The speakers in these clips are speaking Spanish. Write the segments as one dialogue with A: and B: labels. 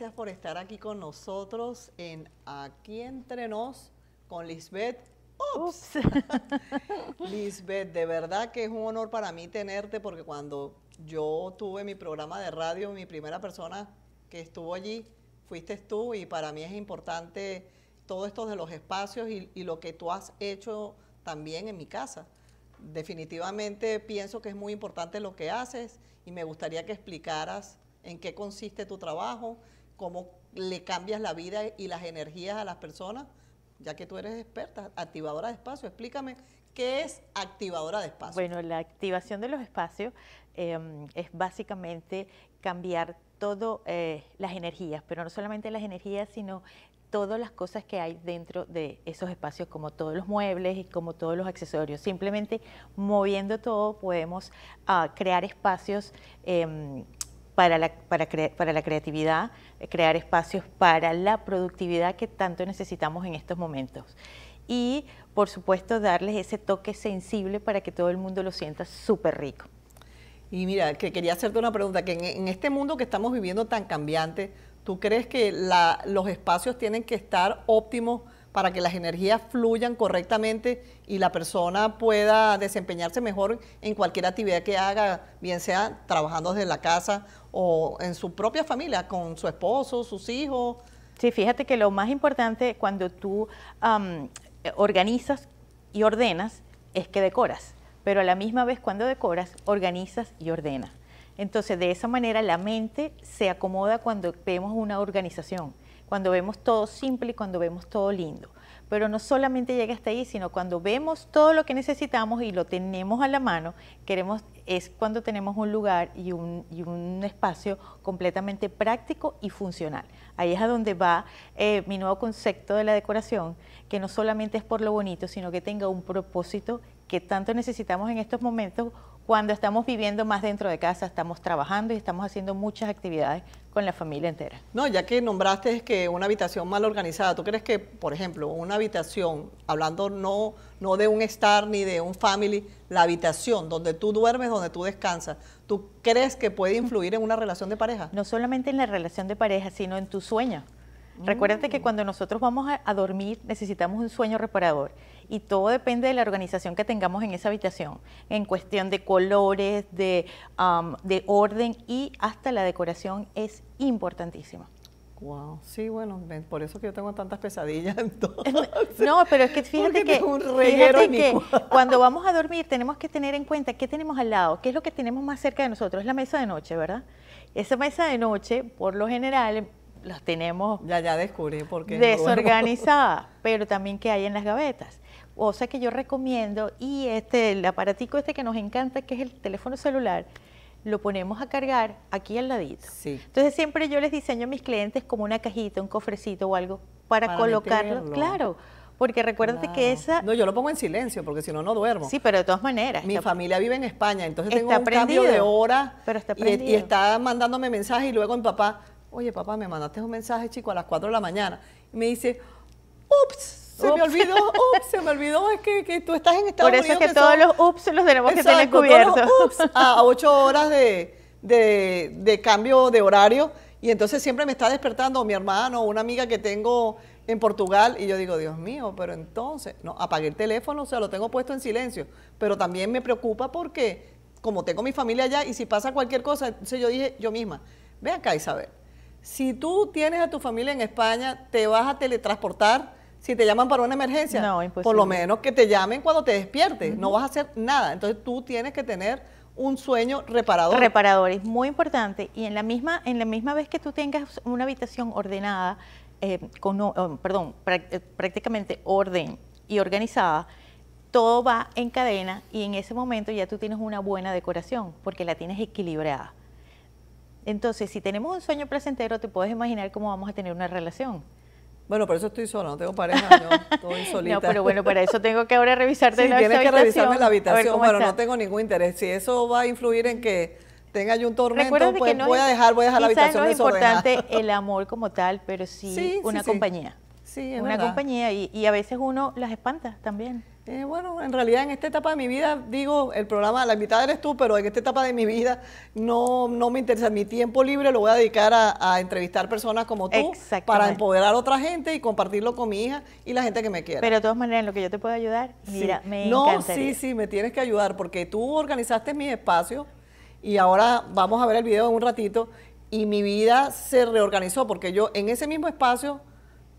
A: gracias por estar aquí con nosotros en Aquí Entre Nos con Lisbeth. Ups. Lisbeth, de verdad que es un honor para mí tenerte porque cuando yo tuve mi programa de radio, mi primera persona que estuvo allí fuiste tú y para mí es importante todo esto de los espacios y, y lo que tú has hecho también en mi casa. Definitivamente pienso que es muy importante lo que haces y me gustaría que explicaras en qué consiste tu trabajo cómo le cambias la vida y las energías a las personas, ya que tú eres experta, activadora de espacio. Explícame qué es activadora de espacio.
B: Bueno, la activación de los espacios em, es básicamente cambiar todas eh, las energías, pero no solamente las energías, sino todas las cosas que hay dentro de esos espacios, como todos los muebles y como todos los accesorios. Simplemente moviendo todo podemos ah, crear espacios em, para la, para creatividad, eh, crear espacios para la productividad que tanto necesitamos en estos momentos. Y, por supuesto, darles ese toque sensible para que todo el mundo lo sienta súper rico.
A: Y mira, que quería hacerte una pregunta, que en, este mundo que estamos viviendo tan cambiante, ¿tú crees que los espacios tienen que estar óptimos para que las energías fluyan correctamente y la persona pueda desempeñarse mejor en cualquier actividad que haga, bien sea trabajando desde la casa o en su propia familia, con su esposo, sus hijos. Sí, fíjate que lo más importante cuando tú
B: organizas y ordenas es que decoras, pero a la misma vez cuando decoras, organizas y ordenas. Entonces, de esa manera la mente se acomoda cuando vemos una organización cuando vemos todo simple y cuando vemos todo lindo. Pero no solamente llega hasta ahí, sino cuando vemos todo lo que necesitamos y lo tenemos a la mano, queremos, es cuando tenemos un lugar y un, espacio completamente práctico y funcional. Ahí es a donde va eh, mi nuevo concepto de la decoración, que no solamente es por lo bonito, sino que tenga un propósito que tanto necesitamos en estos momentos cuando estamos viviendo más dentro de casa, estamos trabajando y estamos haciendo muchas actividades en la familia entera.
A: No, ya que nombraste que una habitación mal organizada, ¿tú crees que, por ejemplo, una habitación, hablando no, no de un estar ni de un family, la habitación donde tú duermes, donde tú descansas, ¿tú crees que puede influir en una relación de pareja? No
B: solamente en la relación de pareja, sino en tu sueño. Recuérdate que mm. cuando nosotros vamos a dormir necesitamos un sueño reparador y todo depende de la organización que tengamos en esa habitación, en cuestión de colores, de, de orden y hasta la decoración es
A: importantísima. Wow. Sí, bueno, por eso que yo tengo tantas pesadillas. todo. No, pero es que fíjate que, un
B: cuando vamos a dormir tenemos que tener en cuenta qué tenemos al lado, qué es lo que tenemos más cerca de nosotros. Es la mesa de noche, ¿verdad? Esa mesa de noche, por lo general,
A: las tenemos ya desorganizada,
B: pero también que hay en las gavetas. O sea que yo recomiendo, y este, el aparatico este que nos encanta, que es el teléfono celular, lo ponemos a cargar aquí al ladito. Sí. Entonces siempre yo les diseño a mis clientes como una cajita, un cofrecito o algo para, colocarlo. Claro.
A: Porque recuérdate que esa... No, yo lo pongo en silencio, porque si no, no duermo. Sí, pero de todas maneras. Mi familia vive en España, entonces tengo un cambio de hora. Pero y, y, está mandándome mensajes y luego mi papá, oye papá, me mandaste un mensaje, chico, a las 4 de la mañana. Y me dice, ups, se me olvidó, se me olvidó, es que, tú estás en Estados Unidos. Por eso es que, todos los ups los tenemos que tener cubiertos. a ocho horas de, cambio de horario y entonces siempre me está despertando mi hermano, una amiga que tengo en Portugal y yo digo, Dios mío, pero entonces, no, apagué el teléfono, o sea, lo tengo puesto en silencio, pero también me preocupa porque como tengo mi familia allá y si pasa cualquier cosa, entonces yo dije yo misma, ve acá Isabel, si tú tienes a tu familia en España, te vas a teletransportar si te llaman para una emergencia, por lo menos que te llamen cuando te despiertes, no vas a hacer nada. Entonces tú tienes que tener un sueño reparador. Reparador, es muy importante. Y en la misma, en la misma
B: vez que tú tengas una habitación ordenada, eh, con, eh, perdón, eh, prácticamente orden y organizada, todo va en cadena y en ese momento ya tú tienes una buena decoración porque la tienes equilibrada. Entonces, si tenemos un sueño placentero, te puedes imaginar cómo vamos a tener una relación.
A: Bueno, por eso estoy sola, no tengo pareja, yo estoy solita. no, pero bueno, para
B: eso tengo que ahora revisarte sí, la tienes habitación. tienes que revisarme la habitación, bueno, no tengo
A: ningún interés. Si eso va a influir en que tenga yo un tormento, pues voy a dejar, voy a dejar la habitación no es importante
B: el amor como tal, pero sí, una compañía. Sí, es una compañía y, y a veces uno las espanta también. Eh, bueno,
A: en realidad en esta etapa de mi vida, digo, el programa, la invitada eres tú, pero en esta etapa de mi vida no, no me interesa. Mi tiempo libre lo voy a dedicar a, entrevistar personas como tú para empoderar a otra gente y compartirlo con mi hija y la gente que me quiera. Pero de
B: todas maneras, en lo que yo te puedo ayudar, mira, sí. me No, sí,
A: sí, me tienes que ayudar porque tú organizaste mi espacio y ahora vamos a ver el video en un ratito y mi vida se reorganizó porque yo en ese mismo espacio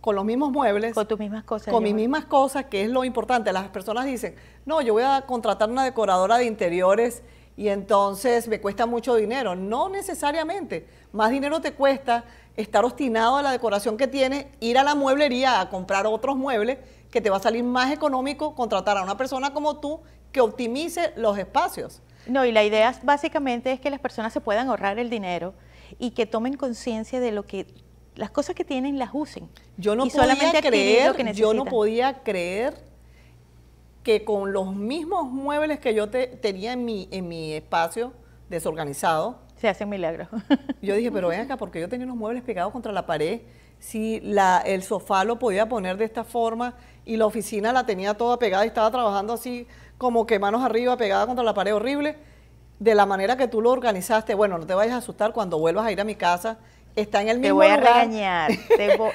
A: con los mismos muebles. Con tus mismas cosas. Con mis mismas cosas, que es lo importante. Las personas dicen, no, yo voy a contratar una decoradora de interiores y entonces me cuesta mucho dinero. No necesariamente. Más dinero te cuesta estar obstinado a la decoración que tiene ir a la mueblería a comprar otros muebles, que te va a salir más económico contratar a una persona como tú que optimice los espacios.
B: No, y la idea básicamente es que las personas se puedan ahorrar el dinero y que tomen conciencia de lo que las cosas que tienen las usen. Yo no podía creer, que yo no
A: podía creer que con los mismos muebles que yo tenía en mi, en mi espacio desorganizado. Se hacen milagros. yo dije, pero ven acá, porque yo tenía unos muebles pegados contra la pared si la, el sofá lo podía poner de esta forma y la oficina la tenía toda pegada y estaba trabajando así como que manos arriba pegada contra la pared horrible, de la manera que tú lo organizaste, bueno, no te vayas a asustar cuando vuelvas a ir a mi casa está en el mismo lugar. Te voy a regañar,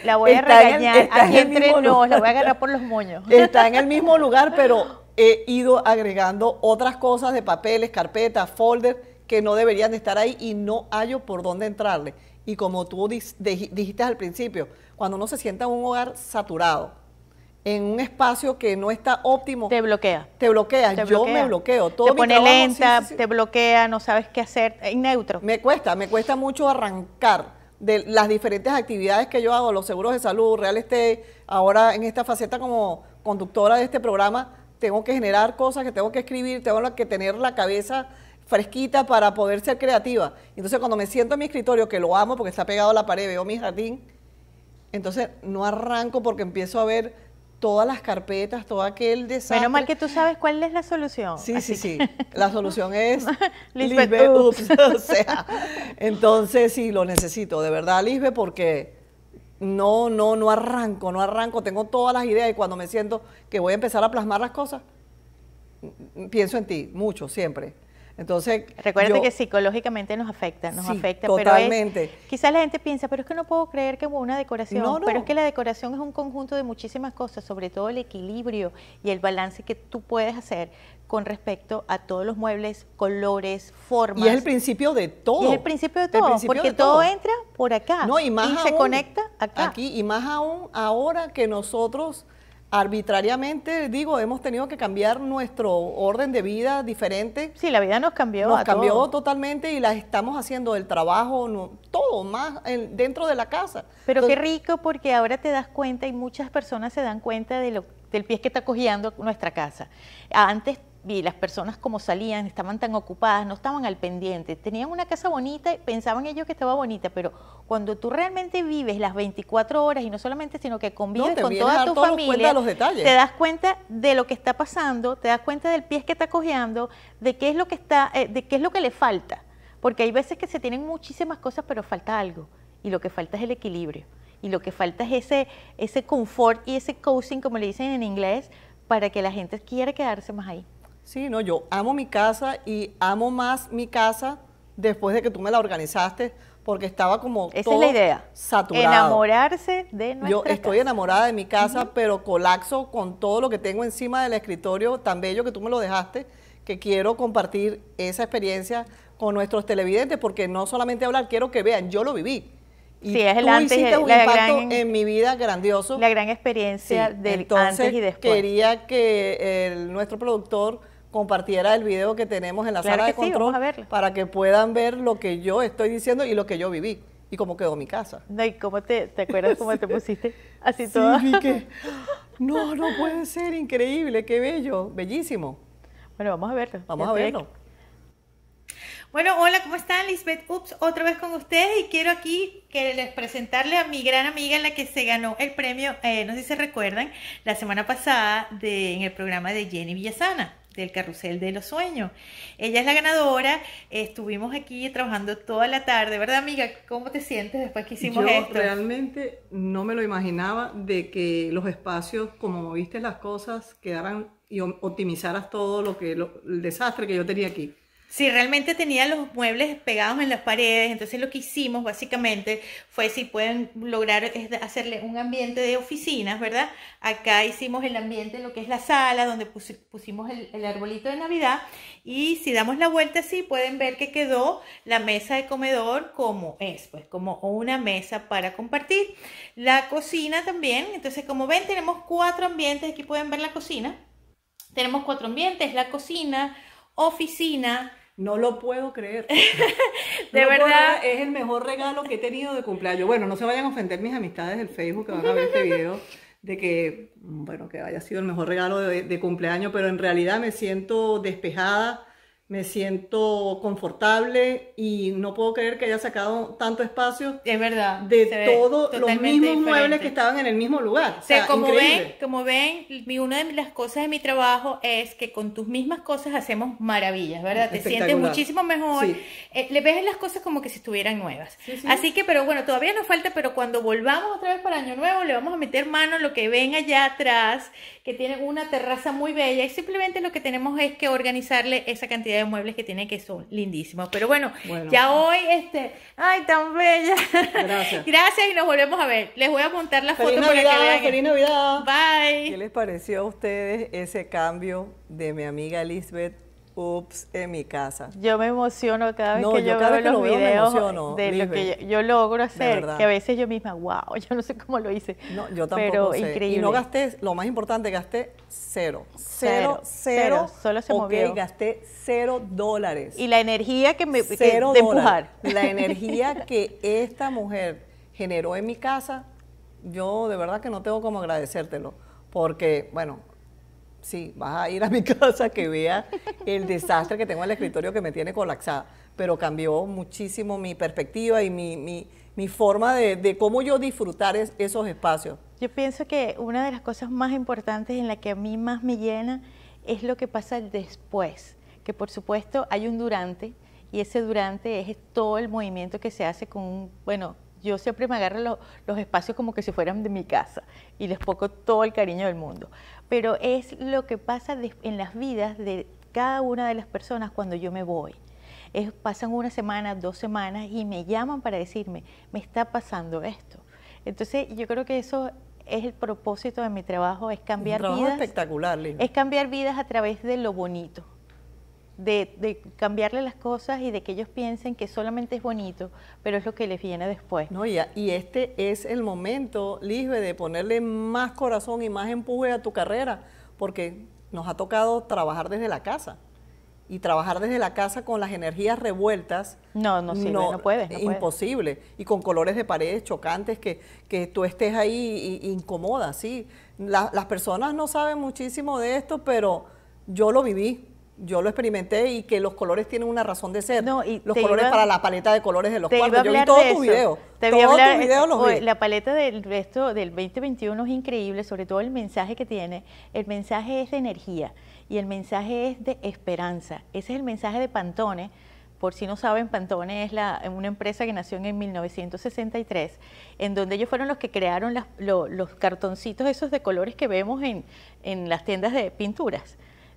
B: la voy a regañar, aquí entre nos, la voy a agarrar por los moños. Está
A: en el mismo lugar, pero he ido agregando otras cosas de papeles, carpetas, folders, que no deberían estar ahí y no hallo por dónde entrarle. Y como tú dijiste al principio, cuando uno se sienta en un hogar saturado, en un espacio que no está óptimo. Te bloquea. Te bloquea, yo me bloqueo. Todo te pone lenta, te bloquea, no sabes qué hacer, es neutro. Me cuesta, me cuesta mucho arrancar de las diferentes actividades que yo hago, los seguros de salud, real estate, ahora en esta faceta como conductora de este programa, tengo que generar cosas, que tengo que escribir, tengo que tener la cabeza fresquita para poder ser creativa. Entonces cuando me siento en mi escritorio, que lo amo porque está pegado a la pared, veo mi jardín, entonces no arranco porque empiezo a ver todas las carpetas, todo aquel desastre. Menos mal que tú sabes cuál es la solución. Sí, sí, sí. La solución es Lisbeth, o sea, entonces sí, lo necesito, de verdad, Lisbeth, porque no, no, no arranco, no arranco. Tengo todas las ideas y cuando me siento que voy a empezar a plasmar las cosas, pienso en ti, mucho, siempre. Entonces, recuérdate que
B: psicológicamente nos afecta, nos afecta, pero quizás la gente piensa, pero es que no puedo creer que hubo una decoración, pero es que la decoración es un conjunto de muchísimas cosas, sobre todo el equilibrio y el balance que tú puedes hacer con respecto a todos los muebles, colores, formas. Y es el
A: principio de todo. es el principio de todo, porque todo. entra
B: por acá no, y, más se conecta
A: acá. Aquí, y más aún ahora que nosotros arbitrariamente, digo, hemos tenido que cambiar nuestro orden de vida diferente. Sí, la vida nos cambió. Nos cambió totalmente y la estamos haciendo el trabajo, no, todo más dentro de la casa. Pero qué rico
B: porque ahora te das cuenta y muchas personas se dan cuenta de lo, del pie que está cogiendo nuestra casa. Antes vi las personas como salían, estaban tan ocupadas, no estaban al pendiente. Tenían una casa bonita, y pensaban ellos que estaba bonita, pero cuando tú realmente vives las 24 horas y no solamente, sino que convives con toda tu familia, te das cuenta de lo que está pasando, te das cuenta del pie que está cojeando, de qué es lo que está, eh, de qué es lo que le falta, porque hay veces que se tienen muchísimas cosas, pero falta algo y lo que falta es el equilibrio y lo que falta es ese ese confort y ese coaching, como le dicen en inglés, para que la gente quiera quedarse más ahí.
A: Sí, no, yo amo mi casa y amo más mi casa después de que tú me la organizaste porque estaba como Esa es la idea.
B: Enamorarse de nuestra Yo
A: estoy enamorada de mi casa, pero colapso con todo lo que tengo encima del escritorio tan bello que tú me lo dejaste, que quiero compartir esa experiencia con nuestros televidentes porque no solamente hablar, quiero que vean, yo lo viví. Y es el tú hiciste un impacto en mi vida grandioso. La gran experiencia del entonces, antes y después. Quería que nuestro productor compartiera el video que tenemos en la sala de control para que puedan ver lo que yo estoy diciendo y lo que yo viví y cómo quedó mi casa. ¿y
B: te,
A: acuerdas cómo te pusiste?
B: Así sí, que,
A: no, no puede ser, increíble, qué bello, bellísimo. Bueno, vamos a verlo. Vamos a verlo.
B: Bueno, hola, ¿cómo están? Lisbeth Ups, otra vez con ustedes y quiero aquí que les presentarle a mi gran amiga en la que se ganó el premio, eh, no sé si se recuerdan, la semana pasada de, en el programa de Jenny Villasana del carrusel de los sueños. Ella es la ganadora, estuvimos aquí trabajando toda la tarde, ¿verdad amiga? ¿Cómo te sientes después que hicimos Yo
A: Realmente no me lo imaginaba de que los espacios, como moviste las cosas, quedaran y optimizaras todo lo que el desastre que yo tenía aquí
B: si realmente tenía los muebles pegados en las paredes, entonces lo que hicimos básicamente fue si pueden lograr hacerle un ambiente de oficinas, ¿verdad? Acá hicimos el ambiente, lo que es la sala, donde pusimos el, el arbolito de Navidad y si damos la vuelta así pueden ver que quedó la mesa de comedor como es, pues como una mesa para compartir. La cocina también, entonces como ven tenemos cuatro ambientes, aquí pueden ver la cocina. Tenemos cuatro ambientes, la cocina, oficina,
A: no lo puedo creer. de verdad. es el mejor regalo que he tenido de cumpleaños. Bueno, no se vayan a ofender mis amistades del Facebook que van a ver este video, de que, bueno, que haya sido el mejor regalo de cumpleaños, pero en realidad me siento despejada me siento confortable y no puedo creer que haya sacado tanto espacio. Es verdad. De todos los mismos muebles que estaban en el mismo lugar. O sea, como ven,
B: como ven, mi, una de las cosas de mi trabajo es que con tus mismas cosas hacemos maravillas, ¿verdad? Te sientes muchísimo mejor. Eh, le ves las cosas como que si estuvieran nuevas. Así que, pero bueno, todavía nos falta, pero cuando volvamos otra vez para Año Nuevo, le vamos a meter mano lo que ven allá atrás, que tiene una terraza muy bella y simplemente lo que tenemos es que organizarle esa cantidad de muebles que tiene que son lindísimos. Pero bueno, ya hoy, este, ay, tan bella. Gracias. y nos volvemos a ver. Les voy a montar la foto que
A: Bye. ¿Qué les pareció a ustedes ese cambio de mi amiga Lisbeth Ups, en mi casa.
B: Yo me emociono cada vez que yo, veo los videos de lo que yo, logro hacer, que a veces yo misma, wow, yo no sé cómo lo hice. No, yo tampoco pero increíble. Y no gasté, lo más
A: importante, gasté cero. Cero, cero. Solo se okay, movió. gasté cero dólares. Y la energía que me... Cero dólares. de empujar. La energía que esta mujer generó en mi casa, yo de verdad que no tengo como agradecértelo. Porque, bueno, sí, vas a ir a mi casa que vea el desastre que tengo en el escritorio que me tiene colapsada. Pero cambió muchísimo mi perspectiva y mi, mi, forma de, de, cómo yo disfrutar esos espacios.
B: Yo pienso que una de las cosas más importantes en la que a mí más me llena es lo que pasa después, que por supuesto hay un durante y ese durante es todo el movimiento que se hace con un, bueno, yo siempre me agarro los, los espacios como que si fueran de mi casa y les pongo todo el cariño del mundo pero es lo que pasa en las vidas de cada una de las personas cuando yo me voy. Es, pasan una semana, dos semanas y me llaman para decirme, me está pasando esto. Entonces yo creo que eso es el propósito de mi trabajo, es cambiar espectacular, Es cambiar vidas a través de lo bonito de, cambiarle las cosas y de que ellos piensen que solamente es bonito, pero es lo que les viene después.
A: No, y, y este es el momento, Lisbe, de ponerle más corazón y más empuje a tu carrera, porque nos ha tocado trabajar desde la casa. Y trabajar desde la casa con las energías revueltas. No, no sirve, no, no puedes. imposible. Y con colores de paredes chocantes que, que tú estés ahí y, incomoda, sí. las personas no saben muchísimo de esto, pero yo lo viví yo lo experimenté y que los colores tienen una razón de ser. No, y los colores para la paleta de colores de los cuartos. Yo vi todos tus videos. Te voy videos
B: La paleta del resto del 2021 es increíble, sobre todo el mensaje que tiene. El mensaje es de energía y el mensaje es de esperanza. Ese es el mensaje de Pantone. Por si no saben, Pantone es la, una empresa que nació en 1963, en donde ellos fueron los que crearon los cartoncitos esos de colores que vemos en las tiendas de pinturas.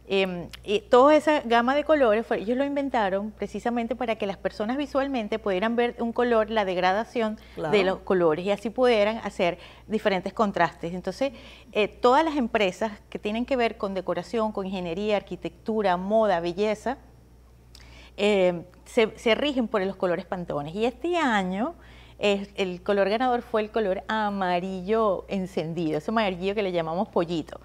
B: Em, y toda esa gama de colores, ellos lo inventaron precisamente para que las personas visualmente pudieran ver un color, la degradación de los colores y así pudieran hacer diferentes contrastes. Entonces, eh, todas las empresas que tienen que ver con decoración, con ingeniería, arquitectura, moda, belleza, em, se, rigen por los colores pantones. Y este año... el color ganador fue el color amarillo encendido, ese amarillo que le llamamos pollito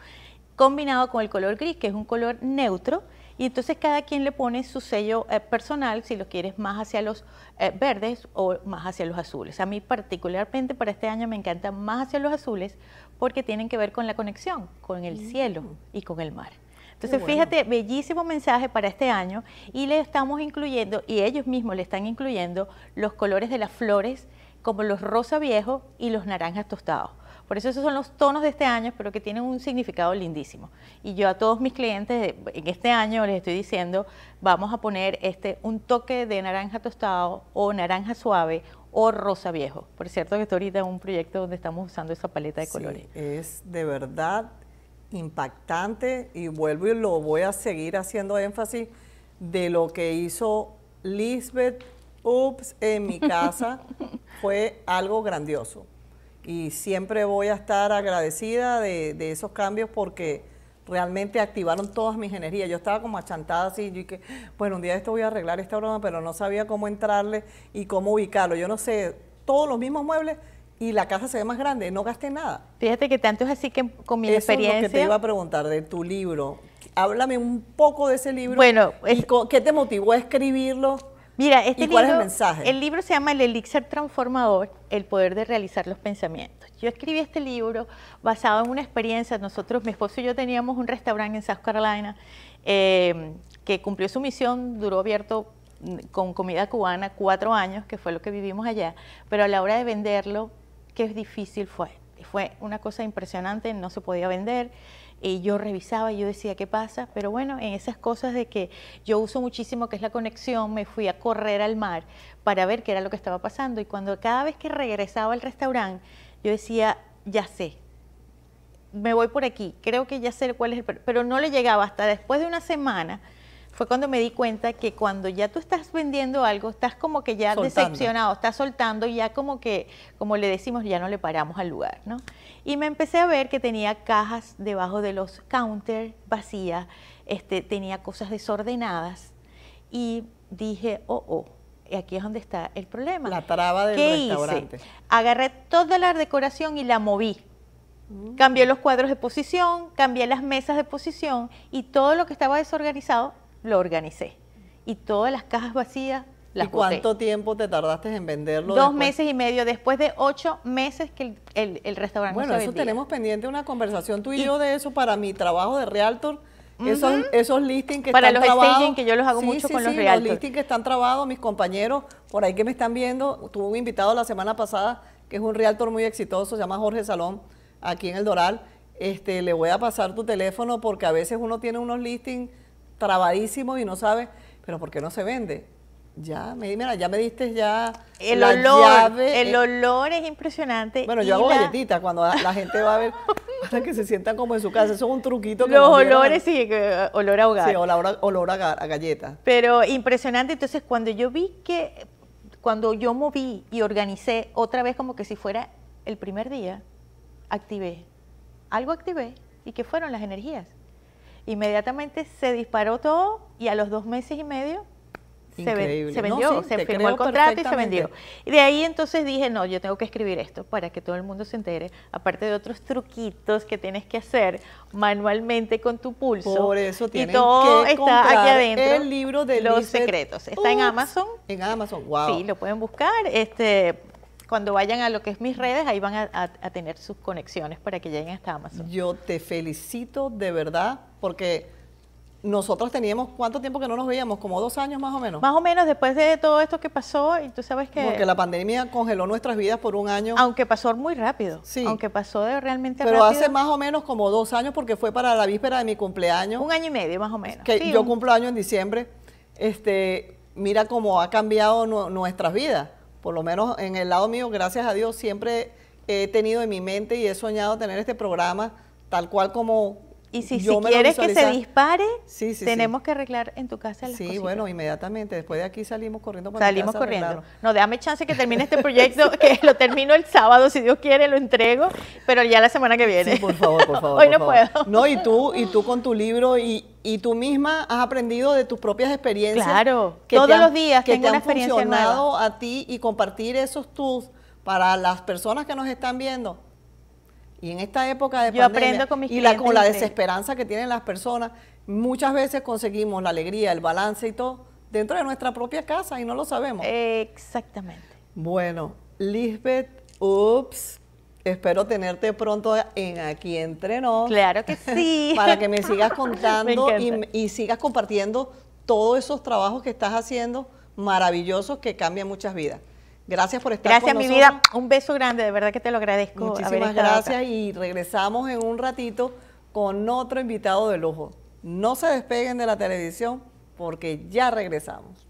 B: combinado con el color gris, que es un color neutro, y entonces cada quien le pone su sello eh, personal, si lo quieres más hacia los eh, verdes o más hacia los azules. A mí particularmente para este año me encanta más hacia los azules porque tienen que ver con la conexión, con el mm. cielo y con el mar.
C: Entonces, fíjate,
B: bellísimo mensaje para este año y le estamos incluyendo, y ellos mismos le están incluyendo los colores de las flores, como los rosa viejos y los naranjas tostados. Por eso esos son los tonos de este año, pero que tienen un significado lindísimo. Y yo a todos mis clientes eh, en este año les estoy diciendo, vamos a poner este un toque de naranja tostado o naranja suave o rosa viejo. Por cierto que estoy ahorita un proyecto donde estamos usando esa paleta de colores.
A: Es de verdad impactante y vuelvo y lo voy a seguir haciendo énfasis de lo que hizo Lisbeth Ups en mi casa. Fue algo grandioso y siempre voy a estar agradecida de, esos cambios porque realmente activaron todas mis energías. Yo estaba como achantada así, yo dije, bueno, un día esto voy a arreglar esta broma, pero no sabía cómo entrarle y cómo ubicarlo. Yo no sé, todos los mismos muebles y la casa se ve más grande, no gasté nada. Fíjate que tanto es así que con mi experiencia... Es lo que te iba a preguntar de tu libro. Háblame un poco de ese libro. Bueno, es, ¿qué te motivó a escribirlo? Mira, este libro, el
B: libro se llama El elixir transformador, el poder de realizar los pensamientos. Yo escribí este libro basado en una experiencia. Nosotros, mi esposo y yo teníamos un restaurante en South Carolina eh, que cumplió su misión, duró abierto mm, con comida cubana cuatro años, que fue lo que vivimos allá. Pero a la hora de venderlo, qué difícil fue. Fue una cosa impresionante, no se podía vender y yo revisaba y yo decía, ¿qué pasa? Pero bueno, en esas cosas de que yo uso muchísimo, que es la conexión, me fui a correr al mar para ver qué era lo que estaba pasando. Y cuando cada vez que regresaba al restaurante, yo decía, ya sé, me voy por aquí, creo que ya sé cuál es el... Pero no le llegaba hasta después de una semana fue cuando me di cuenta que cuando ya tú estás vendiendo algo, estás como que ya decepcionado, estás soltando y ya como que, como le decimos, ya no le paramos al lugar, ¿no? y me empecé a ver que tenía cajas debajo de los counters vacías, este, tenía cosas desordenadas y dije, oh, oh, aquí es donde está el problema. La traba del restaurante. Agarré toda la decoración y la moví. Mm. Cambié los cuadros de posición, cambié las mesas de posición y todo lo que estaba desorganizado lo organicé. Y todas las cajas vacías ¿Y cuánto
A: tiempo te tardaste en venderlo? Dos meses
B: y medio, después de ocho meses que el, el, se restaurante Bueno, eso tenemos pendiente una conversación tú y, yo de eso
A: para mi trabajo de realtor. Esos, listings que para están trabados. Para los staging, que yo los hago mucho con sí, los realtors. los listings que están trabados, mis compañeros por ahí que me están viendo. Tuve un invitado la semana pasada, que es un realtor muy exitoso, se llama Jorge Salón, aquí en El Doral. Este, le voy a pasar tu teléfono porque a veces uno tiene unos listings trabadísimos y no sabe, pero ¿por qué no se vende? Ya, me, mira, ya me diste ya el olor, El eh. olor es impresionante. Bueno, yo hago galletitas cuando la, gente va a ver para que se sientan como en su casa. Eso es un truquito que Los olores, sí, uh, olor a hogar. Sí, olor, a, galleta. Pero
B: impresionante. Entonces, cuando yo vi que, cuando yo moví y organicé otra vez como que si fuera el primer día, activé. Algo activé y que fueron las energías. Inmediatamente se disparó todo y a los dos meses y medio
A: Increíble. Se, vendió, se firmó el contrato y se vendió.
B: Y de ahí entonces dije, no, yo tengo que escribir esto para que todo el mundo se entere, aparte de otros truquitos que tienes que hacer manualmente con tu pulso. Por eso tienen y todo está aquí adentro. El libro de Los secretos. Está en Amazon. En Amazon, wow. Sí, lo pueden buscar. Este, cuando vayan
A: a lo que es mis redes, ahí van a tener sus conexiones para que lleguen hasta Amazon. Yo te felicito de verdad porque nosotras teníamos, ¿cuánto tiempo que no nos veíamos? Como dos años más o menos.
B: Más o menos después de todo esto que pasó, y tú sabes que... Porque
A: la pandemia congeló nuestras vidas por un año. Aunque pasó muy rápido. Sí. Aunque pasó de realmente Pero hace más o menos como dos años porque fue para la víspera de mi cumpleaños. Un año y medio más o menos. Que yo cumplo año en diciembre. Este, mira cómo ha cambiado nuestras vidas. Por lo menos en el lado mío, gracias a Dios, siempre he tenido en mi mente y he soñado tener este programa tal cual como y si, si quieres que se dispare,
B: tenemos que arreglar en tu casa las Sí, bueno,
A: inmediatamente. Después de aquí salimos corriendo Salimos corriendo.
B: No, déjame chance que termine este proyecto, que lo termino el sábado, si Dios quiere, lo entrego, pero ya la semana que viene. Sí, por favor, por favor. Hoy no puedo.
A: No, y tú, y tú con tu libro y, y tú misma has aprendido de tus propias experiencias. Claro, que todos los días que te han funcionado a ti y compartir esos tus para las personas que nos están viendo y en esta época de pandemia con y la, con la desesperanza que tienen las personas, muchas veces conseguimos la alegría, el balance y todo dentro de nuestra propia casa y no lo sabemos. Exactamente. Bueno, Lisbeth, ups, espero tenerte pronto en aquí entre nosotros Claro que sí. para que me sigas contando y sigas compartiendo todos esos trabajos que estás haciendo maravillosos que cambian muchas vidas. Gracias por estar gracias, Gracias, mi vida.
B: Un beso grande, de verdad que te lo agradezco. Muchísimas gracias
A: y regresamos en un ratito con otro invitado de lujo. No se despeguen de la televisión porque ya regresamos.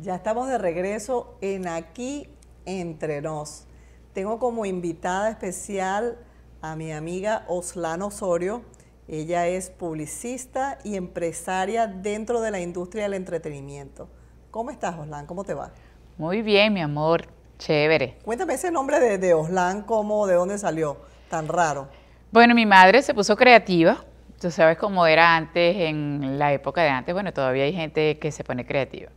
A: Ya estamos de regreso en Aquí Entre Nos. Tengo como invitada especial a mi amiga Oslan Osorio. Ella es publicista y empresaria dentro de la industria del entretenimiento. ¿Cómo estás, Oslan? ¿Cómo te va?
D: Muy bien, mi amor. Chévere.
A: Cuéntame ese nombre de, Oslan, ¿cómo, de dónde salió? Tan raro.
D: Bueno, mi madre se puso creativa. Tú sabes cómo era antes, en la época de antes. Bueno, todavía hay gente que se pone creativa.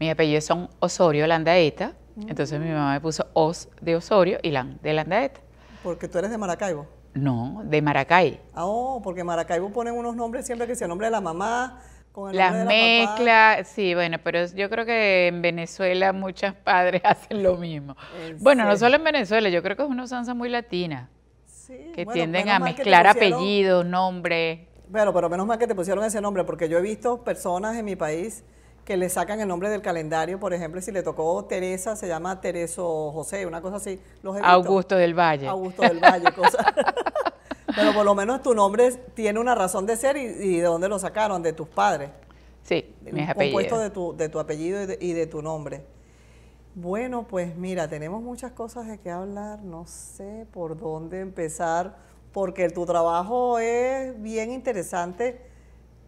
D: Mis apellidos son Osorio Landaeta. Entonces mi mm. mamá me puso Os de Osorio y Lan de Landaeta.
A: Porque tú eres de Maracaibo.
D: No, de Maracay.
A: Ah, oh, porque Maracaibo ponen unos nombres siempre que sea el nombre de la mamá. Con el de la mezclas, sí, bueno, pero yo creo que
D: en Venezuela muchas padres hacen lo mismo. bueno, no solo en Venezuela, yo creo que es una usanza muy latina. Sí, que tienden a mezclar apellido,
A: nombre. nombres. Bueno, pero menos mal que te pusieron ese nombre, porque yo he visto personas en mi país que le sacan el nombre del calendario, por ejemplo, si le tocó Teresa, se llama Tereso José, una cosa así. Los Augusto
D: del Valle. Augusto del
A: Valle, Pero por lo menos tu nombre tiene una razón de ser y, de dónde lo sacaron, de tus padres. Sí, mis apellidos. Compuesto de tu, de tu apellido y de, y de, tu nombre. Bueno, pues mira, tenemos muchas cosas de qué hablar, no sé por dónde empezar, porque tu trabajo es bien interesante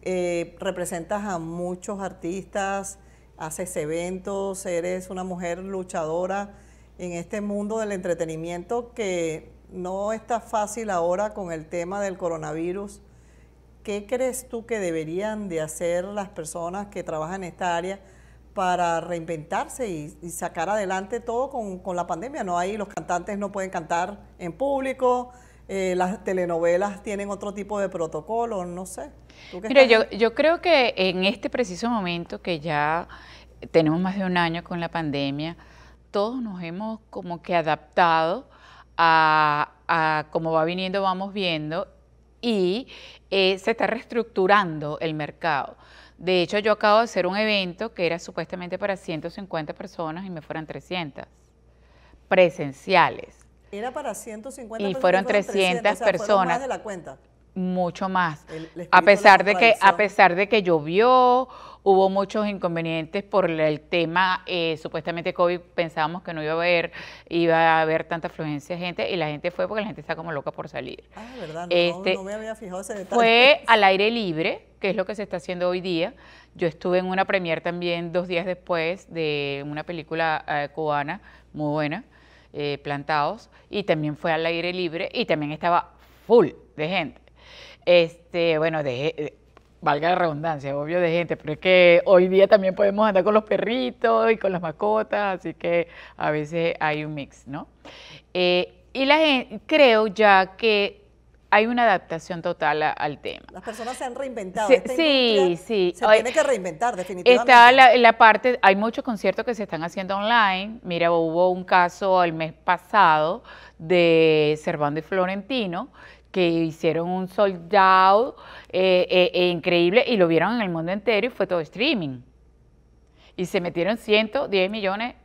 A: eh, representas a muchos artistas, haces eventos, eres una mujer luchadora en este mundo del entretenimiento que no está fácil ahora con el tema del coronavirus. ¿Qué crees tú que deberían de hacer las personas que trabajan en esta área para reinventarse y, sacar adelante todo con, con, la pandemia? No hay, los cantantes no pueden cantar en público, eh, las telenovelas tienen otro tipo de protocolo, no sé.
D: Mira, yo, creo que en este preciso momento que ya tenemos más de un año con la pandemia, todos nos hemos como que adaptado a, cómo va viniendo, vamos viendo, y eh, se está reestructurando el mercado. De hecho, yo acabo de hacer un evento que era supuestamente para 150 personas y me fueran 300 presenciales.
A: Era para 150 personas. Y fueron 300, personas. de la cuenta.
D: Mucho más. a, pesar de, que, a pesar de que llovió, hubo muchos inconvenientes por el tema, eh, supuestamente COVID, pensábamos que no iba a haber, iba a haber tanta afluencia de gente y la gente fue porque la gente está como loca por salir. Ah, verdad, no, este, me había fijado ese detalle. Fue al aire libre, que es lo que se está haciendo hoy día. Yo estuve en una premier también dos días después de una película eh, cubana muy buena eh, plantados y también fue al aire libre y también estaba full de gente. Este, bueno, de, eh, valga la redundancia, obvio de gente, pero es que hoy día también podemos andar con los perritos y con las mascotas, así que a veces hay un mix, ¿no? Eh, y la gente, creo ya que hay una adaptación total al tema.
A: Las personas se han reinventado. Sí, sí, Se tiene que reinventar, definitivamente. Está la,
D: parte, hay muchos conciertos que se están haciendo online. Mira, hubo un caso el mes pasado de Servando y Florentino que hicieron un sold out eh, eh, eh, increíble y lo vieron en el mundo entero y fue todo streaming. Y se metieron 110 millones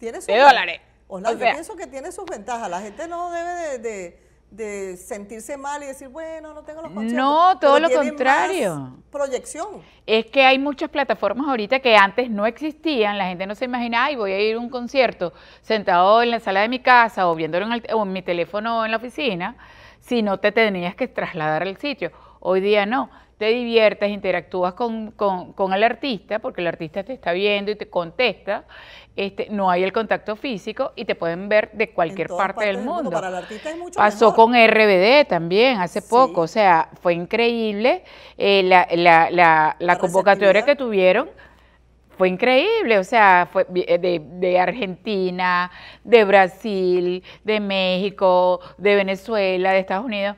A: de dólares. o yo pienso que tiene sus ventajas. La gente no debe de de sentirse mal y decir, bueno, no tengo los
D: conciertos. No, todo lo contrario.
A: Proyección.
D: Es que hay muchas plataformas ahorita que antes no existían, la gente no se imaginaba, y voy a ir a un concierto sentado en la sala de mi casa o viéndolo en, mi teléfono en la oficina, si no te tenías que trasladar al sitio. Hoy día no te diviertas, interactúas con, con, con, el artista, porque el artista te está viendo y te contesta, este, no hay el contacto físico y te pueden ver de cualquier parte, del, mundo. Pasó con RBD también hace poco, o sea, fue increíble eh, la, la, la, la convocatoria que tuvieron fue increíble, o sea, fue eh, de, de, Argentina, de Brasil, de México, de Venezuela, de Estados Unidos.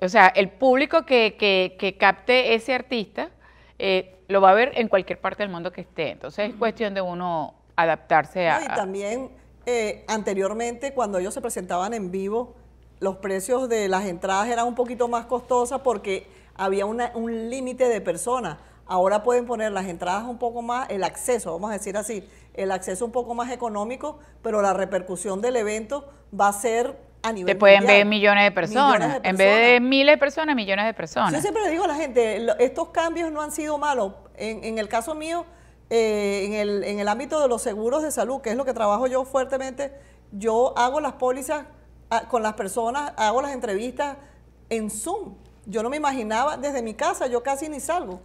D: O sea, el público que, que, capte ese artista eh, lo va a ver en cualquier parte del mundo que esté. Entonces es cuestión de uno adaptarse a... y
A: también eh, anteriormente cuando ellos se presentaban en vivo, los precios de las entradas eran un poquito más costosas porque había un límite de personas. Ahora pueden poner las entradas un poco más, el acceso, vamos a decir así, el acceso un poco más económico, pero la repercusión del evento va a ser te pueden ver millones de, personas. En vez de
D: miles de personas, millones de personas. Yo siempre
A: le digo a la gente, estos cambios no han sido malos. En, el caso mío, eh, en, el, ámbito de los seguros de salud, que es lo que trabajo yo fuertemente, yo hago las pólizas ah, con las personas, hago las entrevistas en Zoom. Yo no me imaginaba desde mi casa, yo casi ni salgo.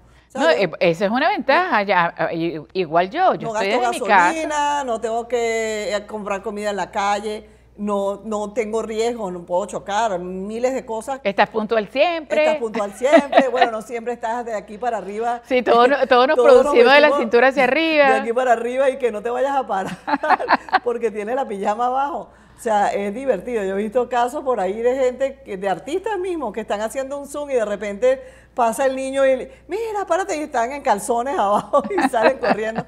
A: Eh,
D: esa es una ventaja, ya, ah, igual yo, yo no estoy gasto
A: mi no tengo que eh, comprar comida en la calle no, no tengo riesgo, no puedo chocar, miles de cosas. Estás puntual siempre. Estás puntual siempre, bueno, no siempre estás de aquí para arriba. Sí, todos todo nos producimos de la cintura hacia arriba. De aquí para arriba y que no te vayas a parar porque tienes la pijama abajo. O sea, es divertido. Yo he visto casos por ahí de gente, de artistas mismos, que están haciendo un Zoom y de repente pasa el niño y, mira, párate, y están en calzones abajo y salen corriendo.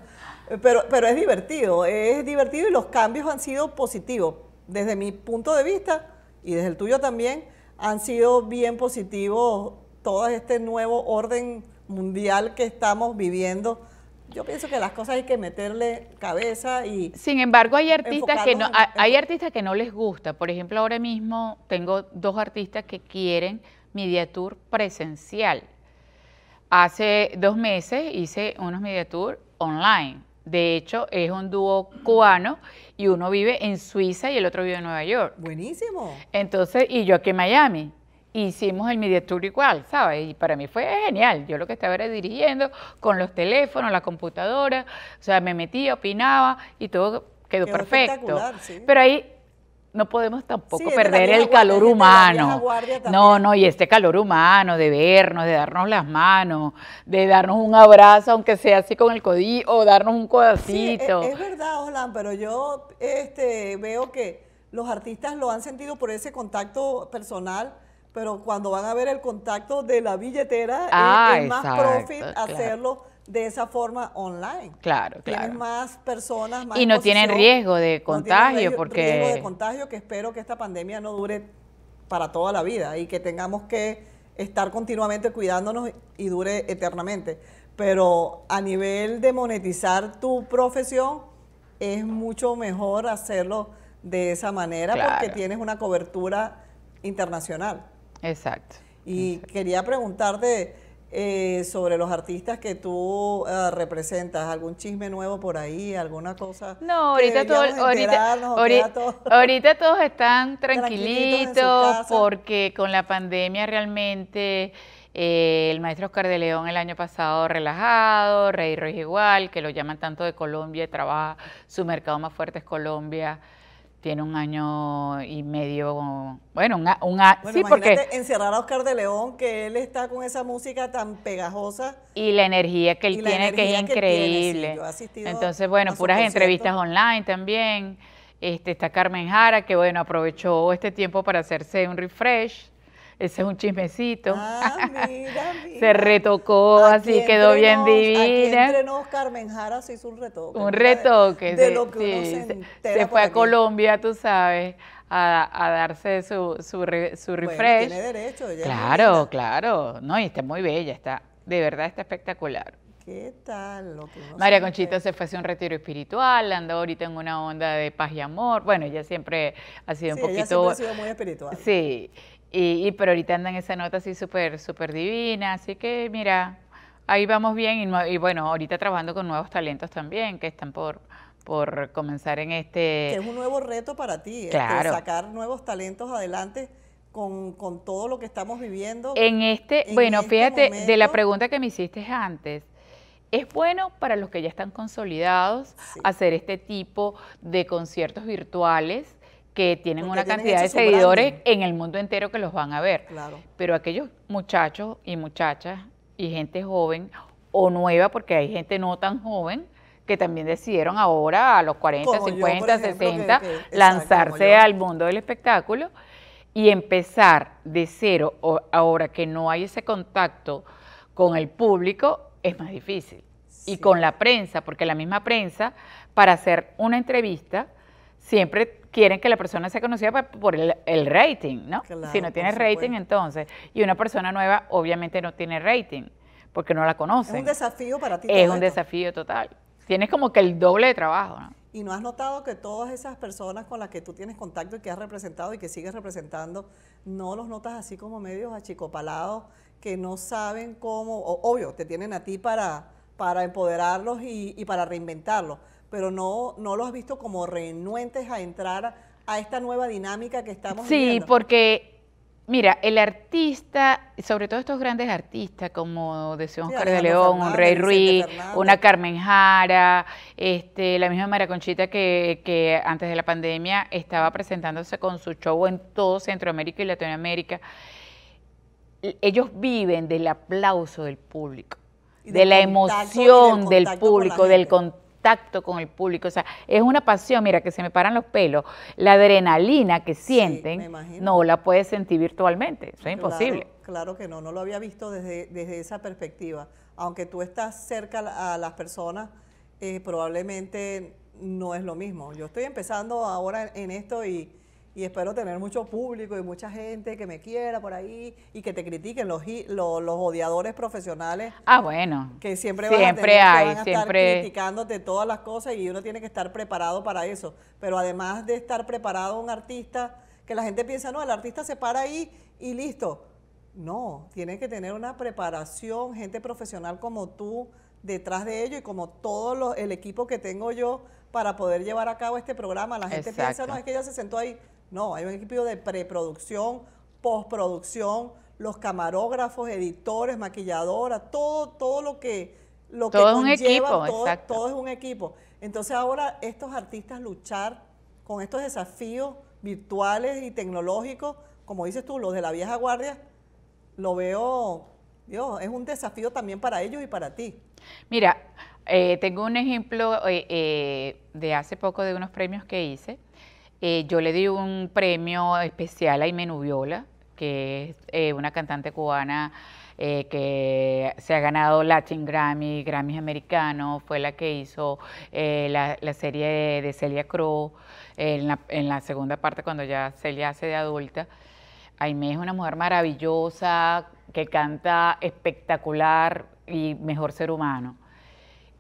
A: Pero, pero es divertido, es divertido y los cambios han sido positivos desde mi punto de vista y desde el tuyo también, han sido bien positivos todo este nuevo orden mundial que estamos viviendo. Yo pienso que las cosas hay que meterle cabeza y Sin
D: embargo, hay artistas que no hay artistas que no les gusta. Por ejemplo, ahora mismo tengo dos artistas que quieren media tour presencial. Hace dos meses hice unos media tour online. De hecho, es un dúo cubano y uno vive en Suiza y el otro vive en Nueva York. Buenísimo. Entonces, y yo aquí en Miami. Hicimos el Media Tour igual, ¿sabes? Y para mí fue genial. Yo lo que estaba era dirigiendo con los teléfonos, la computadora, o sea, me metía, opinaba y todo quedó, perfecto. Sí. Pero ahí no podemos tampoco perder el calor humano. No, no, y este calor humano de vernos, de darnos las manos, de darnos un abrazo, aunque sea así con el codillo, o darnos un e-, codacito. es,
A: verdad, Olan, pero yo este, veo que los artistas lo han sentido por ese contacto personal, pero cuando van a ver el contacto de la billetera, e-, es, ah, más profit hacerlo de esa forma online. Claro, claro. Tienes más personas, más Y no tienen riesgo de contagio, porque... Riesgo de contagio que espero que esta pandemia no dure para toda la vida y que tengamos que estar continuamente cuidándonos y dure eternamente. Pero a nivel de monetizar tu profesión, es mucho mejor hacerlo de esa manera porque tienes una cobertura internacional. Exacto. Y quería preguntarte eh, sobre los artistas que tú ah, representas. ¿Algún chisme nuevo por ahí? ¿Alguna cosa? No, ahorita,
D: ahorita, todos están tranquilitos, porque con la pandemia realmente eh, el maestro Oscar de León el año pasado relajado, Rey Ruiz igual, que lo llaman tanto de Colombia, y trabaja, su mercado más fuerte es Colombia tiene un año y medio, bueno, un, a, un sí, porque
A: encerrar a Oscar de León, que él está con esa música tan pegajosa
D: y la energía que él tiene, que es increíble. Entonces, bueno, puras entrevistas online también. Este está Carmen Jara, que bueno aprovechó este tiempo para hacerse un refresh ese es un chismecito. Ah, mira, mira. Se retocó, así quedó bien divina. Aquí
A: nos, Carmen Jara se hizo un retoque. Un retoque, de, de sí, lo que se, fue a Colombia,
D: tú sabes, a, darse su, su, refresh. Bueno, tiene derecho. ya. claro, claro. No, y está muy bella, está, de verdad está espectacular.
A: ¿Qué tal? Lo que María Conchita
D: se fue a hacer un retiro espiritual, anda ahorita en una onda de paz y amor. Bueno, ella siempre ha sido un poquito. Ella siempre ha sido muy espiritual. Sí. Y, pero ahorita andan esa nota así súper, súper divina. Así que mira, ahí vamos bien. Y, bueno, ahorita trabajando con nuevos talentos también que están por por comenzar en este... Que es un
A: nuevo reto para ti, este, sacar nuevos talentos adelante con, todo lo que estamos viviendo. En este, bueno, este fíjate, de
D: la pregunta que me hiciste antes, es bueno para los que ya están consolidados hacer este tipo de conciertos virtuales que tienen una cantidad de seguidores en el mundo entero que los van a ver. Pero aquellos muchachos y muchachas y gente joven o nueva, porque hay gente no tan joven, que también decidieron ahora a los 40, 50, 60 lanzarse al mundo del espectáculo y empezar de cero o, ahora que no hay ese contacto con el público es más difícil. Y con la prensa, porque la misma prensa, para hacer una entrevista, siempre quieren que la persona sea conocida por el, rating, ¿no? si no tiene rating, entonces. Y una persona nueva obviamente no tiene rating, porque no la conoce. Es un desafío
A: para ti. Es un
D: desafío total. Tienes como que el doble de trabajo, ¿no?
A: Y no has notado que todas esas personas con las que tú tienes contacto y que has representado y que sigues representando, no los notas así como medios achicopalados, que no saben cómo, obvio, te tienen a ti para, para empoderarlos y para reinventarlos pero no, no los has visto como renuentes a entrar a esta nueva dinámica que estamos sí, viviendo. Sí,
D: porque, mira, el artista, sobre todo estos grandes artistas como decía Oscar de León, un Rey Ruiz, una Carmen Jara, este, la misma Maraconchita que, antes de la pandemia estaba presentándose con su show en todo Centroamérica y Latinoamérica ellos viven del aplauso del público, de la emoción del público, del contacto, contacto con el público. O sea, es una pasión, mira, que se me paran los pelos. La adrenalina que sienten, no la puedes sentir virtualmente. es imposible.
A: Claro que no, no lo había visto desde, desde esa perspectiva. Aunque tú estás cerca a las personas, eh, probablemente no es lo mismo. Yo estoy empezando ahora en esto y y espero tener mucho público y mucha gente que me quiera por ahí y que te critiquen los los, odiadores profesionales. Ah, bueno. Que siempre, van a hay, siempre estar criticándote todas las cosas y uno tiene que estar preparado para eso. Pero además de estar preparado un artista, que la gente piensa, no, el artista se para ahí y listo. No, tiene que tener una preparación, gente profesional como tú detrás de ello y como todo el equipo que tengo yo para poder llevar a cabo este programa. La gente piensa, no, es que ella se sentó ahí. No, hay un equipo de preproducción, postproducción, los camarógrafos, editores, maquilladoras, todo, todo lo que lo todo es un equipo, todo, exacto. todo es un equipo. Entonces ahora estos artistas luchar con estos desafíos virtuales y tecnológicos, como dices tú, los de la vieja guardia, lo veo, Dios, es un desafío también para ellos y para ti.
D: Mira, eh, tengo un ejemplo eh, eh, de hace poco de unos premios que hice eh, yo le di un premio especial a Aime Nubiola, que es eh, una cantante cubana eh, que se ha ganado Latin Grammy, Grammy Americano, fue la que hizo la, serie de, Celia Cruz en la, segunda parte cuando ya Celia hace de adulta. Aime es una mujer maravillosa, que canta espectacular y mejor ser humano.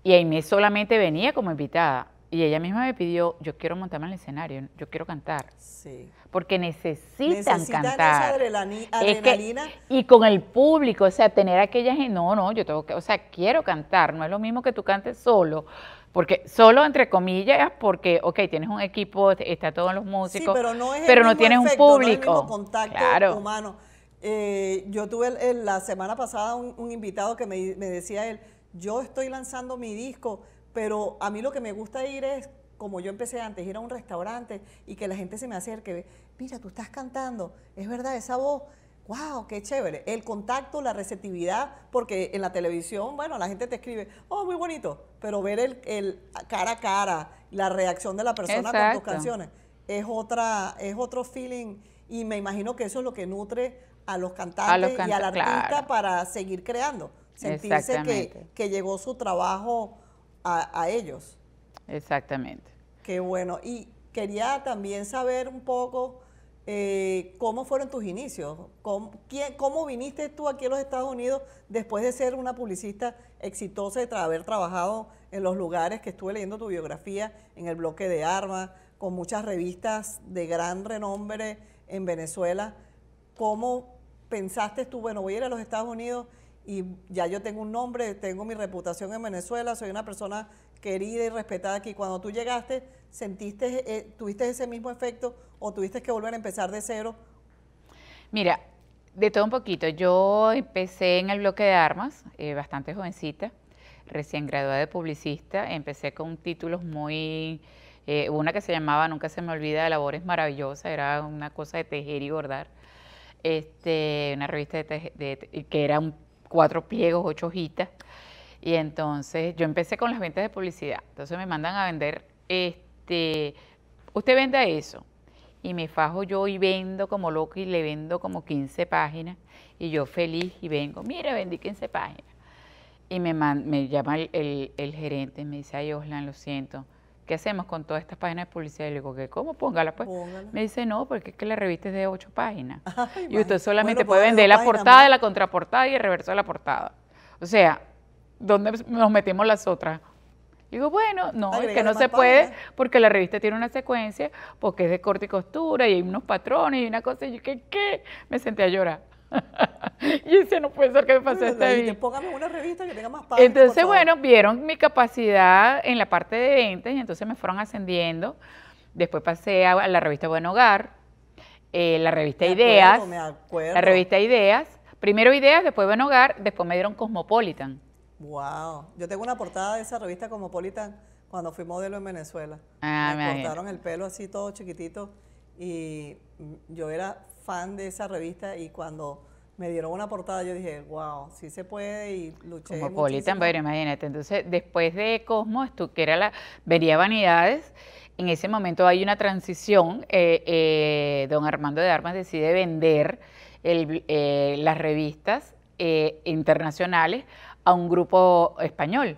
D: Y Aime solamente venía como invitada. Y ella misma me pidió, yo quiero montarme en el escenario, yo quiero cantar. Sí. Porque necesitan, cantar. adrenalina. y con el público, o sea, tener aquellas, gente, no, no, yo tengo que, o sea, quiero cantar, no es lo mismo que tú cantes solo. Porque solo entre comillas, porque, ok, tienes un equipo, está todos los músicos, pero no, es tienes un público. No contacto humano.
A: Eh, yo tuve la semana pasada un, invitado que me, me decía él, yo estoy lanzando mi disco pero a mí lo que me gusta ir es, como yo empecé antes, ir a un restaurante y que la gente se me acerque, mira, tú estás cantando, es verdad, esa voz, wow, qué chévere. El contacto, la receptividad, porque en la televisión, bueno, la gente te escribe, oh, muy bonito, pero ver el, cara a cara, la reacción de la persona con tus canciones, es, otra, es otro feeling y me imagino que eso es lo que nutre a los cantantes y al artista para seguir creando, sentirse que, que llegó su trabajo a, ellos.
D: Exactamente.
A: Qué bueno. Y quería también saber un poco eh, cómo fueron tus inicios, ¿Cómo, ¿Cómo, viniste tú aquí a los Estados Unidos después de ser una publicista exitosa y de haber trabajado en los lugares que estuve leyendo tu biografía, en el bloque de armas, con muchas revistas de gran renombre en Venezuela. ¿Cómo pensaste tú, bueno, voy a ir a los Estados Unidos y ya yo tengo un nombre, tengo mi reputación en Venezuela, soy una persona querida y respetada aquí. Cuando tú llegaste, sentiste, eh, tuviste ese mismo efecto o tuviste que volver a empezar de cero?
D: Mira, de todo un poquito. Yo empecé en el bloque de armas, eh, bastante jovencita, recién graduada de publicista. Empecé con títulos muy eh, una que se llamaba Nunca se me olvida de labores maravillosas, era una cosa de tejer y bordar. Este, una revista que era un cuatro pliegos, ocho hojitas. Y entonces yo empecé con las ventas de publicidad. Entonces me mandan a vender, este, usted venda eso. Y me fajo yo y vendo como loco y le vendo como 15 páginas. Y yo feliz y vengo, mira, vendí 15 páginas. Y me, llama el, gerente y me dice, ay, Oslan, lo siento, ¿qué hacemos con todas estas páginas de publicidad? Y le digo, ¿qué, ¿cómo? Póngala, pues. Me dice, no, porque es que la revista es de ocho páginas. y usted solamente puede vender la portada, la contraportada y el reverso de la portada. O sea, ¿dónde nos metemos las otras? Y digo, bueno, no, es que no se puede porque la revista tiene una secuencia, porque es de corte y costura y hay unos patrones y una cosa. Y yo, ¿qué? Me senté a llorar. y ese no puede ser que me pase hasta este vida.
A: póngame una revista que tenga más Entonces,
D: bueno, vieron mi capacidad en la parte de ventas y entonces me fueron ascendiendo. Después pasé a la revista Buen Hogar, eh, la revista Ideas.
A: La revista
D: Ideas. Primero Ideas, después Buen Hogar, después me dieron Cosmopolitan.
A: Wow. Yo tengo una portada de esa revista Cosmopolitan cuando fui modelo en Venezuela. Ah, me cortaron el pelo así todo chiquitito y yo era fan de esa revista y cuando me dieron una portada yo dije, wow, sí se puede y luché. Cosmopolitan, pero
D: imagínate. Entonces, después de Cosmos, tú que era la Vería Vanidades, en ese momento hay una transición. Eh, eh, don Armando de Armas decide vender el, eh, las revistas internacionales a un grupo español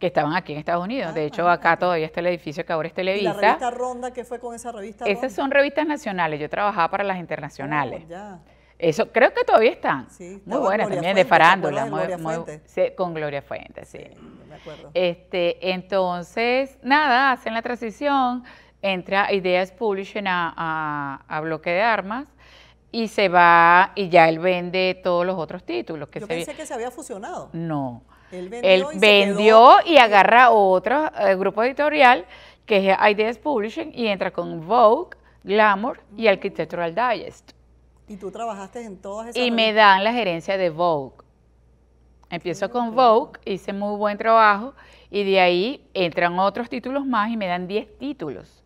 D: que estaban aquí en Estados Unidos. Ah, de hecho, acá todavía está el edificio que ahora es Televisa. ¿Y la revista
A: Ronda, ¿qué fue con esa revista? Esas
D: son revistas nacionales. Yo trabajaba para las internacionales. Oh, Eso creo que todavía están. Sí, muy buenas también de farándula, Gloria muy, con Gloria Fuentes, sí. me acuerdo. Este, entonces, nada, hacen la transición, entra Ideas Publishing a, bloque de armas y se va y ya él vende todos los otros títulos que Yo pensé que
A: se había fusionado. No. Él
D: vendió, y, agarra otro eh, grupo editorial que es Ideas Publishing y entra con Vogue, Glamour y Architectural Digest.
A: Y tú trabajaste en todas esas. Y me dan
D: la gerencia de Vogue. Empiezo con Vogue, hice muy buen trabajo y de ahí entran otros títulos más y me dan 10 títulos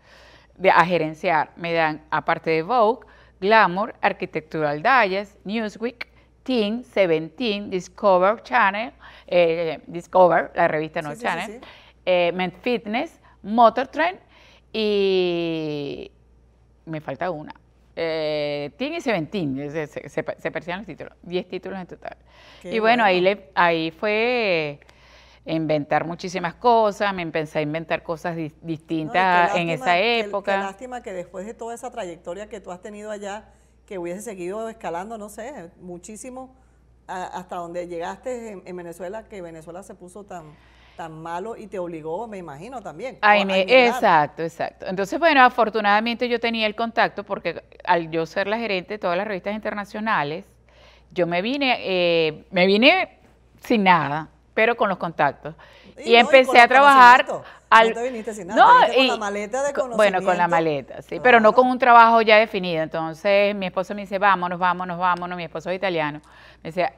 D: a gerenciar. Me dan, aparte de Vogue, Glamour, Architectural Digest, Newsweek, Teen, Seventeen, Discover Channel, eh, Discover, la revista No Channel, eh, Fitness, Motor Trend y me falta una. Eh, Teen y Seventeen, se, se, los títulos, 10 títulos en total. y bueno, Ahí, le, ahí fue inventar muchísimas cosas, me empecé a inventar cosas distintas en esa época. lástima
A: que después de toda esa trayectoria que tú has tenido allá, que hubiese seguido escalando, no sé, muchísimo, hasta donde llegaste en, Venezuela, que Venezuela se puso tan tan malo y te obligó, me imagino también. Ay, exacto,
D: exacto. Entonces, bueno, afortunadamente yo tenía el contacto porque al yo ser la gerente de todas las revistas internacionales, yo me vine, eh, me vine sin nada, pero con los contactos.
A: Y, empecé a trabajar. Al, no viniste sin nada, con la maleta de conocimiento. Bueno, con la maleta,
D: sí, pero no con un trabajo ya definido. Entonces mi esposo me dice, vámonos, vámonos, vámonos, mi esposo es italiano. Decía,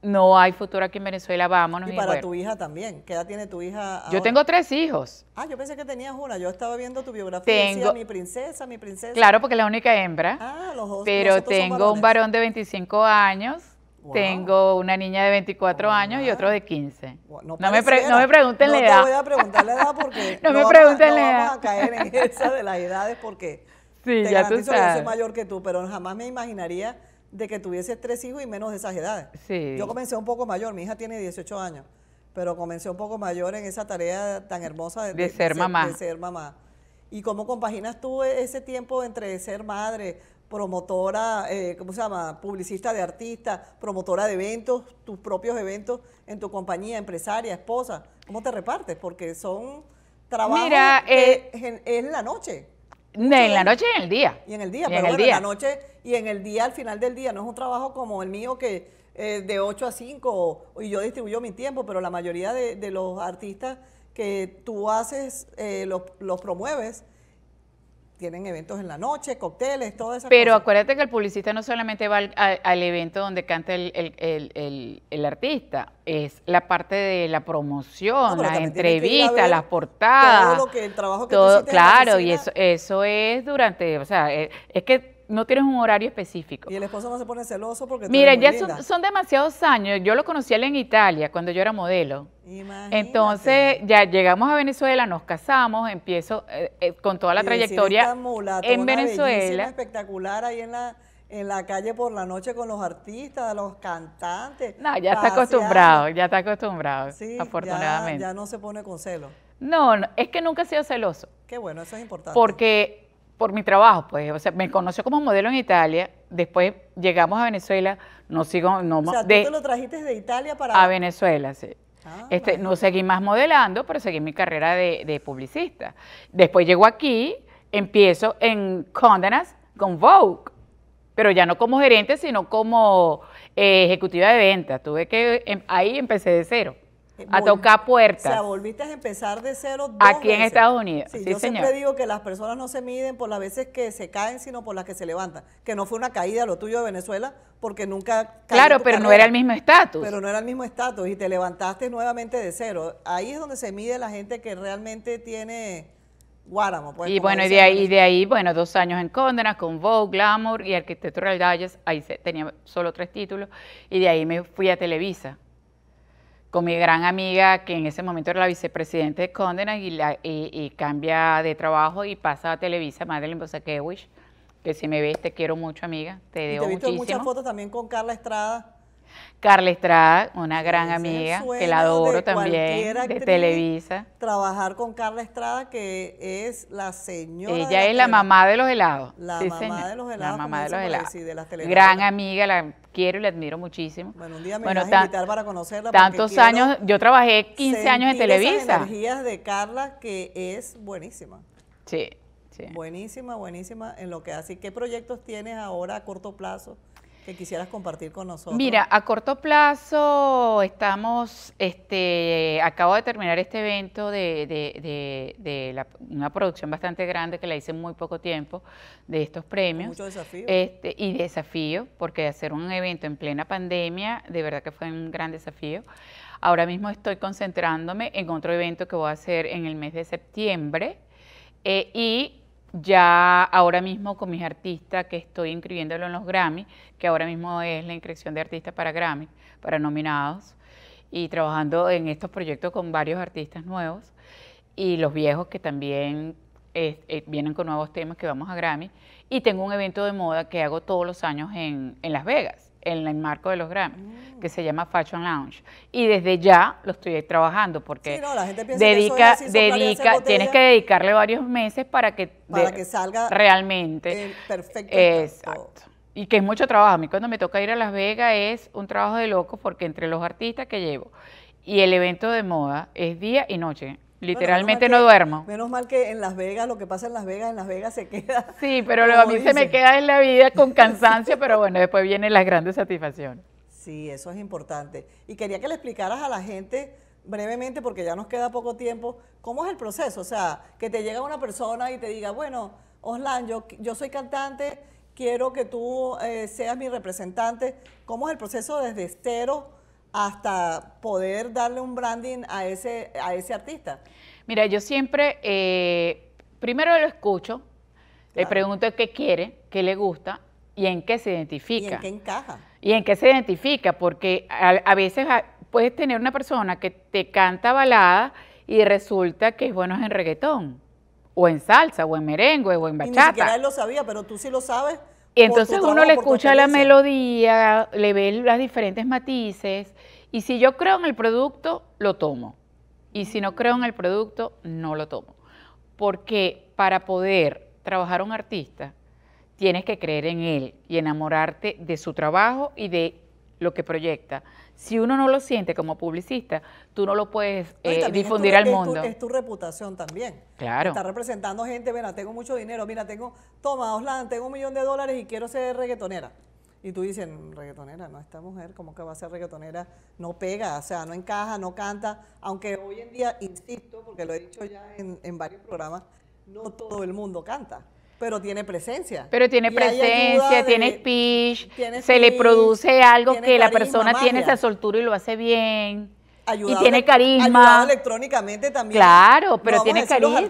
D: no hay futuro aquí en Venezuela, vámonos. Y para tu hija
A: también. ¿Qué edad tiene tu hija? Yo tengo tres hijos. Ah, yo pensé que tenías una. Yo estaba viendo tu biografía tengo, decía mi princesa, mi princesa. Claro, porque es la
D: única hembra. Ah,
A: los dos. Pero tengo un varón
D: de 25 años. Tengo una niña de 24 años y otro de 15. No, me no, me pregunten la edad. No voy a
A: preguntar la edad porque no, me vamos, pregunten la edad. vamos a caer en esa de las edades porque
D: sí, ya tú sabes. yo soy mayor
A: que tú, pero jamás me imaginaría de que tuviese tres hijos y menos de esas edades. Yo comencé un poco mayor, mi hija tiene 18 años, pero comencé un poco mayor en esa tarea tan hermosa de, ser, mamá. ¿Y cómo compaginas tú e-, ese tiempo entre ser madre, promotora, eh, ¿cómo se llama? Publicista de artistas, promotora de eventos, tus propios eventos en tu compañía, empresaria, esposa. ¿Cómo te repartes? Porque son trabajos Mira, eh, es la noche en la noche y en el día. Y en el día, pero en, la noche y en el día, al final del día, no es un trabajo como el mío que eh, de 8 a 5 y yo distribuyo mi tiempo, pero la mayoría de, los artistas que tú haces, eh, los, los promueves, tienen eventos en la noche, cócteles, todo eso. Pero acuérdate
D: que el publicista no solamente va al, evento donde canta el, el, el, artista, es la parte de la promoción, las entrevistas, las portadas. Todo lo
A: que el trabajo que todo, Claro, y eso,
D: eso es durante, o sea, eh, es que no tienes un horario específico. Y el
A: esposo no se pone celoso porque... Mira, ya son,
D: demasiados años. Yo lo conocí él en Italia cuando yo era modelo. Entonces ya llegamos a Venezuela, nos casamos, empiezo eh, eh, con toda la trayectoria en Venezuela.
A: Espectacular ahí en la calle por la noche con los artistas, los cantantes. No, ya está acostumbrado,
D: ya está acostumbrado, afortunadamente. Ya,
A: no se pone con celo.
D: No, no, es que nunca he sido celoso.
A: Qué bueno, eso es importante.
D: Porque por mi trabajo, pues, o sea, me conoció como modelo en Italia, después llegamos a Venezuela, no sigo, no... O sea, de, tú te lo
A: trajiste de Italia para... A
D: Venezuela, sí. Ah, este, no seguí más modelando, pero seguí mi carrera de, publicista. Después llego aquí, empiezo en Condenas con Vogue, pero ya no como gerente, sino como eh, ejecutiva de ventas. Tuve que, em, ahí empecé de cero. Eh, a tocar puertas. O sea,
A: volviste a empezar de cero. Aquí en Estados Unidos. Sí, yo siempre digo que las personas no se miden por las veces que se caen, sino por las que se levantan. Que no fue una caída lo tuyo de Venezuela, porque nunca. Claro, pero no era el mismo estatus. Pero no era el mismo estatus y te levantaste nuevamente de cero. Ahí es donde se mide la gente que realmente tiene. Guáramo, pues, y bueno, y de,
D: ahí, bueno, dos años en Cóndor con Vogue, Glamour y Arquitectural Dallas. ahí tenía solo tres títulos, y de ahí me fui a Televisa, con mi gran amiga, que en ese momento era la vicepresidenta de Condena y, y, cambia de trabajo y pasa a Televisa, Madeline Bosakewicz, pues, que si me ves te quiero mucho, amiga, te debo he visto muchas fotos
A: también con Carla Estrada.
D: Carla Estrada, una gran amiga, que la adoro también, de Televisa.
A: Trabajar con Carla Estrada, que es la señora. Ella es la mamá de los helados. La mamá de los helados. La de los gran
D: amiga, la quiero y la admiro muchísimo. Bueno, un día me a invitar para conocerla. Tantos años, yo trabajé 15 años en Televisa.
A: energías de Carla, que es buenísima. Sí, sí. Buenísima, buenísima en lo que hace. ¿Qué proyectos tienes ahora a corto plazo? que quisieras compartir con nosotros. Mira,
D: a corto plazo estamos, este, acabo de terminar este evento de, una producción bastante grande que la hice en muy poco tiempo de estos premios. Este, y desafío, porque hacer un evento en plena pandemia, de verdad que fue un gran desafío. Ahora mismo estoy concentrándome en otro evento que voy a hacer en el mes de septiembre. Eh, y ya ahora mismo con mis artistas que estoy inscribiéndolo en los Grammy, que ahora mismo es la inscripción de artistas para Grammy, para nominados, y trabajando en estos proyectos con varios artistas nuevos y los viejos que también eh, vienen con nuevos temas que vamos a Grammy. Y tengo un evento de moda que hago todos los años en Las Vegas en el marco de los Grammy, mm. que se llama Fashion Lounge. Y desde ya lo estoy trabajando porque dedica, dedica, tienes que dedicarle varios meses para que, salga realmente. perfecto. Exacto. Y que es mucho trabajo. A mí cuando me toca ir a Las Vegas es un trabajo de loco porque entre los artistas que llevo y el evento de moda es día y noche. Literalmente no duermo.
A: Menos mal que en Las Vegas, lo que pasa en Las Vegas, en Las Vegas se queda. Sí, pero a mí se me
D: queda en la vida con cansancio, pero bueno, después viene la grandes satisfacción. Sí, eso es importante.
A: Y quería que le explicaras a la gente brevemente, porque ya nos queda poco tiempo, cómo es el proceso. O sea, que te llega una persona y te diga, bueno, Oslan, yo, yo soy cantante, quiero que tú eh, seas mi representante. ¿Cómo es el proceso desde cero? hasta poder darle un branding a ese, a ese artista?
D: Mira, yo siempre, eh, primero lo escucho, le pregunto qué quiere, qué le gusta y en qué se identifica. Y en qué encaja. Y en qué se identifica, porque a, veces puedes tener una persona que te canta balada y resulta que es bueno en reggaetón, o en salsa, o en merengue, o en bachata. él lo
A: sabía, pero tú sí lo sabes y entonces uno le escucha la
D: melodía, le ve las diferentes matices, y si yo creo en el producto, lo tomo. Y si no creo en el producto, no lo tomo. Porque para poder trabajar un artista, tienes que creer en él y enamorarte de su trabajo y de lo que proyecta. Si uno no lo siente como publicista, tú no lo puedes eh, difundir al mundo. Es
A: tu, reputación también. Claro. Está representando gente, mira, tengo mucho dinero, mira, tengo, toma, Oslan, tengo un millón de dólares y quiero ser reggaetonera. Y tú dices, reggaetonera, no, esta mujer, ¿cómo que va a ser reggaetonera? No pega, o sea, no encaja, no canta, aunque hoy en día, insisto, porque lo he dicho ya en varios programas, no todo el mundo canta pero tiene presencia. Pero tiene presencia, tiene speech, se le produce algo que la persona tiene esa
D: soltura y lo hace bien. y tiene carisma. electrónicamente también. Claro, pero tiene carisma.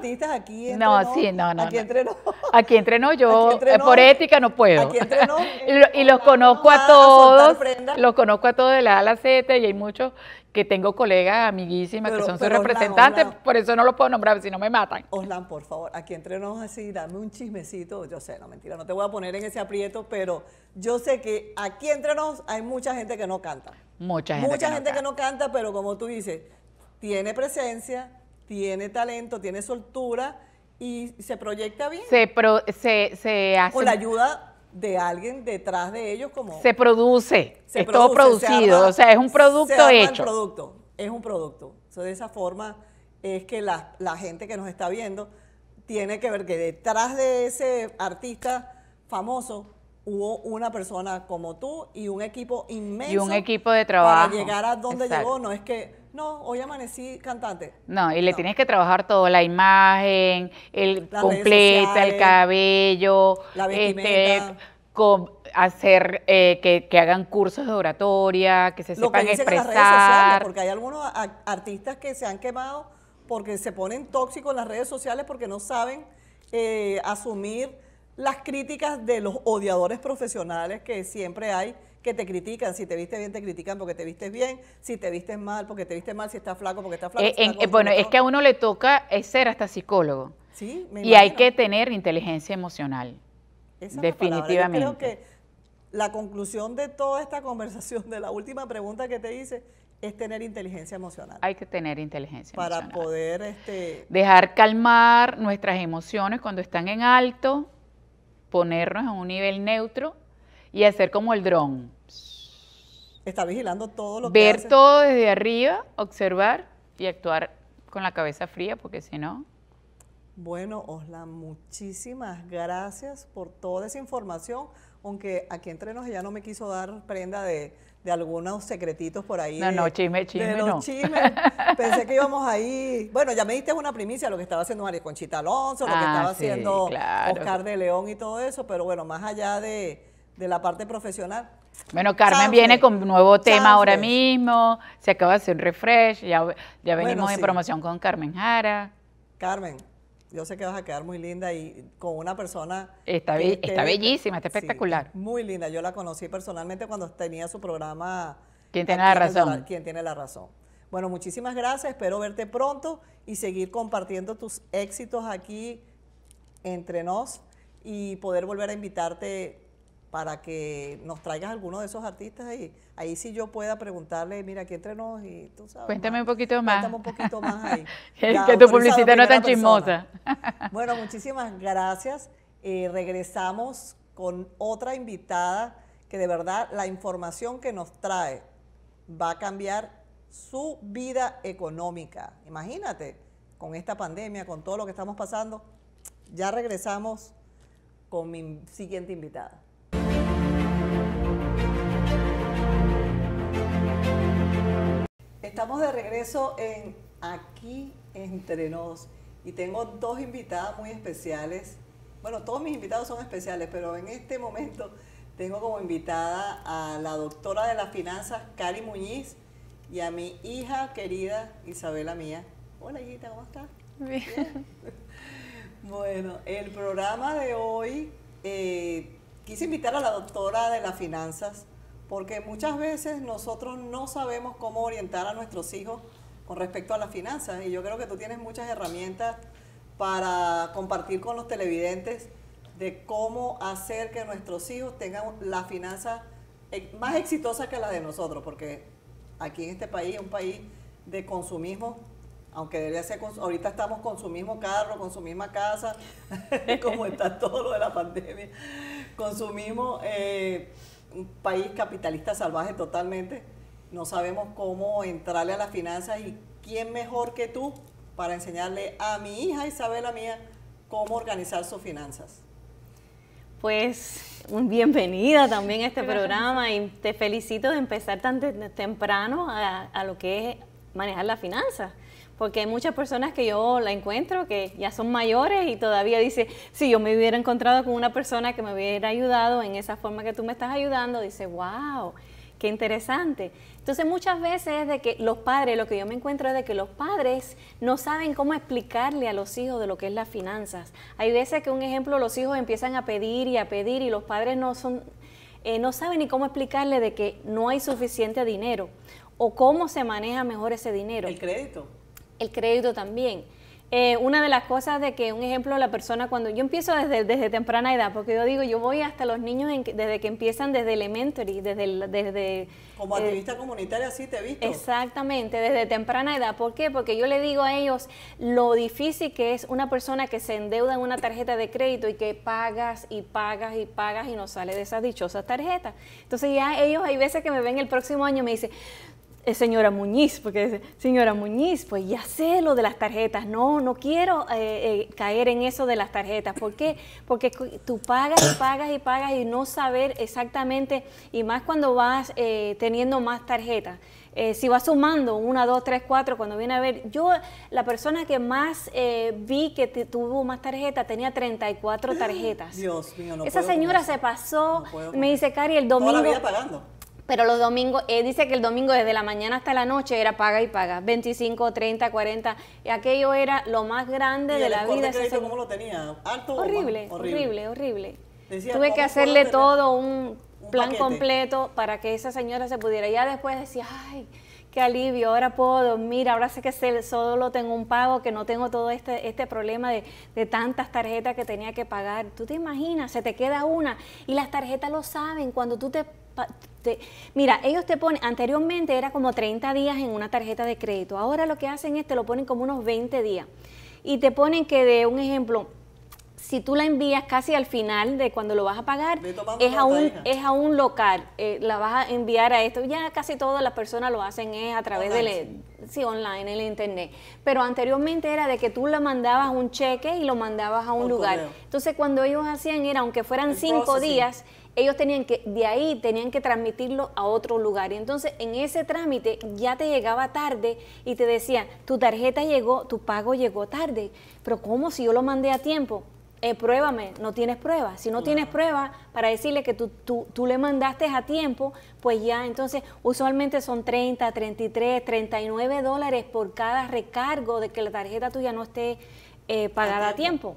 A: no, sí, no, no. Aquí entrenó.
D: Aquí entrenó yo. Eh, por ética no puedo. Aquí entrenó. y, los conozco a todos. los conozco a todos de la A a la y hay muchos que tengo colegas amiguísimas que son sus representantes,
A: por eso no lo puedo nombrar, si no me matan. Oslan, por favor, aquí entre nos así, dame un chismecito, yo sé, no mentira, no te voy a poner en ese aprieto, pero yo sé que aquí entre nos hay mucha gente que no canta. Mucha gente. Mucha gente que no canta, pero como tú dices, tiene presencia, tiene talento, tiene soltura y se proyecta bien. Se,
D: pro, se, se hace. Con la ayuda
A: de alguien detrás de ellos como... Se produce, se todo producido, o sea, es un producto Es un producto, es un producto. de esa forma es que la, gente que nos está viendo tiene que ver que detrás de ese artista famoso hubo una persona como tú y un equipo inmenso. Y un equipo de trabajo. Para llegar a donde llegó, no es que hoy amanecí cantante.
D: No, y le tienes que trabajar toda la imagen, el completa, el cabello, la este, hacer eh, que, hagan cursos de oratoria, que se Lo sepan que expresar. porque hay
A: algunos artistas que se han quemado porque se ponen tóxicos en las redes sociales porque no saben eh, asumir las críticas de los odiadores profesionales que siempre hay que te critican. Si te viste bien, te critican porque te viste bien. Si te viste mal, porque te viste mal. Si estás flaco, porque estás flaco. Eh, eh, bueno, es que a
D: uno le toca ser hasta psicólogo. Sí, me Y hay que tener inteligencia emocional. Definitivamente. Yo creo
A: que la conclusión de toda esta conversación, de la última pregunta que te hice, es tener inteligencia emocional. Hay que tener inteligencia para emocional. Para poder este...
D: dejar calmar nuestras emociones cuando están en alto, ponernos a un nivel neutro y hacer como el dron. Está vigilando todo lo Ver que Ver todo desde arriba, observar y actuar con la cabeza fría, porque si no.
A: Bueno, Osla, muchísimas gracias por toda esa información, aunque aquí entre nos ella no me quiso dar prenda de, algunos secretitos por ahí. No, no, chisme, chisme. De los chismes. Pensé que íbamos ahí. Bueno, ya me diste una primicia lo que estaba haciendo María Conchita Alonso, lo que ah, estaba haciendo Oscar de León y todo eso, pero bueno, más allá de, de la parte profesional. Bueno,
D: Carmen viene con un nuevo tema ahora mismo, se acaba de hacer un refresh, ya, ya venimos en promoción con Carmen
A: Jara. Carmen, yo sé que vas a quedar muy linda y con una persona... Está, está bellísima, está espectacular. muy linda, yo la conocí personalmente cuando tenía su programa...
D: ¿Quién tiene la razón?
A: ¿Quién tiene la razón? Bueno, muchísimas gracias, espero verte pronto y seguir compartiendo tus éxitos aquí entre nos y poder volver a invitarte para que nos traigas alguno de esos artistas ahí. Ahí sí yo pueda preguntarle, mira, aquí entre nos
C: y tú sabes. Cuéntame un
A: poquito
D: más. Cuéntame un poquito más ahí. que tu publicidad no es tan chismosa.
A: bueno, muchísimas gracias. Eh, regresamos con otra invitada que de verdad la información que nos trae va a cambiar su vida económica. Imagínate, con esta pandemia, con todo lo que estamos pasando, ya regresamos con mi siguiente invitada. Estamos de regreso en Aquí entre nos y tengo dos invitadas muy especiales. Bueno, todos mis invitados son especiales, pero en este momento tengo como invitada a la doctora de las finanzas, Cari Muñiz, y a mi hija querida, Isabela Mía. Hola, hijita, ¿cómo estás? Bien. Bueno, el programa de hoy eh, quise invitar a la doctora de las finanzas porque muchas veces nosotros no sabemos cómo orientar a nuestros hijos con respecto a las finanzas y yo creo que tú tienes muchas herramientas para compartir con los televidentes de cómo hacer que nuestros hijos tengan la finanza más exitosa que la de nosotros, porque aquí en este país es un país de consumismo, aunque debería ser, ahorita estamos con su mismo carro, con su misma casa, como está todo lo de la pandemia, consumimos... Eh, un país capitalista salvaje totalmente, no sabemos cómo entrarle a las finanzas y quién mejor que tú para enseñarle a mi hija Isabela mía cómo organizar sus finanzas.
E: Pues un bienvenida también a este programa y te felicito de empezar tan temprano a lo que es manejar las finanzas porque hay muchas personas que yo la encuentro que ya son mayores y todavía dice, si yo me hubiera encontrado con una persona que me hubiera ayudado en esa forma que tú me estás ayudando, dice, wow, qué interesante. Entonces muchas veces es de que los padres, lo que yo me encuentro es de que los padres no saben cómo explicarle a los hijos de lo que es las finanzas. Hay veces que un ejemplo los hijos empiezan a pedir y a pedir y los padres no son eh, no saben ni cómo explicarle de que no hay suficiente dinero o cómo se maneja mejor ese dinero. El crédito el crédito también. Eh, una de las cosas de que, un ejemplo, la persona cuando yo empiezo desde, temprana edad, porque yo digo, yo voy hasta los niños desde que empiezan desde elementary, desde... desde Como eh, activista
A: comunitaria, sí te he visto.
E: Exactamente, desde temprana edad. ¿Por qué? Porque yo le digo a ellos lo difícil que es una persona que se endeuda en una tarjeta de crédito y que pagas y pagas y pagas y no sale de esas dichosas tarjetas. Entonces ya ellos hay veces que me ven el próximo año y me dicen, señora Muñiz, porque dice, señora Muñiz, pues ya sé lo de las tarjetas, no, no quiero eh, eh, caer en eso de las tarjetas, ¿por qué? Porque tú pagas y pagas y pagas y no saber exactamente, y más cuando vas eh, teniendo más tarjetas. si vas sumando una, dos, tres, cuatro, cuando viene a ver, yo la persona que más vi que tuvo más tarjetas tenía 34 tarjetas. Dios mío, Esa señora se pasó, me dice, Cari, el domingo... Toda la pero los domingos, eh, dice que el domingo desde la mañana hasta la noche era paga y paga, 25, 30, 40, y aquello era lo más grande de la vida. ¿Cómo
A: lo tenía? ¿Alto horrible, horrible, horrible, Tuve que hacerle todo
E: un, plan completo para que esa señora se pudiera. Ya después decía, ay, qué alivio, ahora puedo dormir, ahora sé que solo tengo un pago, que no tengo todo este, este problema de, de, tantas tarjetas que tenía que pagar. Tú te imaginas, se te queda una y las tarjetas lo saben, cuando tú te te, mira, ellos te ponen, anteriormente era como 30 días en una tarjeta de crédito, ahora lo que hacen es te lo ponen como unos 20 días y te ponen que de un ejemplo, si tú la envías casi al final de cuando lo vas a pagar, es a, un, es a un local, eh, la vas a enviar a esto. Ya casi todas las personas lo hacen es a través online. del sí, online, el internet. Pero anteriormente era de que tú la mandabas un cheque y lo mandabas a un, lugar. Entonces cuando ellos hacían era, aunque fueran 5 cinco días, ellos tenían que, de ahí tenían que transmitirlo a otro lugar. Y entonces en ese trámite ya te llegaba tarde y te decían, tu tarjeta llegó, tu pago llegó tarde. Pero ¿cómo si yo lo mandé a tiempo? Eh, pruébame, no tienes prueba. Si no tienes prueba para decirle que tú, tú, le mandaste a tiempo, pues ya entonces usualmente son 30, 33, 39 dólares por cada recargo de que la tarjeta tuya no esté eh, pagada
A: A tiempo.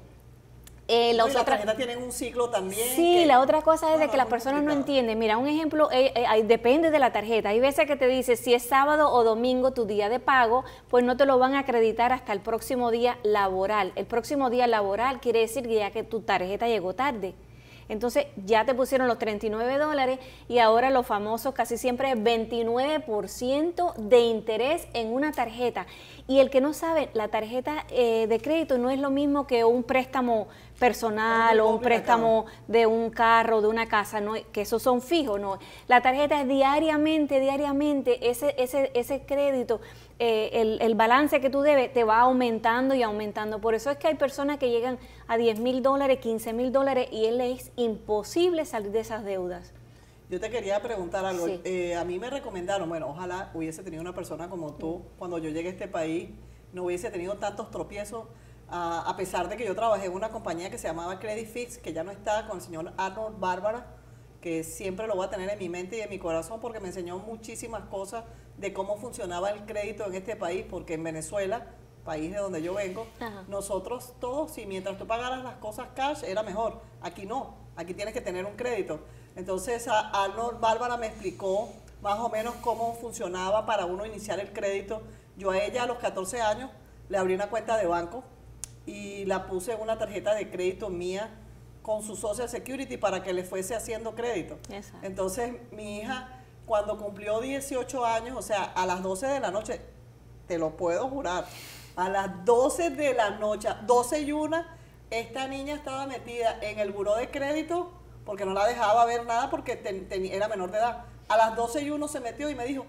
A: Eh, la otra, tienen un ciclo también.
E: Sí, la otra cosa es de que las personas no entienden. Mira, un ejemplo, eh, eh, depende de la tarjeta. Hay veces que te dice si es sábado o domingo tu día de pago, pues no te lo van a acreditar hasta el próximo día laboral. El próximo día laboral quiere decir que ya que tu tarjeta llegó tarde. Entonces ya te pusieron los 39 dólares y ahora los famosos casi siempre 29% de interés en una tarjeta. Y el que no sabe, la tarjeta eh, de crédito no es lo mismo que un préstamo personal o un préstamo de un carro, de una casa, no, que esos son fijos, no. La tarjeta es diariamente, diariamente ese, ese, ese crédito eh, el, el, balance que tú debes te va aumentando y aumentando. Por eso es que hay personas que llegan a 10 mil dólares, 15 mil dólares y él es imposible salir de esas deudas.
A: Yo te quería preguntar algo. Eh, a mí me recomendaron, bueno, ojalá hubiese tenido una persona como tú cuando yo llegué a este país, no hubiese tenido tantos tropiezos, a, pesar de que yo trabajé en una compañía que se llamaba Credit Fix, que ya no está, con el señor Arnold Bárbara, que siempre lo voy a tener en mi mente y en mi corazón porque me enseñó muchísimas cosas de cómo funcionaba el crédito en este país, porque en Venezuela, país de donde yo vengo, nosotros todos, si mientras tú pagaras las cosas cash, era mejor. Aquí no, aquí tienes que tener un crédito. Entonces, a Arnold Bárbara me explicó más o menos cómo funcionaba para uno iniciar el crédito. Yo a ella a los 14 años le abrí una cuenta de banco y la puse en una tarjeta de crédito mía con su Social Security para que le fuese haciendo crédito. Entonces mi hija cuando cumplió 18 años, o sea, a las 12 de la noche, te lo puedo jurar, a las 12 de la noche, 12 y una, esta niña estaba metida en el buró de crédito porque no la dejaba ver nada porque era menor de edad. A las 12 y uno se metió y me dijo,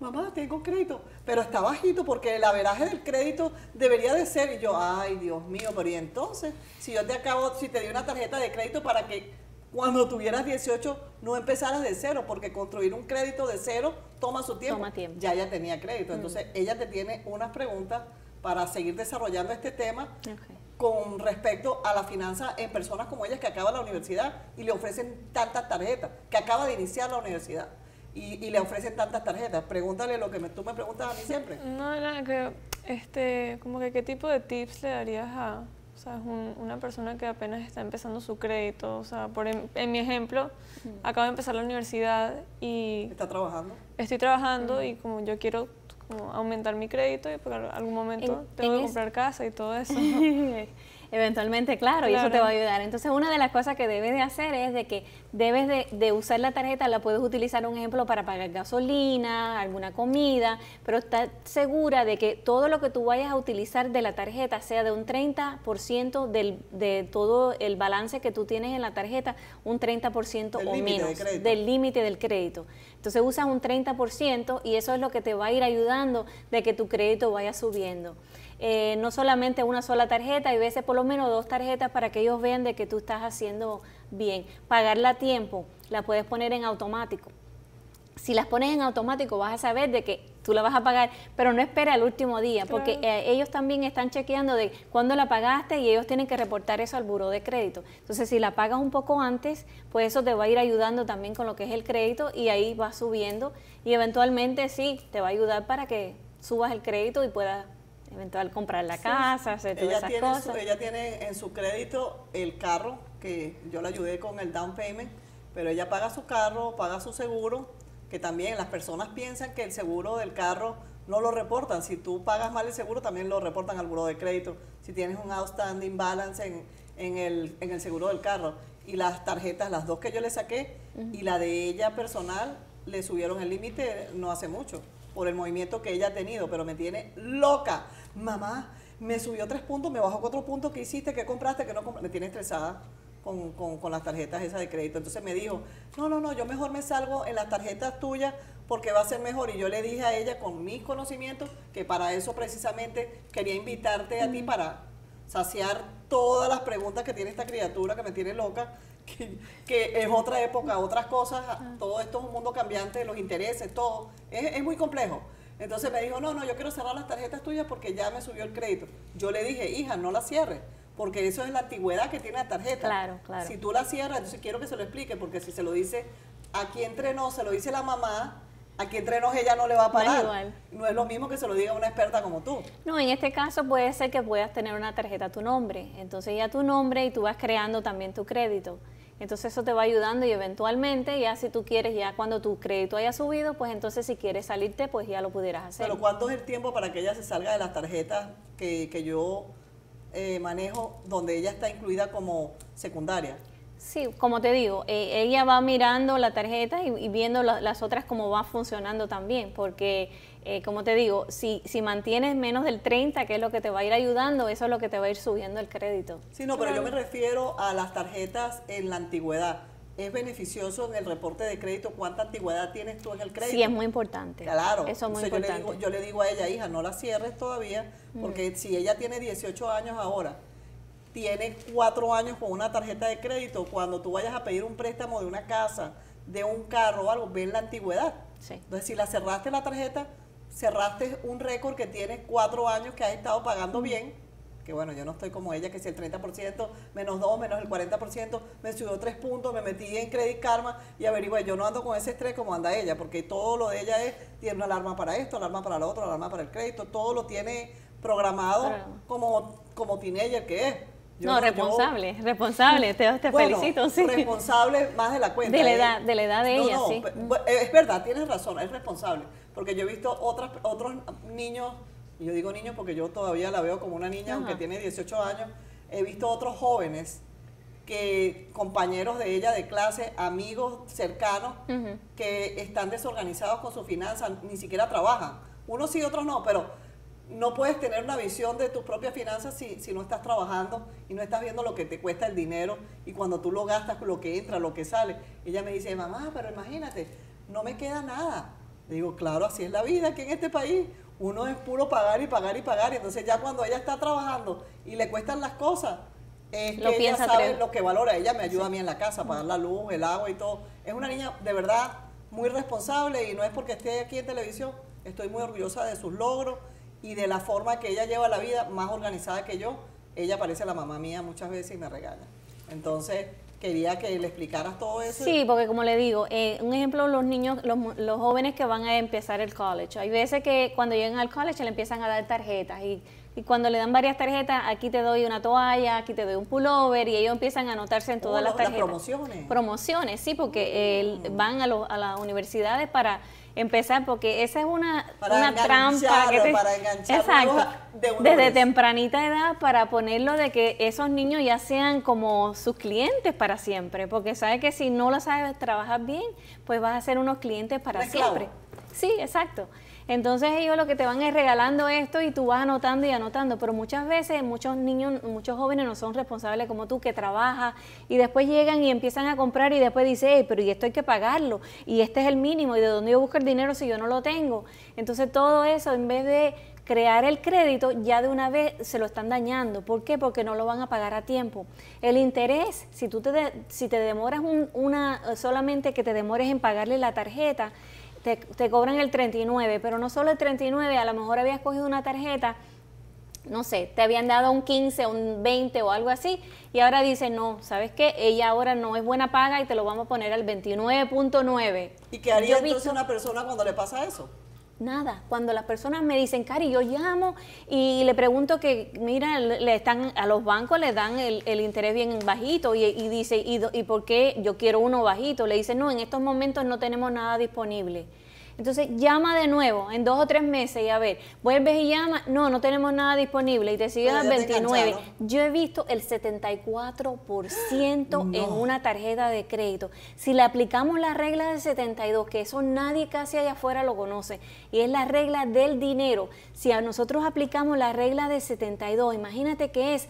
A: mamá, tengo crédito, pero está bajito porque el averaje del crédito debería de ser. Y yo, ay, Dios mío, pero y entonces, si yo te acabo, si te di una tarjeta de crédito para que cuando tuvieras 18 no empezaras de cero, porque construir un crédito de cero toma su tiempo. Toma tiempo. Ya ella tenía crédito. Entonces, mm. ella te tiene unas preguntas para seguir desarrollando este tema con respecto a la finanza en personas como ellas que acaban la universidad y le ofrecen tantas tarjetas, que acaba de iniciar la universidad. Y, le ofrecen tantas tarjetas. Pregúntale lo que tú me preguntas a mí siempre.
E: No, nada, que, este, como que qué tipo de tips le darías a, o sea, es una persona que apenas está empezando su crédito. O sea, por em, en, mi ejemplo, acabo de empezar la universidad y... ¿Está trabajando? Estoy trabajando y como yo quiero como aumentar mi crédito y por algún momento tengo que comprar casa y todo eso. Eventualmente, claro, y eso te va a ayudar. Entonces, una de las cosas que debes de hacer es de que debes de, usar la tarjeta, la puedes utilizar, un ejemplo, para pagar gasolina, alguna comida, pero está segura de que todo lo que tú vayas a utilizar de la tarjeta sea de un 30% del, de todo el balance que tú tienes en la tarjeta, un 30% o menos del, límite del crédito. Entonces, usas un 30% y eso es lo que te va a ir ayudando de que tu crédito vaya subiendo. Eh, no solamente una sola tarjeta, hay veces por lo menos dos tarjetas para que ellos vean de que tú estás haciendo bien. Pagarla a tiempo, la puedes poner en automático. Si las pones en automático vas a saber de que tú la vas a pagar, pero no espera el último día, porque eh, ellos también están chequeando de cuándo la pagaste y ellos tienen que reportar eso al buro de crédito. Entonces, si la pagas un poco antes, pues eso te va a ir ayudando también con lo que es el crédito y ahí va subiendo y eventualmente sí, te va a ayudar para que subas el crédito y puedas eventual comprar la casa, hacer ella tiene ella
A: tiene en su crédito el carro, que yo la ayudé con el down payment, pero ella paga su carro, paga su seguro, que también las personas piensan que el seguro del carro no lo reportan. Si tú pagas mal el seguro, también lo reportan al buro de crédito. Si tienes un outstanding balance en, el, seguro del carro. Y las tarjetas, las dos que yo le saqué, y la de ella personal, le subieron el límite no hace mucho por el movimiento que ella ha tenido, pero me tiene loca mamá, me subió tres puntos, me bajó cuatro puntos, ¿qué hiciste? ¿Qué compraste? ¿Qué no compraste? Me tiene estresada. Con, las tarjetas esas de crédito. Entonces me dijo, no, no, no, yo mejor me salgo en las tarjetas tuyas porque va a ser mejor. Y yo le dije a ella con mis conocimientos que para eso precisamente quería invitarte a ti para saciar todas las preguntas que tiene esta criatura que me tiene loca, que, es otra época, otras cosas, ah. todo esto es un mundo cambiante, los intereses, todo. es muy complejo. Entonces me dijo, no, no, yo quiero cerrar las tarjetas tuyas porque ya me subió el crédito. Yo le dije, hija, no la cierres, porque eso es la antigüedad que tiene la tarjeta. Claro, claro. Si tú la cierras, entonces quiero que se lo explique, porque si se lo dice aquí entre nos, se lo dice la mamá, aquí entre nos ella no le va a parar. No es, igual. no es lo mismo que se lo diga una experta como tú.
E: No, en este caso puede ser que puedas tener una tarjeta a tu nombre, entonces ya tu nombre y tú vas creando también tu crédito. Entonces eso te va ayudando y eventualmente ya si tú quieres, ya cuando tu crédito haya subido, pues entonces si quieres salirte, pues ya lo pudieras hacer.
A: Pero ¿cuánto es el tiempo para que ella se salga de las tarjetas que, que yo eh, manejo, donde ella está incluida como secundaria?
E: Sí, como te digo, eh, ella va mirando la tarjeta y, viendo las otras cómo va funcionando también, porque eh, como te digo, si, si mantienes menos del 30, que es lo que te va a ir ayudando, eso es lo que te va a ir subiendo el crédito.
A: Sí, no, pero yo me refiero a las tarjetas en la antigüedad. ¿Es beneficioso en el reporte de crédito cuánta antigüedad tienes tú en el crédito? Sí, es muy
E: importante. Claro. Eso es muy importante.
A: Yo le, digo, a ella, hija, no la cierres todavía, porque si ella tiene 18 años ahora tiene cuatro años con una tarjeta de crédito, cuando tú vayas a pedir un préstamo de una casa, de un carro o algo, ven la antigüedad. Entonces, si la cerraste la tarjeta, cerraste un récord que tienes cuatro años que has estado pagando bien, que bueno, yo no estoy como ella, que si el 30%, menos 2, menos el 40%, me subió tres puntos, me metí en Credit Karma y averigué, yo no ando con ese estrés como anda ella, porque todo lo de ella es, tiene una alarma para esto, alarma para lo otro, alarma para el crédito, todo lo tiene programado como como, tiene ella que es no, responsable,
E: responsable, te, te felicito, sí.
A: Responsable más de la cuenta. De la ¿eh? edad, de, la edad de ella, sí. Eh, es verdad, tienes razón, es responsable. Porque yo he visto otras, otros niños, y yo digo niños porque yo todavía la veo como una niña, aunque tiene 18 años, he visto otros jóvenes que compañeros de ella de clase, amigos cercanos, que están desorganizados con su finanza, ni siquiera trabajan. Unos sí, otros no, pero no puedes tener una visión de tus propias finanzas si, si, no estás trabajando y no estás viendo lo que te cuesta el dinero y cuando tú lo gastas, lo que entra, lo que sale. Ella me dice, mamá, pero imagínate, no me queda nada. Le digo, claro, así es la vida aquí en este país. Uno es puro pagar y pagar y pagar. Y entonces ya cuando ella está trabajando y le cuestan las cosas, es que ella sabe lo que valora. Ella me ayuda a mí en la casa, a pagar la luz, el agua y todo. Es una niña de verdad muy responsable y no es porque esté aquí en televisión. Estoy muy orgullosa de sus logros y de la forma que ella lleva la vida, más organizada que yo, ella parece la mamá mía muchas veces y me regala. Entonces, quería que le explicaras todo eso. Sí,
E: porque como le digo, eh, un ejemplo, los niños, los, los, jóvenes que van a empezar el college. Hay veces que cuando llegan al college le empiezan a dar tarjetas y, y cuando le dan varias tarjetas, aquí te doy una toalla, aquí te doy un pullover y ellos empiezan a anotarse en todas las tarjetas. promociones. Promociones, sí, porque mm. van a, a las universidades para empezar, porque esa es una, una trampa que te, para exacto, desde tempranita edad para ponerlo de que esos niños ya sean como sus clientes para siempre, porque sabes que si no lo sabes trabajar bien, pues vas a ser unos clientes para siempre. Sí, exacto. Entonces ellos lo que te van es regalando esto y tú vas anotando y anotando, pero muchas veces muchos niños, muchos jóvenes no son responsables como tú, que trabajas y después llegan y empiezan a comprar y después dicen, pero y esto hay que pagarlo y este es el mínimo y de dónde yo busco el dinero si yo no lo tengo. Entonces todo eso en vez de crear el crédito, ya de una vez se lo están dañando. ¿Por qué? Porque no lo van a pagar a tiempo. El interés, si tú te, si te demoras una, solamente que te demores en pagarle la tarjeta, te, cobran el 39, pero no solo el 39, a lo mejor habías cogido una tarjeta, no sé, te habían dado un 15, un 20 o algo así, y ahora dice no, ¿sabes qué? Ella ahora no es buena paga y te lo vamos a poner al 29.9. ¿Y qué haría entonces una persona
A: cuando le pasa eso?
E: Nada. Cuando las personas me dicen, Cari, yo llamo y le pregunto que, mira, le están, a los bancos le dan el, interés bien bajito y, y dice, ¿y, ¿y por qué yo quiero uno bajito? Le dice, no, en estos momentos no tenemos nada disponible. Entonces llama de nuevo en dos o tres meses y a ver, vuelves y llama, no, no tenemos nada disponible y te sigue al 29. Yo he visto el 74% en una tarjeta de crédito. Si le aplicamos la regla de 72, que eso nadie casi allá afuera lo conoce, y es la regla del dinero, si a nosotros aplicamos la regla de 72, imagínate que es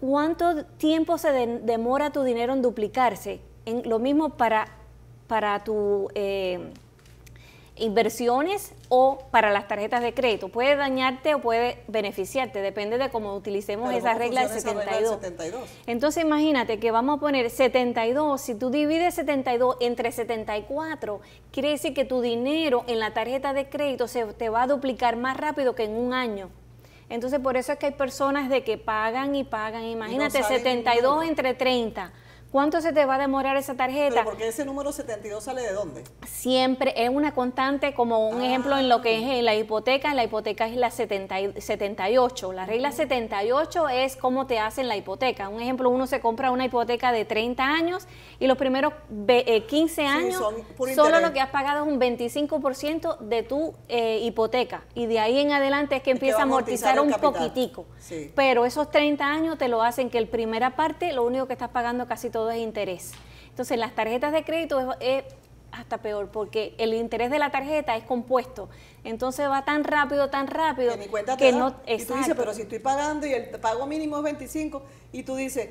E: cuánto tiempo se demora tu dinero en duplicarse. En, lo mismo para, para tu... Eh, inversiones o para las tarjetas de crédito. Puede dañarte o puede beneficiarte, depende de cómo utilicemos esa, regla del 72. Entonces imagínate que vamos a poner 72, si tú divides 72 entre 74, quiere decir que tu dinero en la tarjeta de crédito se te va a duplicar más rápido que en un año. Entonces por eso es que hay personas de que pagan y pagan, imagínate 72 entre 30 ¿Cuánto se te va a demorar esa tarjeta? ¿Pero porque
A: ese número 72 sale de dónde?
E: Siempre es una constante, como un ah. ejemplo en lo que es eh, la hipoteca. la hipoteca es la 78. La regla 78 es cómo te hacen la hipoteca. Un ejemplo, uno se compra una hipoteca de 30 años y los primeros 15 eh, años, solo lo que has pagado es un 25% de tu eh, hipoteca. Y de ahí en adelante es que empieza a amortizar, un poquitico. Pero esos 30 años te lo hacen que la primera parte, lo único que estás pagando casi todo de interés. Entonces las tarjetas de crédito es, hasta peor, porque el interés de la tarjeta es compuesto. Entonces va tan rápido, tan
A: rápido. Que, no. tú dices, pero si estoy pagando y el pago mínimo es 25, y tú dices,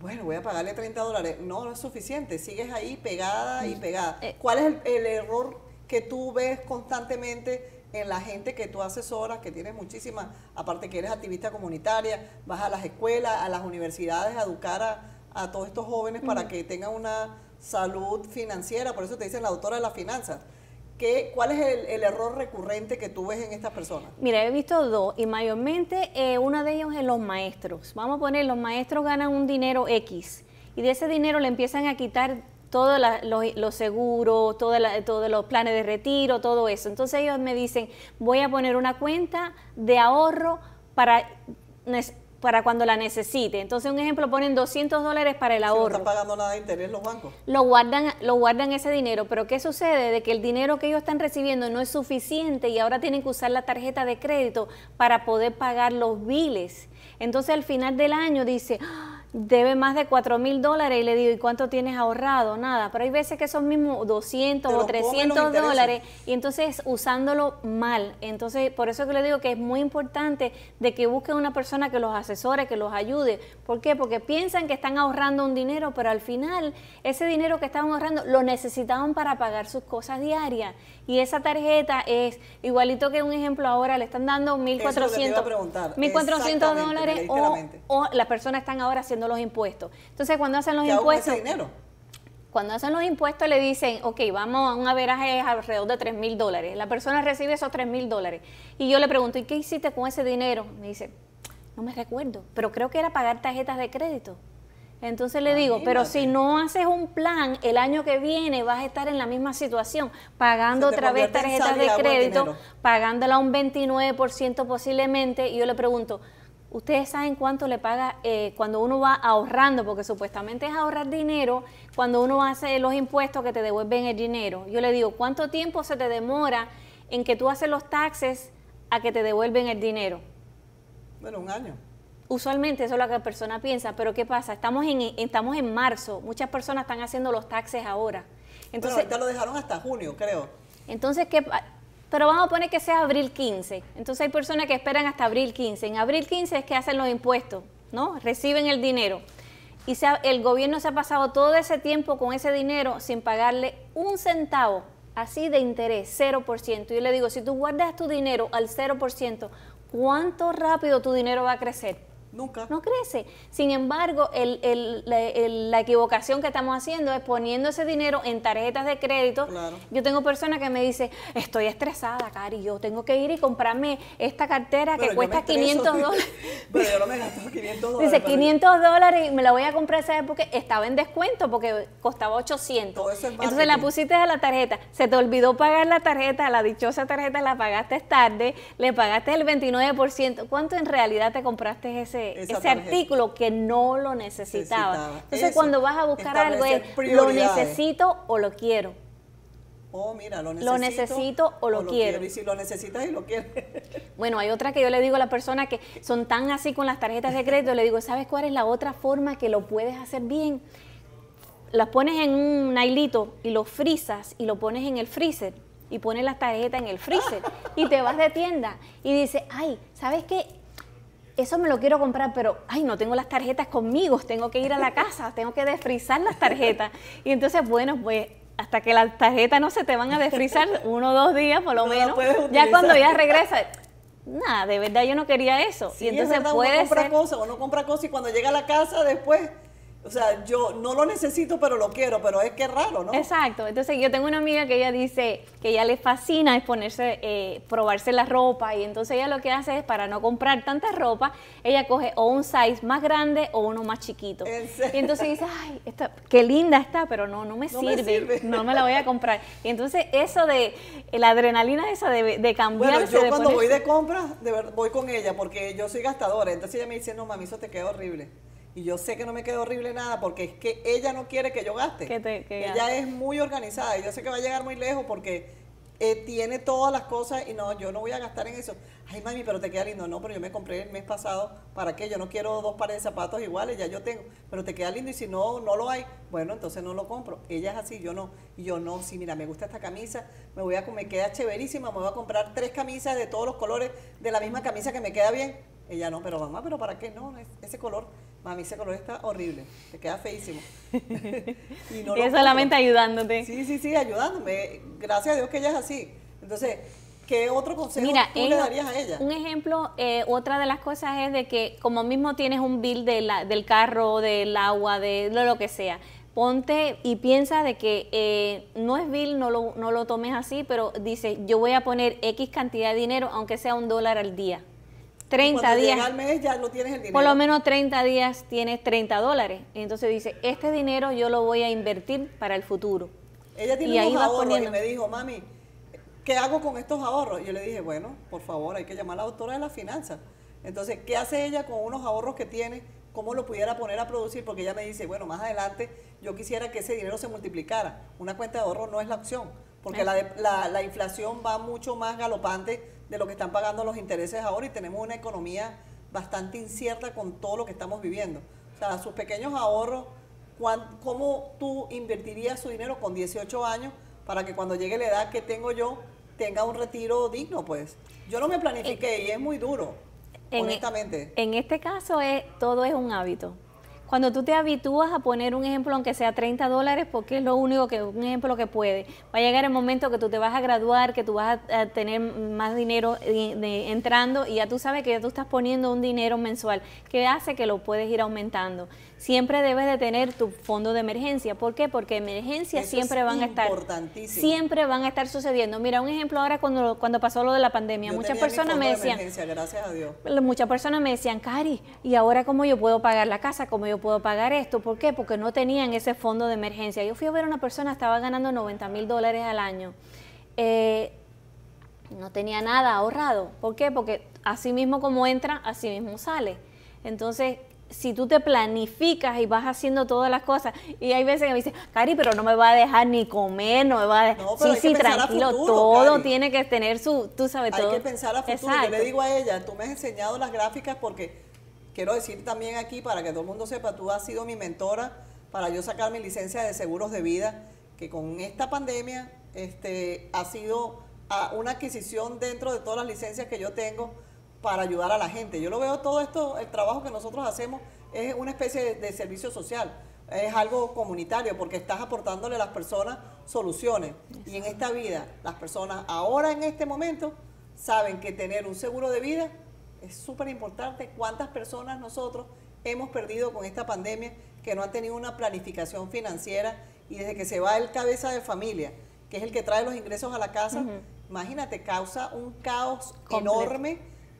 A: bueno, voy a pagarle 30 dólares. No, no es suficiente. Sigues ahí pegada y mm, pegada. Eh. ¿Cuál es el, error que tú ves constantemente en la gente que tú asesoras, que tienes muchísimas, aparte que eres activista comunitaria, vas a las escuelas, a las universidades a educar a a todos estos jóvenes para que tengan una salud financiera, por eso te dicen la doctora de las finanzas. ¿Cuál es el, error recurrente que tú ves en estas personas?
E: Mira, he visto dos y mayormente eh, una de ellos es los maestros. Vamos a poner, los maestros ganan un dinero X y de ese dinero le empiezan a quitar todos los, seguros, todos los planes de retiro, todo eso. Entonces ellos me dicen, voy a poner una cuenta de ahorro para para cuando la necesite. Entonces, un ejemplo, ponen 200 dólares para el ahorro. no están pagando nada de interés los bancos. Lo guardan, lo guardan ese dinero, pero ¿qué sucede? De que el dinero que ellos están recibiendo no es suficiente y ahora tienen que usar la tarjeta de crédito para poder pagar los biles. Entonces, al final del año dice debe más de cuatro mil dólares y le digo, ¿y cuánto tienes ahorrado? Nada, pero hay veces que son mismos 200 o 300 dólares y entonces usándolo mal. Entonces, por eso que le digo que es muy importante de que busquen una persona que los asesore, que los ayude. ¿Por qué? Porque piensan que están ahorrando un dinero, pero al final ese dinero que estaban ahorrando lo necesitaban para pagar sus cosas diarias y esa tarjeta es igualito que un ejemplo ahora, le están dando 1.400 1.400 dólares o, o, las personas están ahora haciendo los impuestos. Entonces, cuando hacen los impuestos... dinero? Cuando hacen los impuestos le dicen, ok, vamos a un averaje alrededor de 3.000 mil dólares. La persona recibe esos 3.000 mil dólares. Y yo le pregunto, ¿y qué hiciste con ese dinero? Me dice, no me recuerdo, pero creo que era pagar tarjetas de crédito. Entonces le digo, ah, pero si no haces un plan, el año que viene vas a estar en la misma situación, pagando otra vez tarjetas de crédito, pagándola un 29% posiblemente. Y yo le pregunto, ¿ustedes saben cuánto le paga eh, cuando uno va ahorrando? Porque supuestamente es ahorrar dinero cuando uno hace los impuestos que te devuelven el dinero. Yo le digo, ¿cuánto tiempo se te demora en que tú haces los taxes a que te devuelven el dinero? Bueno, un año. Usualmente eso es lo que la persona piensa, pero ¿qué pasa? Estamos en, estamos en marzo, muchas personas están haciendo los taxes ahora. Entonces, bueno, ya lo dejaron
A: hasta junio, creo.
E: Entonces, ¿qué pero vamos a poner que sea abril 15. Entonces hay personas que esperan hasta abril 15. En abril 15 es que hacen los impuestos, ¿no? Reciben el dinero. Y el gobierno se ha pasado todo ese tiempo con ese dinero sin pagarle un centavo, así de interés, 0%. Yo le digo, si tú guardas tu dinero al 0%, ¿cuánto rápido tu dinero va a crecer? Nunca. No crece. Sin embargo, la, equivocación que estamos haciendo es poniendo ese dinero en tarjetas de crédito. Yo tengo personas que me dicen, estoy estresada, Cari, yo tengo que ir y comprarme esta cartera que cuesta 500 dólares.
A: pero yo no me 500 dólares. Dice,
E: 500 dólares y me la voy a comprar esa porque Estaba en descuento porque costaba 800. Entonces la pusiste a la tarjeta. Se te olvidó pagar la tarjeta, la dichosa tarjeta la pagaste tarde, le pagaste el 29%. ¿Cuánto en realidad te compraste ese? ese, artículo que no lo
A: necesitaba. Entonces, cuando vas a buscar algo, es lo
E: necesito o lo quiero.
A: Oh, mira, lo necesito, lo necesito o, lo, quiero. necesitas y lo
E: Bueno, hay otra que yo le digo a la persona que son tan así con las tarjetas de crédito, le digo, ¿sabes cuál es la otra forma que lo puedes hacer bien? Las pones en un nailito y lo frisas y lo pones en el freezer y pones las tarjetas en el freezer y te vas de tienda y dices, ay, ¿sabes qué? eso me lo quiero comprar, pero ay, no tengo las tarjetas conmigo, tengo que ir a la casa, tengo que desfrizar las tarjetas. Y entonces, bueno, pues hasta que las tarjetas no se te van a desfrizar uno o dos días por lo menos. Ya cuando ya regresa, nada, de verdad yo no quería eso. y entonces es verdad, puede uno compra ser...
A: cosas, compra cosas y cuando llega a la casa después o sea, yo no lo necesito, pero lo quiero, pero es que es raro, ¿no?
E: Exacto. Entonces, yo tengo una amiga que ella dice que ella le fascina es ponerse, eh, probarse la ropa, y entonces ella lo que hace es para no comprar tanta ropa, ella coge o un size más grande o uno más chiquito. Y entonces dice, ay, esta, qué linda está, pero no, no me, sirve, no me la voy a comprar. Y entonces, eso de eh, la adrenalina esa de, de cambiarse. yo cuando voy de
A: compras, de verdad, voy con ella, porque yo soy gastadora. Entonces, ella me dice, no, mami, eso te queda horrible y yo sé que no me queda horrible nada porque es que ella no quiere que yo gaste. ella es muy organizada y yo sé que va a llegar muy lejos porque eh, tiene todas las cosas y no, yo no voy a gastar en eso. Ay, mami, pero te queda lindo. No, pero yo me compré el mes pasado. ¿Para qué? Yo no quiero dos pares de zapatos iguales, ya yo tengo. Pero te queda lindo y si no, no lo hay, bueno, entonces no lo compro. Ella es así, yo no. yo no, si mira, me gusta esta camisa, me voy a, me queda chéverísima, me voy a comprar tres camisas de todos los colores de la misma camisa que me queda bien. Ella no, pero mamá, pero ¿para qué? No, ese color mami, ese color está horrible, te queda feísimo. y es solamente ayudándote. Sí, sí, sí, ayudándome. Gracias a Dios que ella es así. Entonces, ¿qué otro consejo tú le darías a ella? Un
E: ejemplo, eh, otra de las cosas es de que como mismo tienes un bill de la, del carro, del agua, de lo, que sea, ponte y piensa de que eh, no es bill, no lo, no lo tomes así, pero dice, yo voy a poner X cantidad de dinero, aunque sea un dólar al día. 30 días.
A: Por lo menos 30
E: días tienes 30 dólares. Entonces dice, este dinero yo lo voy a invertir para el futuro.
A: Ella tiene un y me dijo, mami, ¿qué hago con estos ahorros? Yo le dije, bueno, por favor, hay que llamar a la doctora de las finanzas. Entonces, ¿qué hace ella con unos ahorros que tiene? ¿Cómo lo pudiera poner a producir? Porque ella me dice, bueno, más adelante yo quisiera que ese dinero se multiplicara. Una cuenta de ahorro no es la opción, porque la, la inflación va mucho más galopante de lo que están pagando los intereses ahora y tenemos una economía bastante incierta con todo lo que estamos viviendo. O sea, sus pequeños ahorros, ¿cómo tú invertirías su dinero con 18 años para que cuando llegue la edad que tengo yo tenga un retiro digno? Pues yo no me planifiqué y es muy duro, e- honestamente.
E: en este caso es, todo es un hábito. Cuando tú te habitúas a poner un ejemplo, aunque sea 30 dólares, porque es lo único que, un ejemplo que puede, va a llegar el momento que tú te vas a graduar, que tú vas a, tener más dinero eh, entrando y ya tú sabes que tú estás poniendo un dinero mensual, que hace que lo puedes ir aumentando. Siempre debes de tener tu fondo de emergencia. ¿Por qué? Porque emergencias siempre van a estar. Siempre van a estar sucediendo. Mira, un ejemplo ahora cuando, cuando pasó lo de la pandemia. muchas personas me decían. Muchas personas me decían, Cari, ¿y ahora cómo yo puedo pagar la casa? ¿Cómo puedo pagar esto. ¿Por qué? Porque no tenían ese fondo de emergencia. Yo fui a ver a una persona, estaba ganando 90 mil dólares al año. Eh, no tenía nada ahorrado. ¿Por qué? Porque así mismo como entra, así mismo sale. Entonces, si tú te planificas y vas haciendo todas las cosas, y hay veces que me dicen, Cari, pero no me va a dejar ni comer, no me va a dejar. sí, sí, tranquilo, todo tiene que tener su, tú sabes, todo. Hay que pensar a futuro. Yo le digo a ella,
A: tú me has enseñado las gráficas porque quiero decir también aquí, para que todo el mundo sepa, tú has sido mi mentora para yo sacar mi licencia de seguros de vida, que con esta pandemia este, ha sido ah, una adquisición dentro de todas las licencias que yo tengo para ayudar a la gente. Yo lo veo todo esto, el trabajo que nosotros hacemos es una especie de, servicio social, es algo comunitario porque estás aportándole a las personas soluciones. Y en esta vida, las personas ahora en este momento saben que tener un seguro de vida es súper importante cuántas personas nosotros hemos perdido con esta pandemia que no han tenido una planificación financiera y desde que se va el cabeza de familia, que es el que trae los ingresos a la casa, imagínate, causa un caos enorme,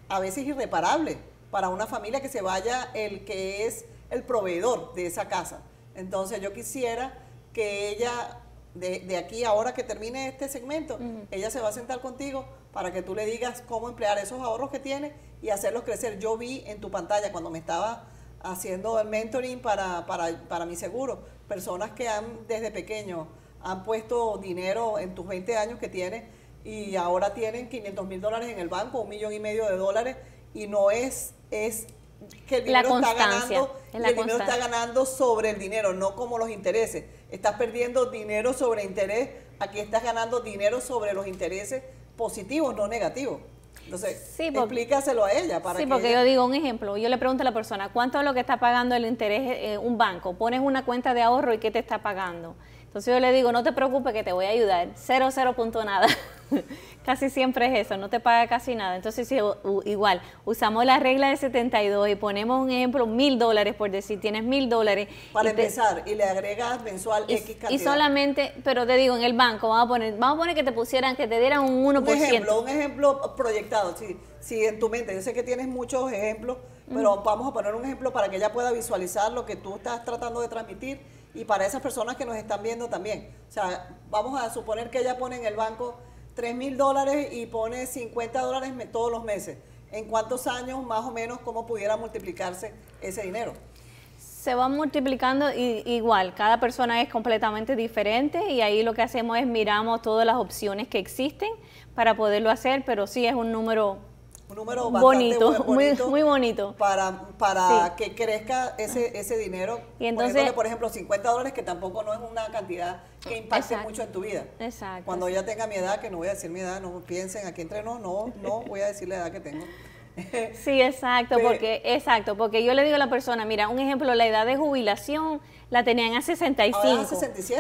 A: a veces irreparable, para una familia que se vaya el que es el proveedor de esa casa. Entonces yo quisiera que ella, de, de aquí ahora que termine este segmento, ella se va a sentar contigo para que tú le digas cómo emplear esos ahorros que tiene y hacerlos crecer. Yo vi en tu pantalla cuando me estaba haciendo el mentoring para, para, mi seguro, personas que han desde pequeño han puesto dinero en tus 20 años que tienes y ahora tienen 500 mil dólares en el banco, un millón y medio de dólares y no es, es que dinero, está ganando, el dinero está ganando sobre el dinero, no como los intereses. Estás perdiendo dinero sobre interés, aquí estás ganando dinero sobre los intereses positivos, no negativo Entonces, explícaselo a ella para sí, porque yo digo
E: un ejemplo. Yo le pregunto a la persona, ¿cuánto es lo que está pagando el interés eh, un banco? Pones una cuenta de ahorro y ¿qué te está pagando? Entonces yo le digo, no te preocupes que te voy a ayudar. Cero, cero punto nada. casi siempre es eso, no te paga casi nada. Entonces, si igual usamos la regla de 72 y ponemos un ejemplo, mil dólares, por decir, tienes mil
A: dólares. Para empezar, y le agregas mensual X cantidad. Y solamente,
E: pero te digo, en el banco, vamos a poner, vamos a poner que te pusieran, que te dieran un 1%. Un ejemplo,
A: un ejemplo proyectado, si, si en tu mente, yo sé que tienes muchos ejemplos, pero vamos a poner un ejemplo para que ella pueda visualizar lo que tú estás tratando de transmitir y para esas personas que nos están viendo también. O sea, vamos a suponer que ella pone en el banco 3 mil dólares y pone 50 dólares todos los meses. ¿En cuántos años más o menos cómo pudiera multiplicarse ese dinero?
E: Se va multiplicando igual, cada persona es completamente diferente y ahí lo que hacemos es miramos todas las opciones que existen para poderlo hacer, pero sí es un número
A: un número bastante bonito, muy, bonito. Para, para que crezca ese, ese dinero. Y entonces, por ejemplo, 50 dólares, que tampoco no es una cantidad que impacte mucho en tu vida.
E: Exacto. Cuando ya tenga mi edad,
A: que no voy a decir mi edad, no piensen aquí entre no, no, no voy a decir la edad que tengo.
E: Sí, exacto, pues porque exacto, porque yo le digo a la persona, mira, un ejemplo, la edad de jubilación la tenían a 65. Ahora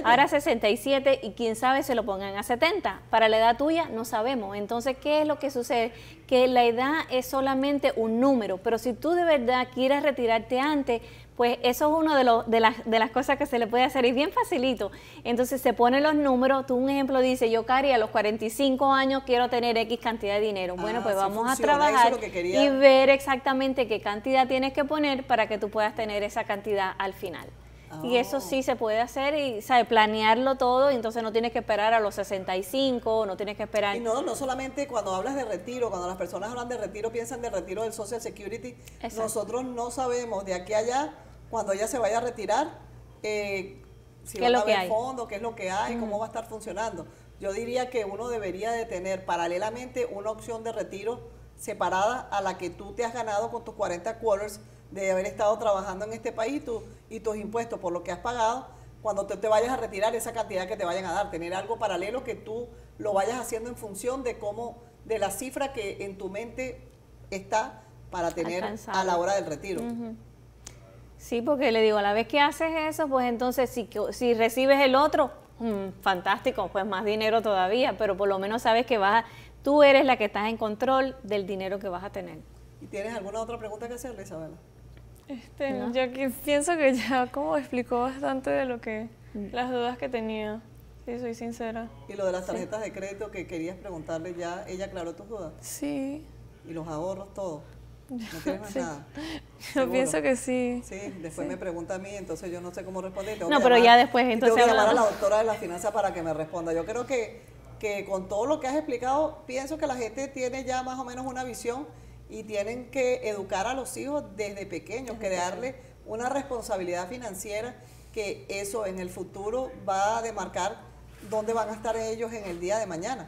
E: a Ahora 67 y quién sabe se lo pongan a 70. Para la edad tuya no sabemos. Entonces, ¿qué es lo que sucede? Que la edad es solamente un número, pero si tú de verdad quieres retirarte antes, pues eso es una de, de, las, de las cosas que se le puede hacer y bien facilito. Entonces se ponen los números, tú un ejemplo dice, yo Cari, a los 45 años quiero tener X cantidad de dinero. Ah, bueno, pues vamos a trabajar y ver exactamente qué cantidad tienes que poner para que tú puedas tener esa cantidad al final. Y eso oh. sí se puede hacer y ¿sabe? planearlo todo, y entonces no tienes que esperar a los 65, no tienes que esperar. Y no, no
A: solamente cuando hablas de retiro, cuando las personas hablan de retiro, piensan de retiro del Social Security. Nosotros no sabemos de aquí a allá cuando ella se vaya a retirar, eh, si va a haber fondo, qué es lo que hay, cómo va a estar funcionando. Yo diría que uno debería de tener paralelamente una opción de retiro separada a la que tú te has ganado con tus 40 quarters de haber estado trabajando en este país y tus impuestos por lo que has pagado, cuando te, te vayas a retirar esa cantidad que te vayan a dar, tener algo paralelo que tú lo vayas haciendo en función de cómo, de la cifra que en tu mente está para tener a la hora del retiro.
E: Sí, porque le digo, a la vez que haces eso, pues entonces si, si recibes el otro, mm, fantástico, pues más dinero todavía, pero por lo menos sabes que vas tú eres la que estás en control del dinero que vas a
A: tener. ¿Y tienes alguna otra pregunta que hacerle, Isabela? Este, Yo pienso que ya
E: como explicó bastante de lo que, mm.
A: las dudas que tenía, si soy sincera. Y lo de las tarjetas de crédito que querías preguntarle ya, ¿ella aclaró tus dudas? Sí. ¿Y los ahorros, todo? No nada. Yo pienso que sí. Sí, después me pregunta a mí, entonces yo no sé cómo responder. no, pero ya después entonces. Tengo que llamar a la doctora de la finanza para que me responda. Yo creo que, con todo lo que has explicado, pienso que la gente tiene ya más o menos una visión y tienen que educar a los hijos desde pequeños, crearle una responsabilidad financiera que eso en el futuro va a demarcar dónde van a estar ellos en el día de mañana.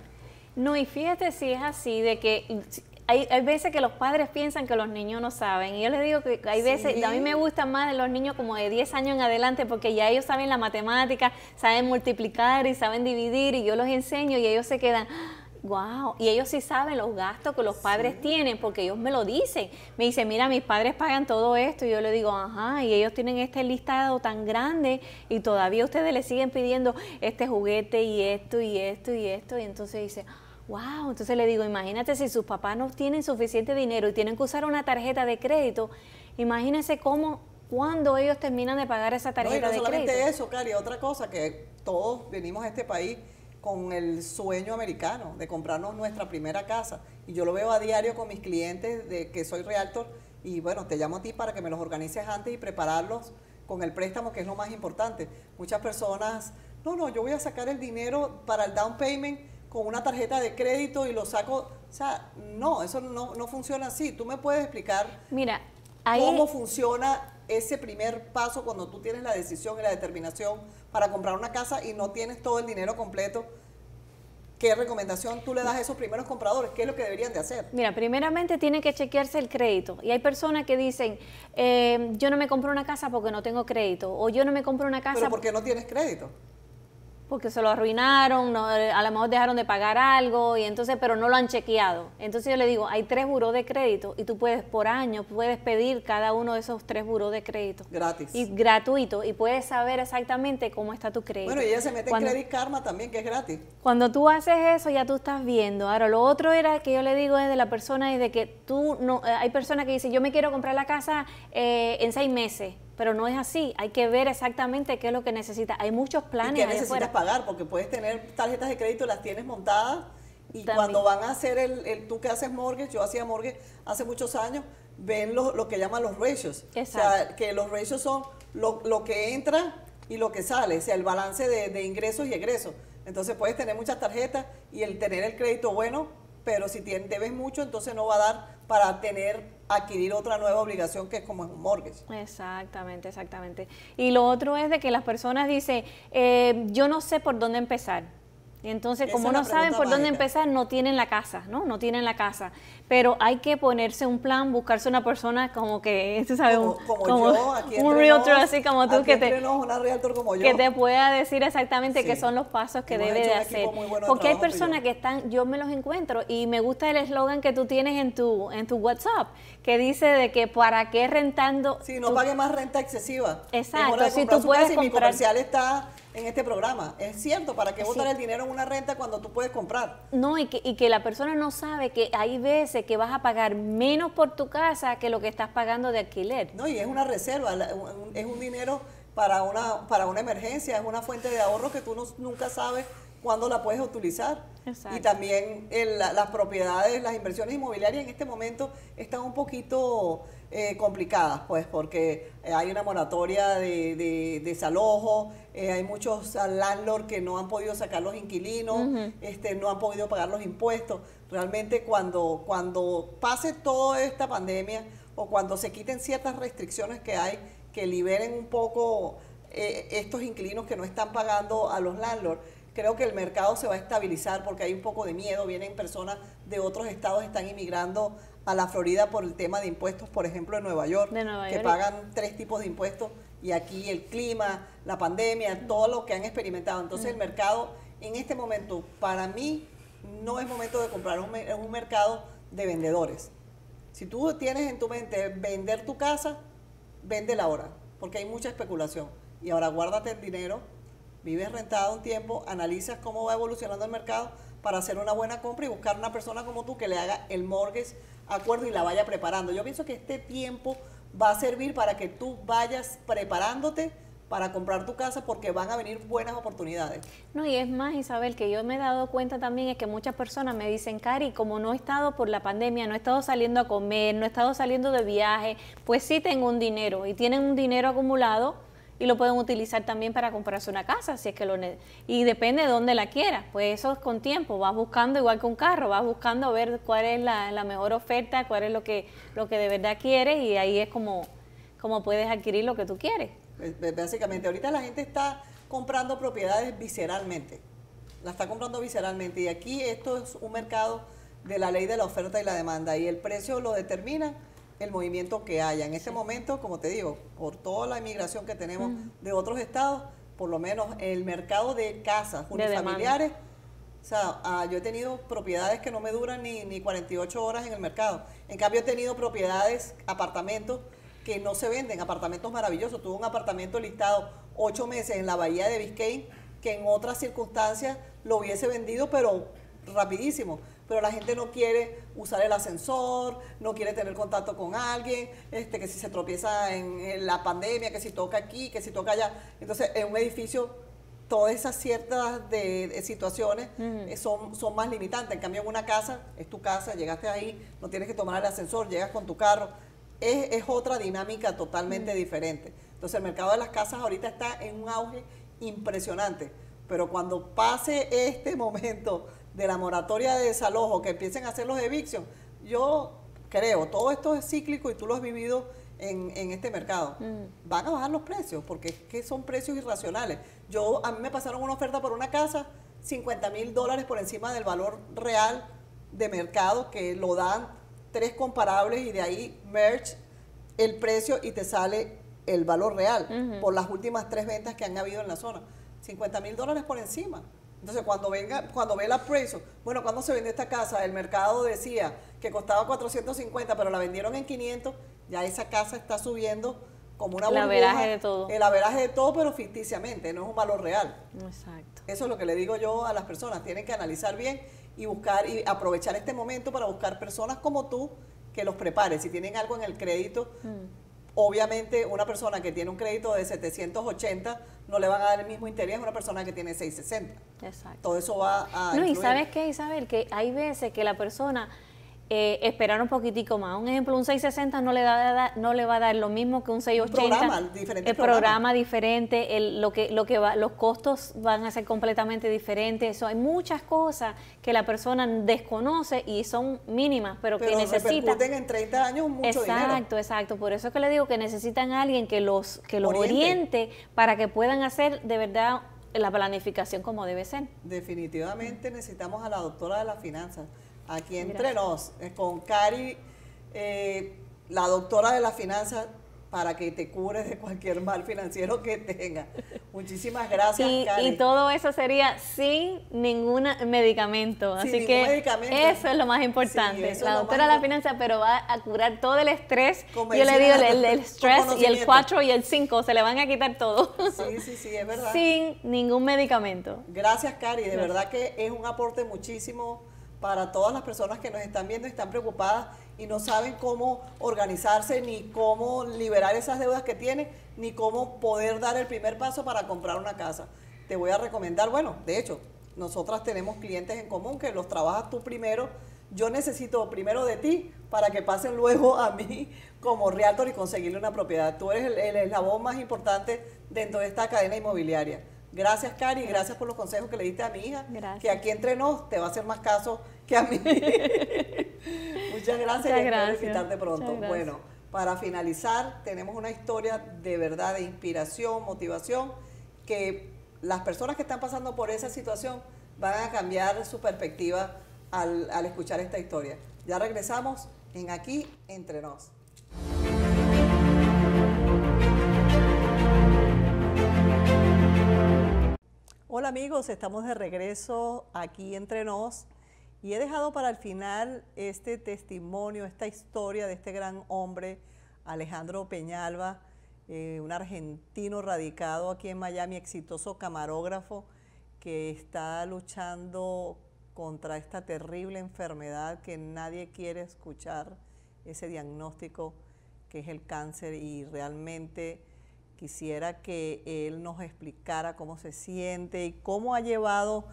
E: No, y fíjate si es así, de que hay, veces que los padres piensan que los niños no saben. Y yo les digo que hay veces, a mí me gustan más los niños como de 10 años en adelante porque ya ellos saben la matemática, saben multiplicar y saben dividir y yo los enseño y ellos se quedan... Wow, y ellos sí saben los gastos que los padres tienen porque ellos me lo dicen. Me dicen, mira, mis padres pagan todo esto. Y yo le digo, ajá, y ellos tienen este listado tan grande y todavía ustedes le siguen pidiendo este juguete y esto y esto y esto. Y entonces dice, Wow, entonces le digo, imagínate si sus papás no tienen suficiente dinero y tienen que usar una tarjeta de crédito, imagínese cómo, cuando ellos terminan de pagar esa tarjeta no, y no solamente eso,
A: Cari, otra cosa que todos venimos a este país con el sueño americano de comprarnos nuestra primera casa. Y yo lo veo a diario con mis clientes de que soy realtor y bueno, te llamo a ti para que me los organices antes y prepararlos con el préstamo, que es lo más importante. Muchas personas, no, no, yo voy a sacar el dinero para el down payment con una tarjeta de crédito y lo saco. O sea, no, eso no, no funciona así. ¿Tú me puedes explicar Mira, cómo funciona ese primer paso cuando tú tienes la decisión y la determinación para comprar una casa y no tienes todo el dinero completo? ¿Qué recomendación tú le das a esos primeros compradores? ¿Qué es lo que deberían de hacer?
E: Mira, primeramente tiene que chequearse el crédito. Y hay personas que dicen, eh, yo no me compro una casa porque no tengo crédito. O yo no me compro una casa... Pero porque no tienes crédito porque se lo arruinaron, eh, a lo mejor dejaron de pagar algo, y entonces, pero no lo han chequeado. Entonces yo le digo, hay tres buró de crédito y tú puedes por año, puedes pedir cada uno de esos tres buró de crédito. Gratis. Y gratuito, y puedes saber exactamente cómo está tu crédito. Bueno, y ella se mete en Credit
A: Karma también, que es gratis.
E: Cuando tú haces eso, ya tú estás viendo. Ahora, lo otro era que yo le digo es de la persona, es de que tú, no, eh, hay personas que dicen, yo me quiero comprar la casa eh, en seis meses pero no es así. Hay que ver exactamente qué es lo que necesita Hay muchos planes. ¿Y qué necesitas pagar?
A: Porque puedes tener tarjetas de crédito, las tienes montadas y cuando van a hacer el, tú que haces mortgage, yo hacía mortgage hace muchos años, ven lo, lo que llaman los ratios. O sea, que los ratios son lo, lo, que entra y lo que sale, o sea, el balance de, de ingresos y egresos. Entonces puedes tener muchas tarjetas y el tener el crédito bueno pero si tienes, debes mucho, entonces no va a dar para tener adquirir otra nueva obligación que es como en un mortgage.
E: Exactamente, exactamente. Y lo otro es de que las personas dicen, eh, yo no sé por dónde empezar. y Entonces, como no saben por dónde empezar, no tienen la casa, ¿no? No tienen la casa pero hay que ponerse un plan, buscarse una persona como que, tú sabes, como, yo, un realtor así como tú, que
A: te,
E: pueda decir exactamente qué son los pasos que debe de hacer. Porque hay personas que están, yo me los encuentro y me gusta el eslogan que tú tienes en tu, en tu WhatsApp, que dice de que para qué rentando... Si no pague más renta
A: excesiva.
E: Exacto, si tú puedes comprar... Mi comercial
A: está en este programa. Es cierto, ¿para qué botar el dinero en una renta cuando tú puedes comprar?
E: No, y que, y que la persona no sabe que hay veces que vas a pagar menos
A: por tu casa que lo que estás pagando de alquiler. No, y es una reserva, es un dinero para una, para una emergencia, es una fuente de ahorro que tú no, nunca sabes cuándo la puedes utilizar. Y también las propiedades, las inversiones inmobiliarias en este momento están un poquito eh, complicadas, pues, porque eh, hay una moratoria de, desalojo, eh, hay muchos landlords que no han podido sacar los inquilinos, este, no han podido pagar los impuestos. Realmente cuando, cuando pase toda esta pandemia o cuando se quiten ciertas restricciones que hay, que liberen un poco eh, estos inquilinos que no están pagando a los landlords, creo que el mercado se va a estabilizar porque hay un poco de miedo, vienen personas de otros estados, están inmigrando a la Florida por el tema de impuestos, por ejemplo, en Nueva York, que pagan tres tipos de impuestos y aquí el clima, la pandemia, todo lo que han experimentado. Entonces el mercado en este momento, para mí, no es momento de comprar un, un mercado de vendedores. Si tú tienes en tu mente vender tu casa, vende la hora, porque hay mucha especulación. Y ahora guárdate el dinero, vives rentado un tiempo, analizas cómo va evolucionando el mercado para hacer una buena compra y buscar una persona como tú que le haga el mortgage acuerdo y la vaya preparando. Yo pienso que este tiempo va a servir para que tú vayas preparándote para comprar tu casa porque van a venir buenas oportunidades.
E: No, y es más, Isabel, que yo me he dado cuenta también es que muchas personas me dicen, Cari, como no he estado por la pandemia, no he estado saliendo a comer, no he estado saliendo de viaje, pues sí tengo un dinero y tienen un dinero acumulado y lo pueden utilizar también para comprarse una casa, si es que lo y depende de dónde la quieras, pues eso es con tiempo, vas buscando igual que un carro, vas buscando a ver cuál es la, mejor oferta, cuál es lo que lo que de verdad quieres y ahí es como como puedes adquirir lo que tú quieres.
A: Básicamente, ahorita la gente está comprando propiedades visceralmente. La está comprando visceralmente. Y aquí esto es un mercado de la ley de la oferta y la demanda. Y el precio lo determina el movimiento que haya. En ese momento, como te digo, por toda la inmigración que tenemos de otros estados, por lo menos el mercado de casas unifamiliares. De o sea, ah, yo he tenido propiedades que no me duran ni, ni 48 horas en el mercado. En cambio, he tenido propiedades, apartamentos que no se venden, apartamentos maravillosos. Tuve un apartamento listado ocho meses en la bahía de Biscayne que en otras circunstancias lo hubiese vendido, pero rapidísimo. Pero la gente no quiere usar el ascensor, no quiere tener contacto con alguien, este, que si se tropieza en, la pandemia, que si toca aquí, que si toca allá. Entonces, en un edificio, todas esas ciertas de, situaciones eh, son, son más limitantes. En cambio, en una casa, es tu casa, llegaste ahí, no tienes que tomar el ascensor, llegas con tu carro es, otra dinámica totalmente diferente. Entonces el mercado de las casas ahorita está en un auge impresionante, pero cuando pase este momento de la moratoria de desalojo, que empiecen a hacer los evictions, yo creo, todo esto es cíclico y tú lo has vivido en, este mercado, van a bajar los precios, porque que son precios irracionales. Yo, a mí me pasaron una oferta por una casa, 50 mil dólares por encima del valor real de mercado que lo dan tres comparables y de ahí merge el precio y te sale el valor real por las últimas tres ventas que han habido en la zona. 50 mil dólares por encima. Entonces, cuando venga, cuando ve la precio, bueno, cuando se vende esta casa, el mercado decía que costaba 450, pero la vendieron en 500, ya esa casa está subiendo como una El averaje de todo. El averaje de todo, pero ficticiamente, no es un valor real.
E: Exacto.
A: Eso es lo que le digo yo a las personas, tienen que analizar bien y buscar y aprovechar este momento para buscar personas como tú que los prepares, Si tienen algo en el crédito, mm. obviamente una persona que tiene un crédito de 780 no le van a dar el mismo interés a una persona que tiene 660. Exacto. Todo eso va a... No, y sabes
E: qué, Isabel, que hay veces que la persona eh, esperar un poquitico más. Un ejemplo, un 660 no le, da, no le va a dar lo mismo que un 680. programa, diferente el programa, diferente, lo que, lo que los costos van a ser completamente diferentes. Eso, hay muchas cosas que la persona desconoce y son mínimas, pero, pero que necesita. en 30
A: años mucho exacto, dinero.
E: Exacto, Por eso es que le digo que necesitan a alguien que los, que los oriente. oriente para que puedan hacer de verdad la planificación como debe ser.
A: Definitivamente necesitamos a la doctora de las finanzas aquí entre nos, eh, con Cari, eh, la doctora de la finanza, para que te cures de cualquier mal financiero que tengas. Muchísimas gracias, y, Cari. Y
E: todo eso sería sin ningún medicamento. Así que eso es lo más importante. la doctora de la finanza, pero va a curar todo el estrés. Yo le digo, el, estrés y el 4 y el 5, se le van a quitar
A: todo. Sí, sí, sí, es verdad. Sin
E: ningún medicamento. Gracias,
A: Cari. De verdad que es un aporte muchísimo para todas las personas que nos están viendo, y están preocupadas y no saben cómo organizarse, ni cómo liberar esas deudas que tienen, ni cómo poder dar el primer paso para comprar una casa. Te voy a recomendar, bueno, de hecho, nosotras tenemos clientes en común que los trabajas tú primero. Yo necesito primero de ti para que pasen luego a mí como realtor y conseguirle una propiedad. Tú eres el eslabón más importante dentro de esta cadena inmobiliaria. Gracias, Cari, gracias. gracias por los consejos que le diste a mi hija, que aquí entre nos te va a hacer más caso que a mí. Muchas gracias Muchas y gracias. pronto. Bueno, para finalizar, tenemos una historia de verdad de inspiración, motivación, que las personas que están pasando por esa situación van a cambiar su perspectiva al, al escuchar esta historia. Ya regresamos en Aquí Entre Nos. Hola amigos, estamos de regreso aquí entre nos y he dejado para el final este testimonio, esta historia de este gran hombre, Alejandro Peñalba, eh, un argentino radicado aquí en Miami, exitoso camarógrafo que está luchando contra esta terrible enfermedad que nadie quiere escuchar, ese diagnóstico que es el cáncer y realmente Quisiera que él nos explicara cómo se siente y cómo ha llevado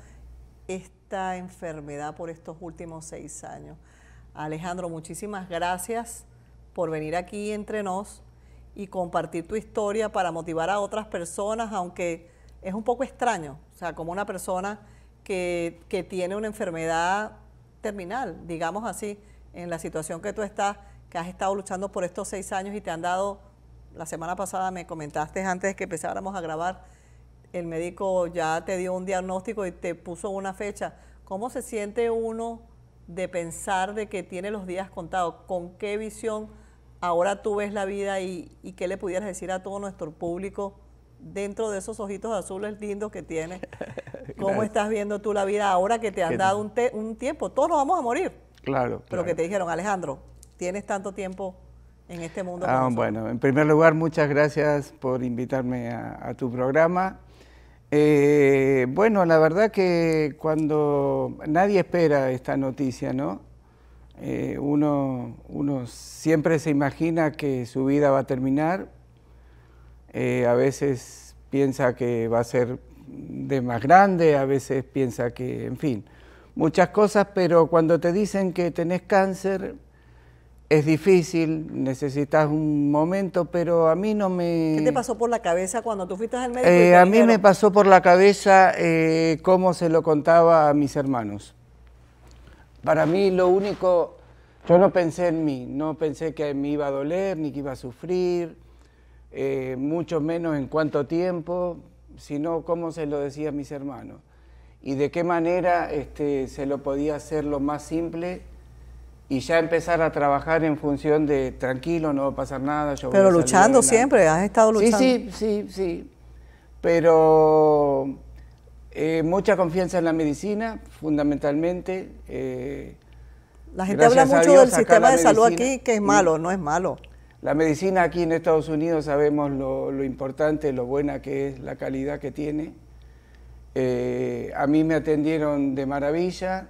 A: esta enfermedad por estos últimos seis años. Alejandro, muchísimas gracias por venir aquí entre nos y compartir tu historia para motivar a otras personas, aunque es un poco extraño, o sea, como una persona que, que tiene una enfermedad terminal, digamos así, en la situación que tú estás, que has estado luchando por estos seis años y te han dado la semana pasada me comentaste antes que empezáramos a grabar, el médico ya te dio un diagnóstico y te puso una fecha. ¿Cómo se siente uno de pensar de que tiene los días contados? ¿Con qué visión ahora tú ves la vida y, qué le pudieras decir a todo nuestro público dentro de esos ojitos azules lindos que tienes?
C: ¿Cómo estás
A: viendo tú la vida ahora que te han dado un, tiempo? Todos nos vamos a morir.
C: Claro. Pero que te
A: dijeron, Alejandro, tienes tanto tiempo en este mundo. Ah,
C: bueno, en primer lugar, muchas gracias por invitarme a, tu programa. Eh, bueno, la verdad que cuando nadie espera esta noticia, ¿no? Eh, uno, uno, siempre se imagina que su vida va a terminar, eh, a veces piensa que va a ser de más grande, a veces piensa que, en fin, muchas cosas, pero cuando te dicen que tenés cáncer, es difícil, necesitas un momento, pero a mí no me... ¿Qué te pasó
A: por la cabeza cuando tú
C: fuiste al médico? Eh, a mí me pasó por la cabeza eh, cómo se lo contaba a mis hermanos. Para mí lo único, yo no pensé en mí, no pensé que me iba a doler, ni que iba a sufrir, eh, mucho menos en cuánto tiempo, sino cómo se lo decía a mis hermanos y de qué manera este, se lo podía hacer lo más simple y ya empezar a trabajar en función de tranquilo, no va a pasar nada. Yo Pero luchando siempre,
A: has estado luchando. Sí,
C: sí, sí, sí. Pero eh, mucha confianza en la medicina, fundamentalmente. Eh, la gente habla mucho del sistema de salud aquí, que es malo, no es malo. La medicina aquí en Estados Unidos sabemos lo, importante, lo buena que es, la calidad que tiene. Eh, a mí me atendieron de maravilla,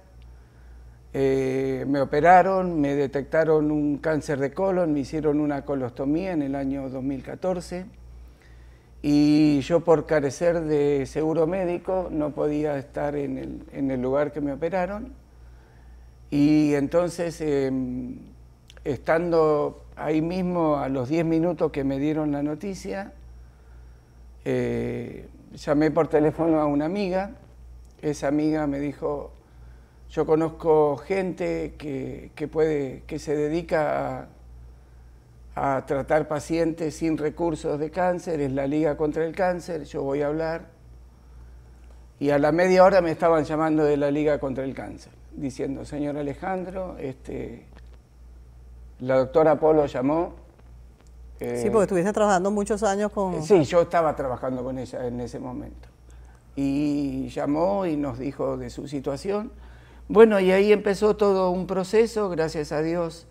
C: eh, me operaron, me detectaron un cáncer de colon, me hicieron una colostomía en el año 2014 y yo por carecer de seguro médico no podía estar en el, lugar que me operaron y entonces em, estando ahí mismo a los 10 minutos que me dieron la noticia, eh, llamé por teléfono a una amiga, esa amiga me dijo, yo conozco gente que, puede, que se dedica a, tratar pacientes sin recursos de cáncer, es la Liga contra el Cáncer, yo voy a hablar. Y a la media hora me estaban llamando de la Liga contra el Cáncer, diciendo, señor Alejandro, este, la doctora Polo llamó. Eh, sí, porque
A: estuviste trabajando muchos años con... Sí,
C: yo estaba trabajando con ella en ese momento. Y llamó y nos dijo de su situación bueno, y ahí empezó todo un proceso, gracias a Dios.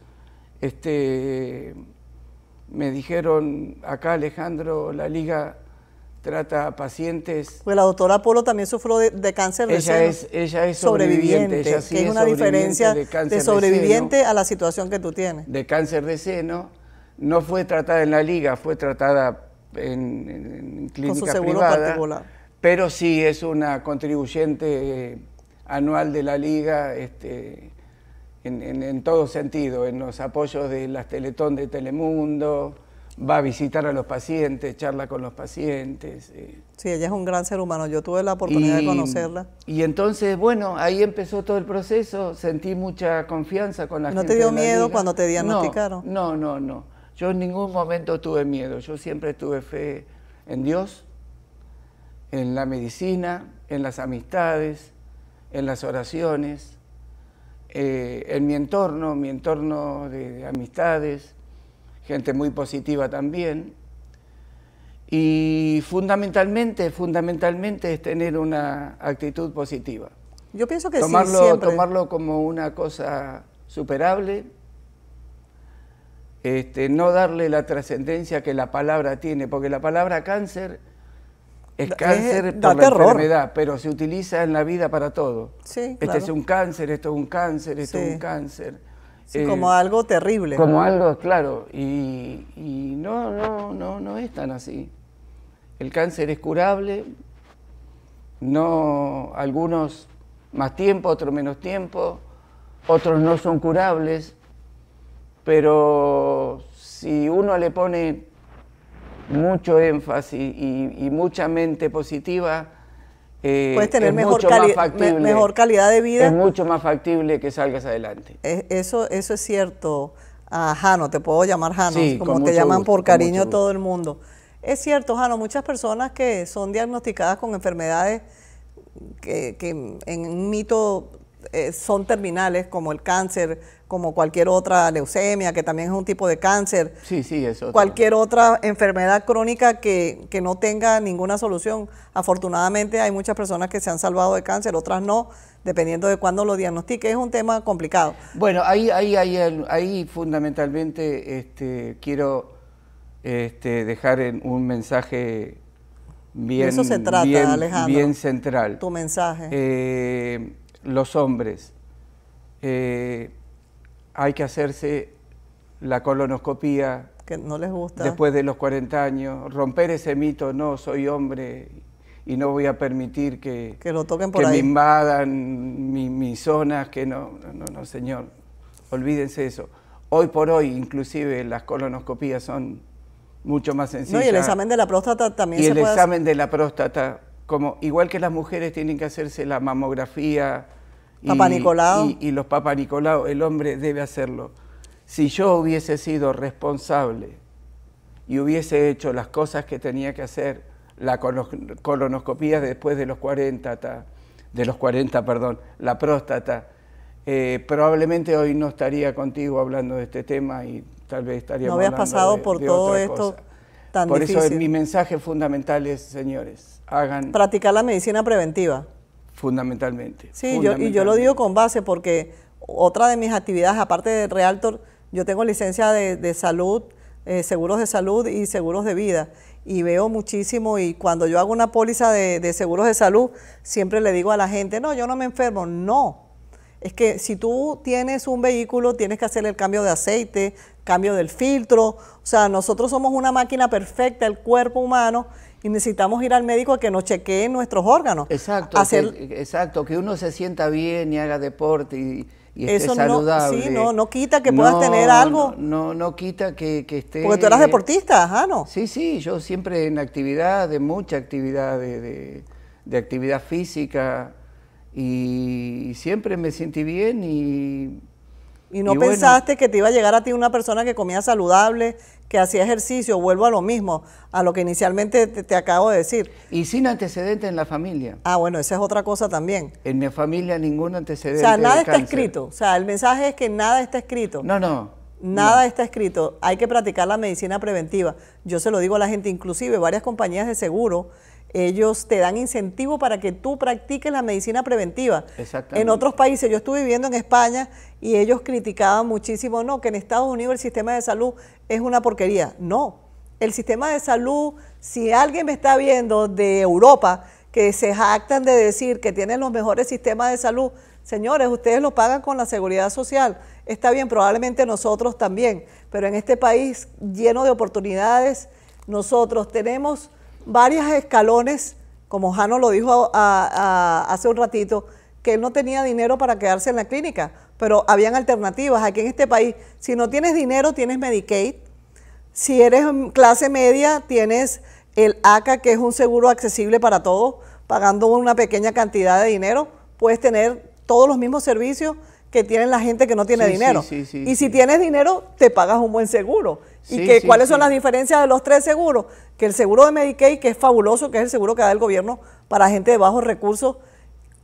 C: Este, me dijeron acá, Alejandro, la liga trata a pacientes.
A: Pues la doctora Polo también sufrió de, cáncer de ella seno. Es, ella es sobreviviente, ella sí es, una diferencia de, sobreviviente a la situación que tú tienes.
C: De cáncer de seno. No fue tratada en la liga, fue tratada en, en, clínica Con su seguro particular. Pero sí es una contribuyente eh, anual de la liga este, en, todo sentido, en los apoyos de las Teletón de Telemundo, va a visitar a los pacientes, charla con los pacientes. Eh. Sí, ella es un gran ser humano, yo tuve la oportunidad de conocerla. Y entonces, bueno, ahí empezó todo el proceso, sentí mucha confianza con la ¿No ¿No te dio miedo cuando te diagnosticaron? No, no, no, no, Yo en ningún momento tuve miedo, yo siempre tuve fe en Dios, en la medicina, en las amistades, en las oraciones, eh, en mi entorno, mi entorno de, amistades, gente muy positiva también. Y fundamentalmente, fundamentalmente es tener una actitud positiva. Yo pienso que tomarlo, Tomarlo como una cosa superable, este, no darle la trascendencia que la palabra tiene, porque la palabra cáncer es eh, cáncer es, por la enfermedad, pero se utiliza en la vida para todo. este es un cáncer, esto es un cáncer, esto es un cáncer.
A: Sí, eh, como algo terrible. Como algo,
C: claro. Y, y, no, no, no, no es tan así. El cáncer es curable, no algunos más tiempo, otros menos tiempo, otros no son curables, pero si uno le pone mucho énfasis y, mucha mente positiva, eh, puedes tener mejor, calidad de vida. Es mucho más factible que salgas adelante.
A: eso, eso es cierto. A Jano, te puedo llamar Jano, como te llaman por cariño todo el mundo. Es cierto, Jano, muchas personas que son diagnosticadas con enfermedades que, en un mito eh, son terminales, como el cáncer, como cualquier otra leucemia, que también es un tipo de cáncer. Sí, sí, eso. Cualquier otra enfermedad crónica que, no tenga ninguna solución. Afortunadamente hay muchas personas que se han salvado de cáncer, otras no, dependiendo de
C: cuándo lo diagnostique. Es un tema complicado. Bueno, ahí, ahí, fundamentalmente este, quiero este, dejar un mensaje bien, eso se trata, Alejandro, bien central. Tu mensaje. Eh, los hombres. Eh, hay que hacerse la colonoscopía. Que no les gusta. Después de los 40 años, romper ese mito, no, soy hombre y no voy a permitir que, lo toquen me invadan mi, mis zonas, que no, no, no, señor, olvídense eso. Hoy por hoy, inclusive, las colonoscopías son mucho más sencillas. No, y el examen de la próstata también. Y el examen de la próstata, como igual que las mujeres tienen que hacerse la mamografía,
A: Papa Nicolau.
C: Y, los Papa Nicolau, el hombre debe hacerlo. Si yo hubiese sido responsable y hubiese hecho las cosas que tenía que hacer, la colonoscopía después de los 40, de los 40, perdón, la próstata, eh, probablemente hoy no estaría contigo hablando de este tema y tal vez estaría... No habías pasado por todo esto tan difícil. Por eso mi mensaje fundamental es, señores, hagan... Practicar la medicina preventiva. Fundamentalmente. Sí, Yo, y yo lo
A: digo con base porque otra de mis actividades, aparte de Realtor, yo tengo licencia de, salud, eh, seguros de salud y seguros de vida. Y veo muchísimo y cuando yo hago una póliza de, de seguros de salud, siempre le digo a la gente, no, yo no me enfermo, no. Es que si tú tienes un vehículo, tienes que hacer el cambio de aceite, cambio del filtro. O sea, nosotros somos una máquina perfecta, el cuerpo humano, y necesitamos ir al médico a que nos chequeen nuestros órganos. Exacto, que, exacto, que uno se sienta bien y
C: haga deporte y, esté Eso saludable. No, no, quita que puedas tener algo. No, no, quita que, que esté... Porque tú eras deportista, ajá, ¿no? Sí, sí, yo siempre en actividad, de mucha actividad, de actividad física y siempre me sentí bien y y no pensaste
A: que te iba a llegar a ti una persona que comía saludable, que hacía ejercicio, vuelvo a lo mismo, a lo que inicialmente te, acabo de decir.
C: Y sin antecedentes en la familia. Ah, bueno, esa es otra cosa también. En mi familia ningún antecedente. O sea, nada está escrito. O
A: sea, el mensaje es que nada está escrito. No, no.
C: Nada está escrito.
A: Hay que practicar la medicina preventiva. Yo se lo digo a la gente, inclusive varias compañías de seguro ellos te dan incentivo para que tú practiques la medicina preventiva. En otros países, yo estuve viviendo en España y ellos criticaban muchísimo, no, que en Estados Unidos el sistema de salud es una porquería. No, el sistema de salud, si alguien me está viendo de Europa, que se jactan de decir que tienen los mejores sistemas de salud, señores, ustedes lo pagan con la seguridad social. Está bien, probablemente nosotros también, pero en este país lleno de oportunidades, nosotros tenemos varios escalones, como Jano lo dijo hace un ratito, que él no tenía dinero para quedarse en la clínica, pero habían alternativas aquí en este país. Si no tienes dinero, tienes Medicaid. Si eres clase media, tienes el ACA, que es un seguro accesible para todos, pagando una pequeña cantidad de dinero, puedes tener todos los mismos servicios que tienen la gente que no tiene dinero. y si tienes dinero, te pagas un buen seguro. ¿Y que, cuáles son las diferencias de los tres seguros? Que el seguro de Medicaid, que es fabuloso, que es el seguro que da el gobierno para gente de bajos recursos,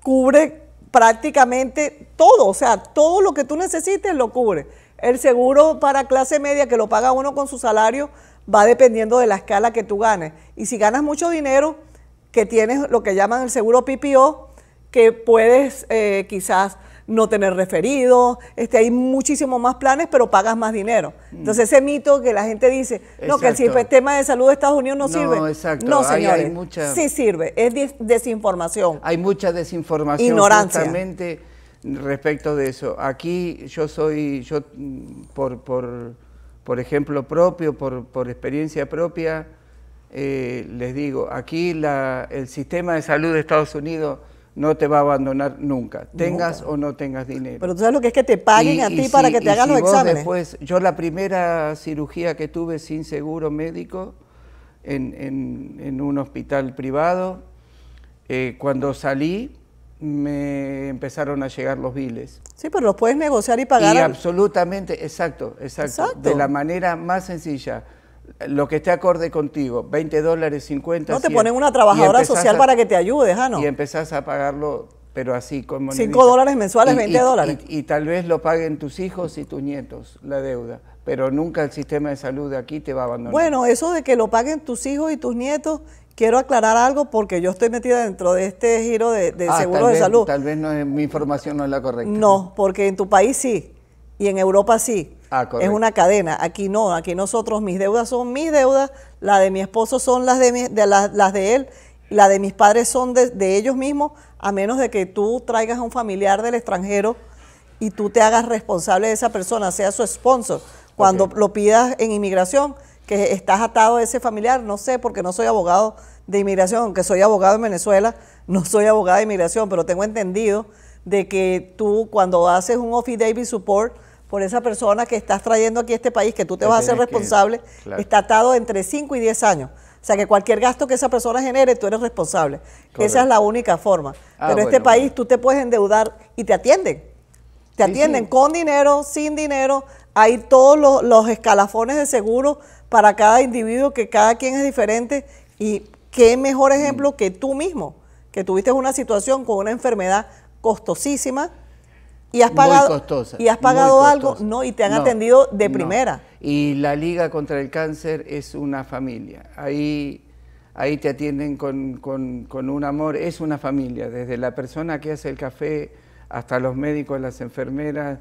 A: cubre prácticamente todo, o sea, todo lo que tú necesites lo cubre. El seguro para clase media, que lo paga uno con su salario, va dependiendo de la escala que tú ganes. Y si ganas mucho dinero, que tienes lo que llaman el seguro PPO, que puedes eh, quizás no tener referidos, este, hay muchísimos más planes, pero pagas más dinero. Mm. Entonces ese mito que la gente dice, no, que el sistema de salud de Estados Unidos no, no sirve. No, señores, sí sirve, es desinformación. Hay mucha desinformación. Ignorancia.
C: respecto de eso. Aquí yo soy, yo mm, por, por, por ejemplo propio, por, por experiencia propia, eh, les digo, aquí la, el sistema de salud de Estados Unidos no te va a abandonar nunca, tengas o no tengas dinero. Pero tú sabes lo que es que te paguen a ti para que te hagan los exámenes. Después, yo la primera cirugía que tuve sin seguro médico en, un hospital privado, eh, cuando salí me empezaron a llegar los biles. Sí, pero los puedes negociar y pagar. Y absolutamente, exacto, exacto, de la manera más sencilla lo que esté acorde contigo, 20 dólares, 50. No, te ponen una trabajadora social para que te ayude, no? Y empezás a pagarlo, pero así como... 5 dólares mensuales, 20 y, dólares. Y, tal vez lo paguen tus hijos y tus nietos, la deuda, pero nunca el sistema de salud de aquí te va a abandonar. Bueno,
A: eso de que lo paguen tus hijos y tus nietos,
C: quiero aclarar
A: algo porque yo estoy metida dentro de este giro de, ah, seguro de salud.
C: Tal vez no mi información no es
A: la correcta. No, porque en tu país sí, y en Europa sí Ah, es una cadena. Aquí no, aquí nosotros mis deudas son mis deudas, la de mi esposo son las de, la, las de él, la de mis padres son de, ellos mismos, a menos de que tú traigas a un familiar del extranjero y tú te hagas responsable de esa persona, sea su sponsor. Cuando lo pidas en inmigración, que estás atado a ese familiar, no sé, porque no soy abogado de inmigración, aunque soy abogado en Venezuela, no soy abogado de inmigración, pero tengo entendido de que tú cuando haces un Office Davis Support, por esa persona que estás trayendo aquí a este país, que tú te vas a hacer responsable, está atado entre 5 y 10 años. O sea, que cualquier gasto que esa persona genere, tú eres responsable. Esa es la única forma. Ah, Pero en este país tú te puedes endeudar y te atienden. Te atienden con dinero, sin dinero. Hay todos los, escalafones de seguro para cada individuo, que cada quien es diferente. Y qué mejor mm. ejemplo que tú mismo, que tuviste una situación con una enfermedad costosísima, y has pagado, Y has pagado algo, no, y te han atendido de primera.
C: Y la Liga contra el Cáncer es una familia. Ahí, ahí te atienden con, un amor, es una familia, desde la persona que hace el café hasta los médicos, las enfermeras,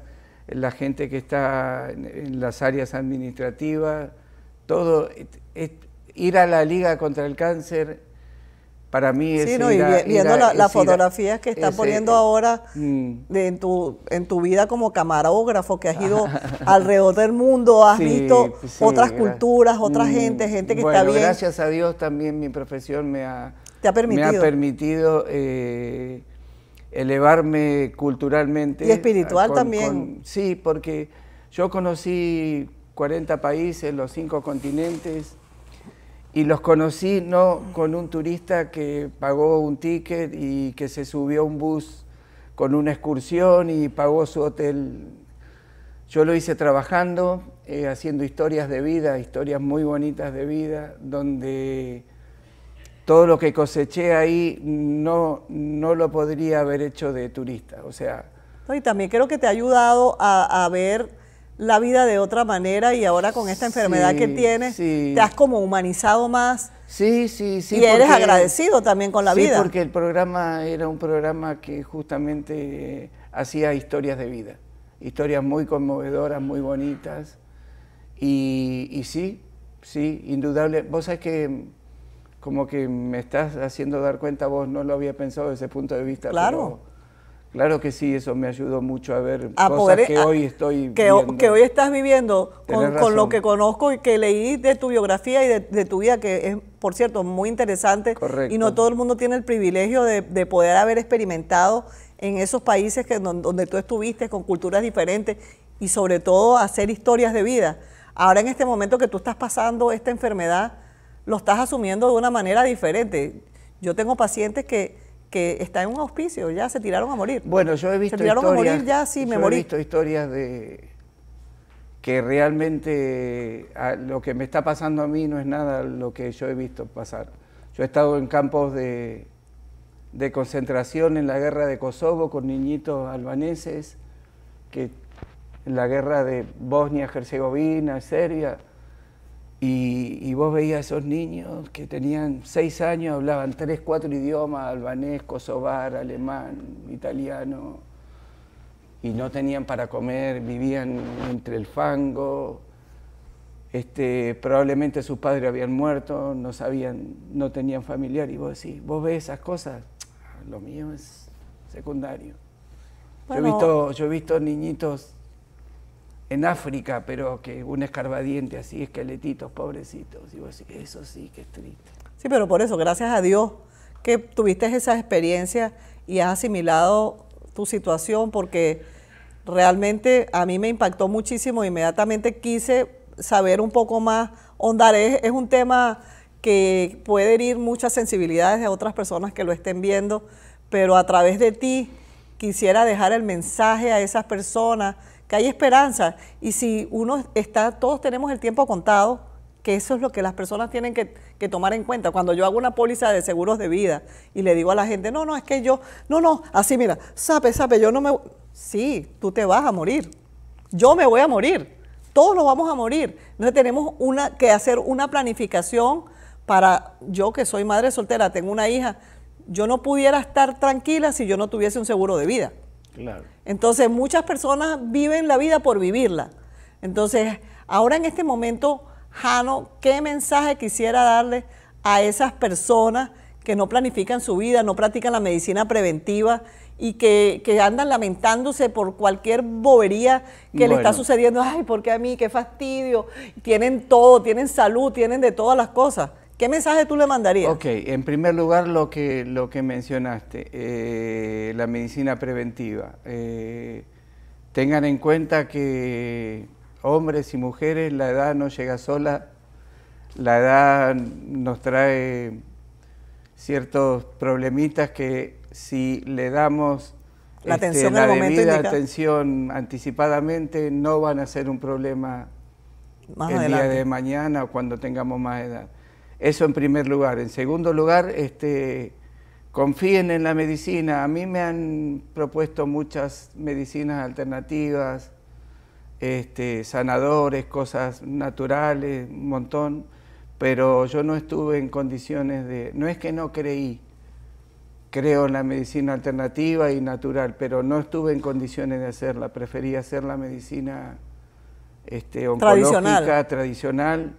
C: la gente que está en, las áreas administrativas, todo. ir a la Liga contra el Cáncer para mí es... Sí, no, y viendo las fotografías que estás poniendo ahora mm.
A: en, tu, vida como camarógrafo, que has ido alrededor del mundo, has visto pues otras culturas, otra mm. gente, gente que está bien. Gracias
C: a Dios también mi profesión me ha, permitido, eh, elevarme culturalmente. Y espiritual también. sí, porque yo conocí 40 países, los cinco continentes y los conocí no con un turista que pagó un ticket y que se subió a un bus con una excursión y pagó su hotel. Yo lo hice trabajando, eh, haciendo historias de vida, historias muy bonitas de vida, donde todo lo que coseché ahí no, no lo podría haber hecho de turista. O sea.
A: y también creo que te ha ayudado a ver la vida de otra manera y ahora con esta enfermedad que tienes, te has como humanizado más. Sí, sí, sí. Y eres agradecido también con la vida. Sí, porque
C: el programa era un programa que justamente hacía historias de vida, historias muy conmovedoras, muy bonitas. Y, sí, sí, indudable. Vos sabés que como que me estás haciendo dar cuenta, vos no lo había pensado desde ese punto de vista. Claro. Claro que sí, eso me ayudó mucho a ver cosas que hoy estoy que, que hoy estás viviendo con, lo que
A: conozco y que leí de tu biografía y de, tu vida, que es, por cierto, muy interesante. Y no todo el mundo tiene el privilegio de, de poder haber experimentado en esos países que, donde tú estuviste, con culturas diferentes y sobre todo hacer historias de vida. Ahora en este momento que tú estás pasando esta enfermedad, lo estás asumiendo de una manera diferente. Yo tengo pacientes que que está en un auspicio, ya se tiraron a morir.
C: Bueno, yo he visto historias, a morir ya, sí, He visto historias de que realmente lo que me está pasando a mí no es nada lo que yo he visto pasar. Yo he estado en campos de, de concentración en la guerra de Kosovo con niñitos albaneses, que en la guerra de Bosnia, Herzegovina, Serbia, y, vos veías a esos niños que tenían seis años, hablaban tres, cuatro idiomas, albanés, kosovar, alemán, italiano, y no tenían para comer, vivían entre el fango, este, probablemente sus padres habían muerto, no sabían, no tenían familiar, y vos decís, vos ves esas cosas, lo mío es secundario. Yo, he visto, yo he visto niñitos en África, pero que un escarbadiente así, esqueletitos, pobrecitos. Y así, eso sí que es triste. Sí, pero por eso, gracias
A: a Dios que tuviste esa experiencia y has asimilado tu situación, porque realmente a mí me impactó muchísimo. Inmediatamente quise saber un poco más, Ondar es un tema que puede herir muchas sensibilidades de otras personas que lo estén viendo, pero a través de ti quisiera dejar el mensaje a esas personas hay esperanza. Y si uno está, todos tenemos el tiempo contado, que eso es lo que las personas tienen que, tomar en cuenta. Cuando yo hago una póliza de seguros de vida y le digo a la gente, no, no, es que yo, no, no, así mira, sabe, sabe, yo no me... Sí, tú te vas a morir. Yo me voy a morir. Todos nos vamos a morir. Entonces tenemos una, que hacer una planificación para yo que soy madre soltera, tengo una hija, yo no pudiera estar tranquila si yo no tuviese un seguro de vida. Entonces, muchas personas viven la vida por vivirla. Entonces, ahora en este momento, Jano, ¿qué mensaje quisiera darle a esas personas que no planifican su vida, no practican la medicina preventiva y que, andan lamentándose por cualquier bobería que le está sucediendo? Ay, ¿por qué a mí? ¡Qué fastidio! Tienen todo, tienen salud, tienen de todas las cosas ¿Qué mensaje tú le mandarías?
C: Ok, en primer lugar lo que, lo que mencionaste, eh, la medicina preventiva. Eh, tengan en cuenta que hombres y mujeres, la edad no llega sola, la edad nos trae ciertos problemitas que si le damos la, este, atención la atención anticipadamente no van a ser un problema el día de mañana o cuando tengamos más edad. Eso en primer lugar. En segundo lugar, este, confíen en la medicina. A mí me han propuesto muchas medicinas alternativas, este, sanadores, cosas naturales, un montón, pero yo no estuve en condiciones de... No es que no creí, creo en la medicina alternativa y natural, pero no estuve en condiciones de hacerla, preferí hacer la medicina este, oncológica, tradicional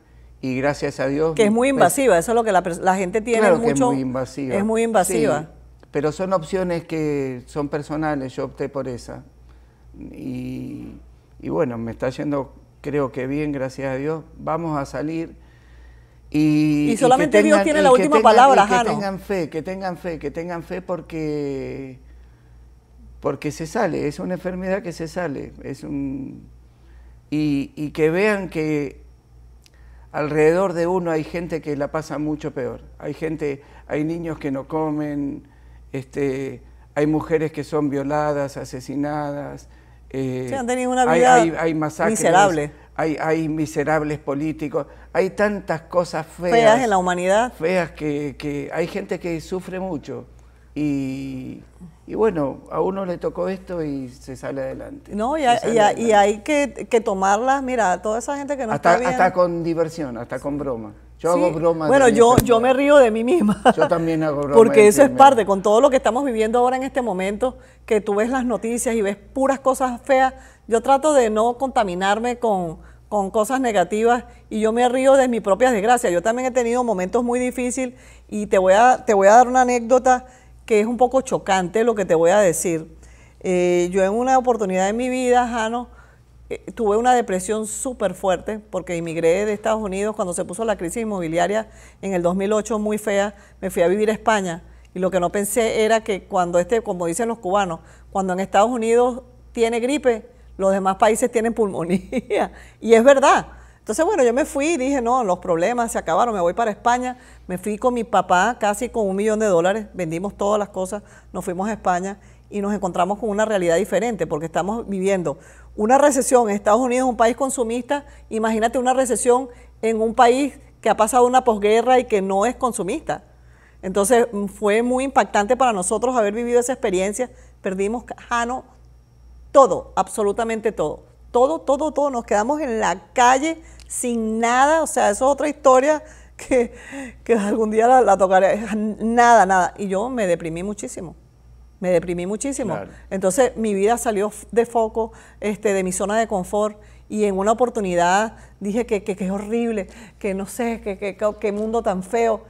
C: y gracias a Dios... Que es muy invasiva, eso
A: es lo que la, gente tiene claro mucho... Que es muy invasiva. Es muy invasiva.
C: pero son opciones que son personales, yo opté por esa. Y, bueno, me está yendo creo que bien, gracias a Dios. Vamos a salir. Y, solamente Dios tiene la última palabra, palabra, Que tengan fe, que tengan fe, que tengan fe porque, porque se sale, es una enfermedad que se sale. Es un, y que vean que alrededor de uno hay gente que la pasa mucho peor. Hay gente, hay niños que no comen, este, hay mujeres que son violadas, asesinadas. Eh, han vida hay, masacres, Hay, hay, miserables políticos, hay tantas cosas feas. Feas en la humanidad. Feas que, que hay gente que sufre mucho. Y, bueno, a uno le tocó esto y se sale adelante.
A: No, y, hay que, tomarlas, mira, toda esa gente que no está Hasta
C: con diversión, hasta con broma. Yo hago bromas. Bueno, yo,
A: yo me río de
C: mí misma. Yo también hago bromas. Porque eso es parte,
A: con todo lo que estamos viviendo ahora en este momento, que tú ves las noticias y ves puras cosas feas, yo trato de no contaminarme con, cosas negativas y yo me río de mi propia desgracia. Yo también he tenido momentos muy difíciles y te voy a, te voy a dar una anécdota que es un poco chocante lo que te voy a decir. Eh, yo en una oportunidad de mi vida, Jano, eh, tuve una depresión súper fuerte porque emigré de Estados Unidos cuando se puso la crisis inmobiliaria en el 2008 muy fea, me fui a vivir a España y lo que no pensé era que cuando este, como dicen los cubanos, cuando en Estados Unidos tiene gripe, los demás países tienen pulmonía y es verdad. Entonces, bueno, yo me fui y dije, no, los problemas se acabaron, me voy para España. Me fui con mi papá casi con un millón de dólares, vendimos todas las cosas, nos fuimos a España y nos encontramos con una realidad diferente porque estamos viviendo una recesión. Estados Unidos un país consumista, imagínate una recesión en un país que ha pasado una posguerra y que no es consumista. Entonces fue muy impactante para nosotros haber vivido esa experiencia. Perdimos, Jano, todo, absolutamente todo. Todo, todo, todo. Nos quedamos en la calle sin nada, o sea, eso es otra historia que, algún día la, tocaré, nada, nada. Y yo me deprimí muchísimo, me deprimí muchísimo. Entonces mi vida salió de foco, este, de mi zona de confort y en una oportunidad dije que, es horrible, que no sé, que, mundo tan feo.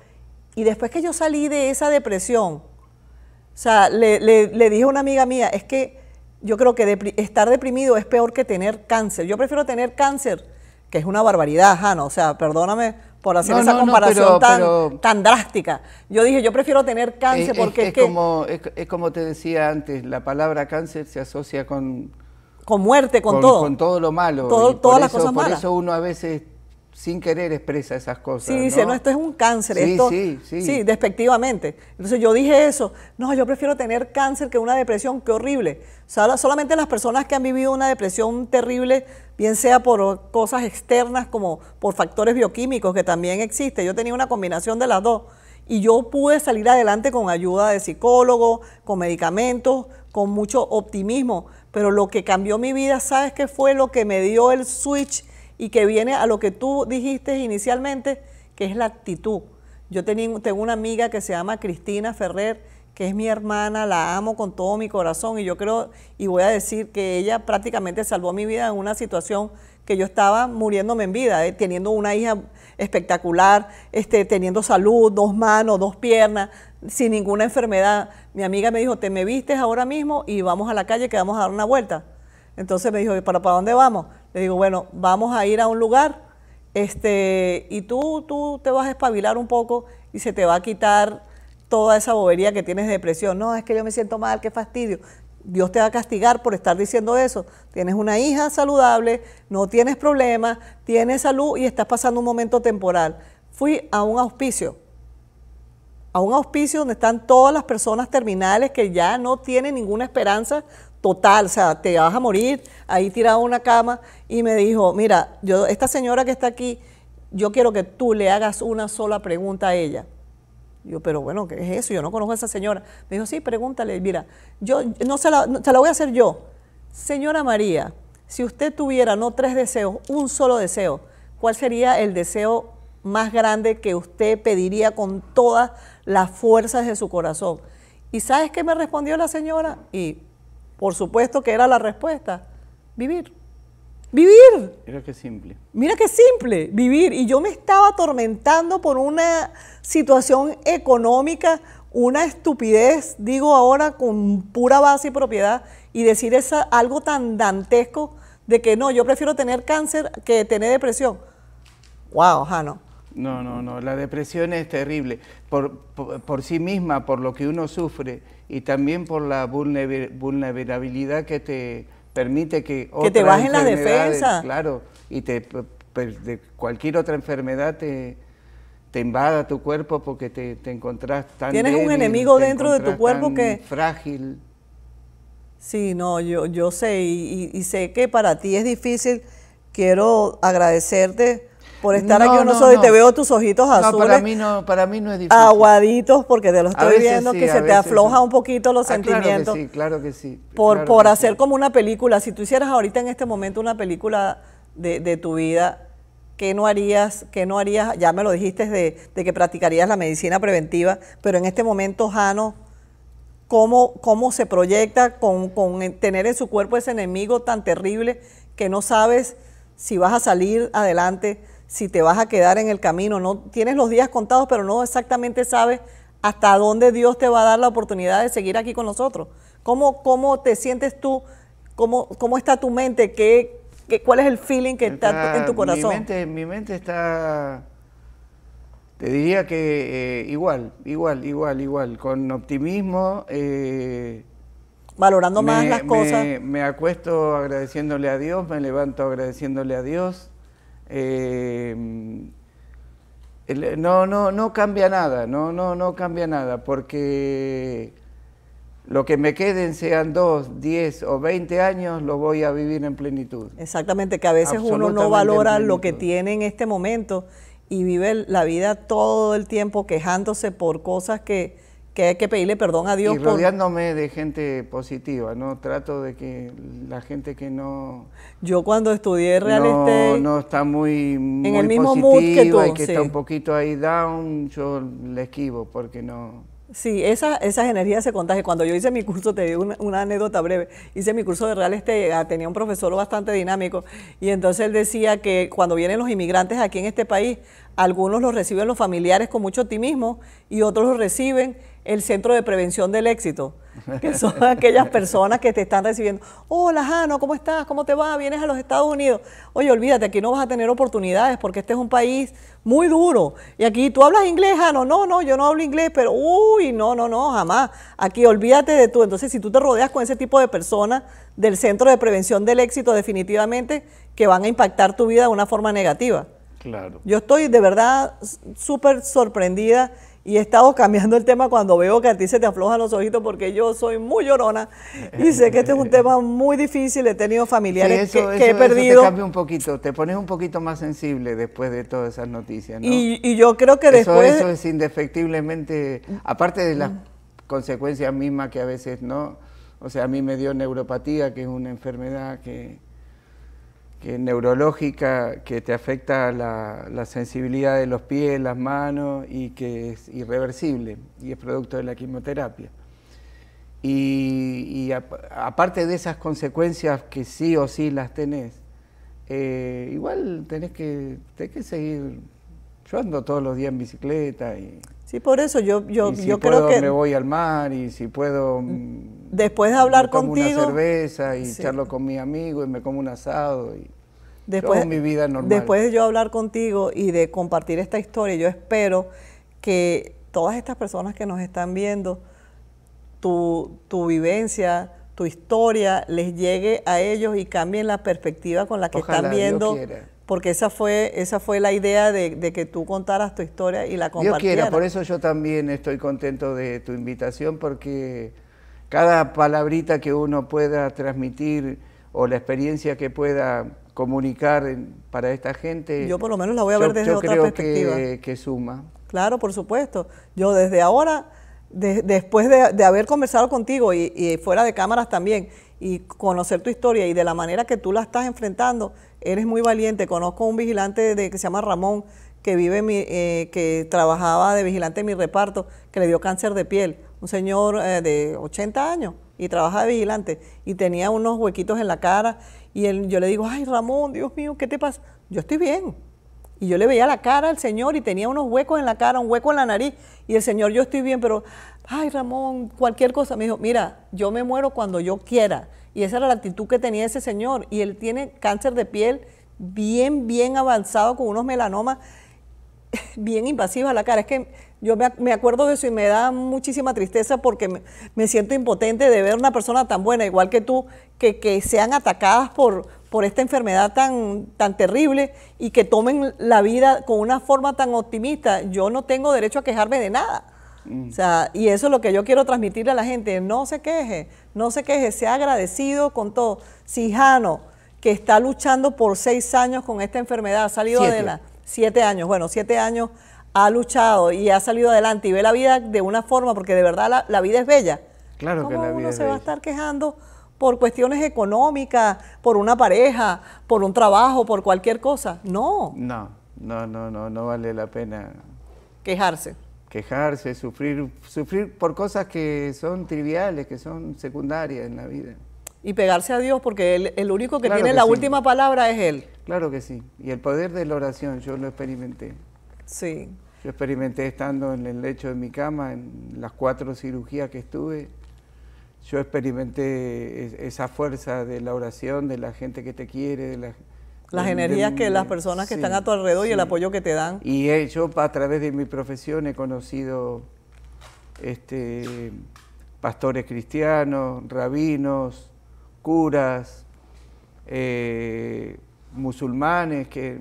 A: Y después que yo salí de esa depresión, o sea, le, dije a una amiga mía, es que yo creo que estar deprimido es peor que tener cáncer. Yo prefiero tener cáncer que es una barbaridad,
C: ¿no? o sea, perdóname por hacer esa comparación
A: tan, drástica. Yo dije, yo prefiero
C: tener cáncer porque es, Como, es, como te decía antes, la palabra cáncer se asocia con... Con muerte, con, todo. Con todo lo malo. todas las cosas malas. Por eso uno a veces sin querer expresa esas cosas. Sí, dice, no, esto es un cáncer. Sí, esto, sí, sí. Sí, despectivamente.
A: Entonces yo dije eso, no, yo prefiero tener cáncer que una depresión, qué horrible. solamente las personas que han vivido una depresión terrible, bien sea por cosas externas como por factores bioquímicos, que también existe. Yo tenía una combinación de las dos. Y yo pude salir adelante con ayuda de psicólogo, con medicamentos, con mucho optimismo. Pero lo que cambió mi vida, ¿sabes qué fue lo que me dio el switch? y que viene a lo que tú dijiste inicialmente, que es la actitud. Yo tengo una amiga que se llama Cristina Ferrer, que es mi hermana, la amo con todo mi corazón y yo creo y voy a decir que ella prácticamente salvó mi vida en una situación que yo estaba muriéndome en vida, eh, teniendo una hija espectacular, este, teniendo salud, dos manos, dos piernas, sin ninguna enfermedad. Mi amiga me dijo, te me vistes ahora mismo y vamos a la calle que vamos a dar una vuelta. Entonces me dijo, ¿para, para dónde vamos? le digo, bueno, vamos a ir a un lugar este, y tú, tú te vas a espabilar un poco y se te va a quitar toda esa bobería que tienes de depresión. No, es que yo me siento mal, qué fastidio. Dios te va a castigar por estar diciendo eso. Tienes una hija saludable, no tienes problemas, tienes salud y estás pasando un momento temporal. Fui a un auspicio, a un auspicio donde están todas las personas terminales que ya no tienen ninguna esperanza total, o sea, te vas a morir, ahí tirado una cama, y me dijo, mira, yo, esta señora que está aquí, yo quiero que tú le hagas una sola pregunta a ella. Yo, pero bueno, ¿qué es eso? Yo no conozco a esa señora. Me dijo, sí, pregúntale, mira, yo no se la, se la voy a hacer yo. Señora María, si usted tuviera no tres deseos, un solo deseo, ¿cuál sería el deseo más grande que usted pediría con todas las fuerzas de su corazón? ¿Y sabes qué me respondió la señora? Y por supuesto que era la respuesta. Vivir. Vivir.
C: Mira qué simple.
A: Mira qué simple, vivir. Y yo me estaba atormentando por una situación económica, una estupidez, digo ahora con pura base y propiedad, y decir esa, algo tan dantesco de que no, yo prefiero tener cáncer que tener depresión.
C: Wow, Jano. No, no, no. La depresión es terrible por, por, sí misma, por lo que uno sufre y también por la vulnerabilidad que te permite que... Que te bajen la defensa. Claro, y te, pues, de cualquier otra enfermedad te, invada tu cuerpo porque te, te encontrás tan Tienes un enemigo dentro de tu cuerpo que... Frágil. Sí, no, yo, yo
A: sé y sé que para ti es difícil. Quiero agradecerte por estar aquí con no, nosotros. Y te veo tus ojitos azules. No, para mí
C: no, para mí es difícil.
A: Aguaditos, porque te lo estoy viendo, que se te afloja un poquito los sentimientos. Ah, claro que sí, claro que sí. Por, hacer como una película. Si tú hicieras ahorita en este momento una película de, tu vida, ¿qué no harías? ¿Qué no harías? Ya me lo dijiste de, que practicarías la medicina preventiva, pero en este momento, Jano, Cómo, se proyecta con, tener en su cuerpo ese enemigo tan terrible que no sabes si vas a salir adelante, si te vas a quedar en el camino. No tienes los días contados, pero no exactamente sabes hasta dónde Dios te va a dar la oportunidad de seguir aquí con nosotros. ¿Cómo, cómo te sientes tú?
C: ¿Cómo, ¿Cómo
A: está tu mente? ¿Qué, cuál es el feeling que está, en tu corazón? Mi mente,
C: mi mente está, te diría que eh, igual, igual, igual, igual, con optimismo. Eh, Valorando más las cosas. Me acuesto agradeciéndole a Dios, me levanto agradeciéndole a Dios. Eh, no, no, no cambia nada, no, no, no cambia nada, porque lo que me queden sean dos, diez o veinte años, lo voy a vivir en plenitud. Exactamente, que a veces uno no valora lo que tiene en este
A: momento y vive la vida todo el tiempo quejándose por cosas que que hay que pedirle perdón a Dios. Y
C: rodeándome de gente positiva, ¿no? Trato de que la gente que no... Yo cuando estudié Real no, Estate... No está muy, en el mismo positiva mood que tú, que está un poquito ahí down, yo le esquivo porque no...
A: Sí, esas, energías se contagian. Cuando yo hice mi curso, te digo una, anécdota breve, hice mi curso de Real Estate, ah, tenía un profesor bastante dinámico, y entonces él decía que cuando vienen los inmigrantes aquí en este país, algunos los reciben los familiares con mucho optimismo y otros los reciben el Centro de Prevención del Éxito, que son aquellas personas que te están recibiendo. Hola, Jano, ¿cómo estás? ¿Cómo te va? ¿Vienes a los Estados Unidos? Oye, olvídate, aquí no vas a tener oportunidades porque este es un país muy duro. Y aquí, ¿tú hablas inglés, Jano? No, no, yo no hablo inglés, pero uy, no, no, no, jamás. Aquí, olvídate de tú. Entonces, si tú te rodeas con ese tipo de personas del Centro de Prevención del Éxito, definitivamente que van a impactar tu vida de una forma negativa. Claro. Yo estoy de verdad súper sorprendida y he estado cambiando el tema cuando veo que a ti se te aflojan los ojitos porque yo soy muy llorona y sé que este es un tema muy difícil, he tenido familiares que, he perdido. Eso te cambia
C: un poquito, te pones un poquito más sensible después de todas esas noticias. Y, y, yo creo que después... Eso es indefectiblemente, aparte de las consecuencias mismas que a veces no, o sea, a mí me dio neuropatía, que es una enfermedad que que neurológica que te afecta la, sensibilidad de los pies, las manos y que es irreversible y es producto de la quimioterapia. Y, aparte de esas consecuencias que sí o sí las tenés, eh, igual tenés que, tenés que seguir. Yo ando todos los días en bicicleta y. Sí, por eso yo, yo, si yo puedo, creo que. me voy al mar y si puedo. Mm. Mm, Después de hablar me como contigo. una cerveza y charlo con mi amigo y me como un asado y después, mi vida normal. Después de yo hablar contigo
A: y de compartir esta historia, yo espero que todas estas personas que nos están viendo, tu, vivencia, tu historia les llegue a ellos y cambien la perspectiva con la que están viendo. porque esa fue, esa fue la idea de, de, que tú contaras tu historia y la compartieras. Dios quiera, por eso
C: yo también estoy contento de tu invitación, porque cada palabrita que uno pueda transmitir o la experiencia que pueda comunicar para esta gente. Yo por lo menos la voy a ver desde otra perspectiva. Que, que suma.
A: Claro, por supuesto. Yo desde ahora, después de, haber conversado contigo y, fuera de cámaras también, y conocer tu historia y de la manera que tú la estás enfrentando, eres muy valiente. Conozco a un vigilante de, que se llama Ramón, que vive mi, eh, que trabajaba de vigilante en mi reparto, que le dio cáncer de piel un señor eh, de 80 años y trabaja de vigilante y tenía unos huequitos en la cara y él, yo le digo, ay Ramón, Dios mío, ¿qué te pasa? Yo estoy bien. Y yo le veía la cara al señor y tenía unos huecos en la cara, un hueco en la nariz y el señor, yo estoy bien, pero, ay Ramón, cualquier cosa. Me dijo, mira, yo me muero cuando yo quiera. Y esa era la actitud que tenía ese señor. Y él tiene cáncer de piel bien, bien avanzado con unos melanomas bien invasivos a la cara. Es que yo me, acuerdo de eso y me da muchísima tristeza porque me, siento impotente de ver una persona tan buena, igual que tú, que, sean atacadas por, por esta enfermedad tan, tan terrible y que tomen la vida con una forma tan optimista. Yo no tengo derecho a quejarme de nada. Mm. O sea, y eso es lo que yo quiero transmitirle a la gente, no se queje, no se queje, sea agradecido con todo. Si que está luchando por seis años con esta enfermedad, ha salido de la siete años, bueno, siete años ha luchado y ha salido adelante y ve la vida de una forma, porque de verdad la, vida es bella. Claro que la uno se va a estar quejando por cuestiones económicas, por una pareja, por un trabajo, por cualquier cosa? No.
C: No, no, no, no, no vale la pena. Quejarse. Quejarse, sufrir, sufrir por cosas que son triviales, que son secundarias en la vida.
A: Y pegarse a Dios, porque el único que tiene la última
C: palabra es Él. Claro que sí. Y el poder de la oración, yo lo experimenté. Sí. Yo experimenté estando en el lecho de mi cama, en las cuatro cirugías que estuve, yo experimenté esa fuerza de la oración, de la gente que te quiere, de las energías que las personas que están a tu alrededor y el apoyo que te dan. Y eh, yo a través de mi profesión he conocido este, pastores cristianos, rabinos, curas, eh, musulmanes, que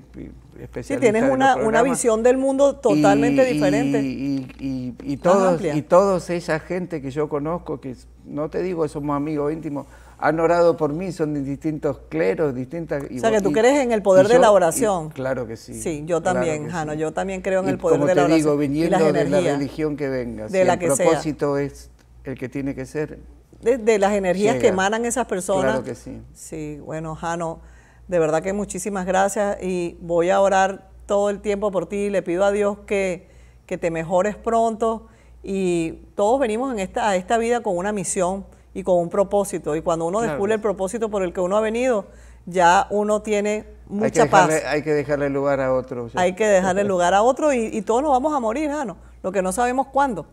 C: Sí, tienes una, visión del mundo totalmente diferente. Y, y, y todos, y todos esa gente que yo conozco, que no te digo somos amigos íntimos, han orado por mí, son de distintos cleros, distintas... o sea, que tú crees en el poder de la oración. claro que sí. Sí, yo también, Jano, yo
A: también creo en el poder de la oración. Como te digo, viniendo de la religión que vengas, de el propósito
C: es el que tiene que ser.
A: De, las energías que emanan esas personas. Claro que sí. Sí, bueno, Jano... De verdad que muchísimas gracias y voy a orar todo el tiempo por ti. Le pido a Dios que, que te mejores pronto y todos venimos en esta, a esta vida con una misión y con un propósito. Y cuando uno descubre el propósito por el que uno ha venido, ya uno tiene mucha paz.
C: Hay que dejarle lugar a otro. Hay
A: que dejarle lugar a otro y, todos nos vamos a morir, Jano. Lo que no sabemos cuándo.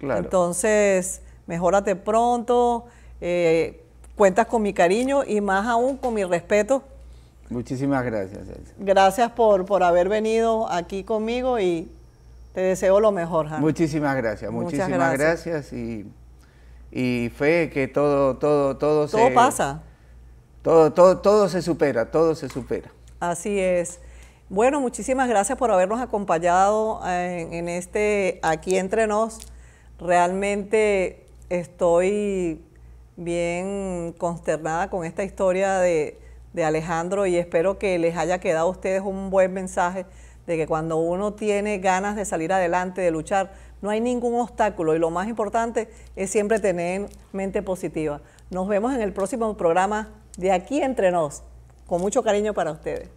A: Entonces, mejórate pronto, eh, cuentas con mi cariño y más aún con mi respeto
C: Muchísimas gracias,
A: Gracias por, por haber venido aquí conmigo y te deseo lo mejor, Javier.
C: Muchísimas gracias, muchísimas gracias. y, fe que todo, todo, todo, pasa. Todo, todo, todo se supera, todo se supera.
A: Así es. Bueno, muchísimas gracias por habernos acompañado en este Aquí Entre Nos. Realmente estoy bien consternada con esta historia de, de Alejandro y espero que les haya quedado a ustedes un buen mensaje de que cuando uno tiene ganas de salir adelante, de luchar, no hay ningún obstáculo y lo más importante es siempre tener mente positiva. Nos vemos en el próximo programa de aquí entre nos, con mucho cariño para ustedes.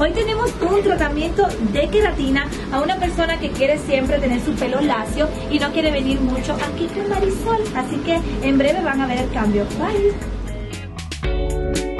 E: Hoy tenemos un tratamiento de queratina a una persona que quiere siempre tener su pelo lacio y no quiere venir mucho aquí con Marisol. Así que en breve
B: van a ver el cambio. Bye.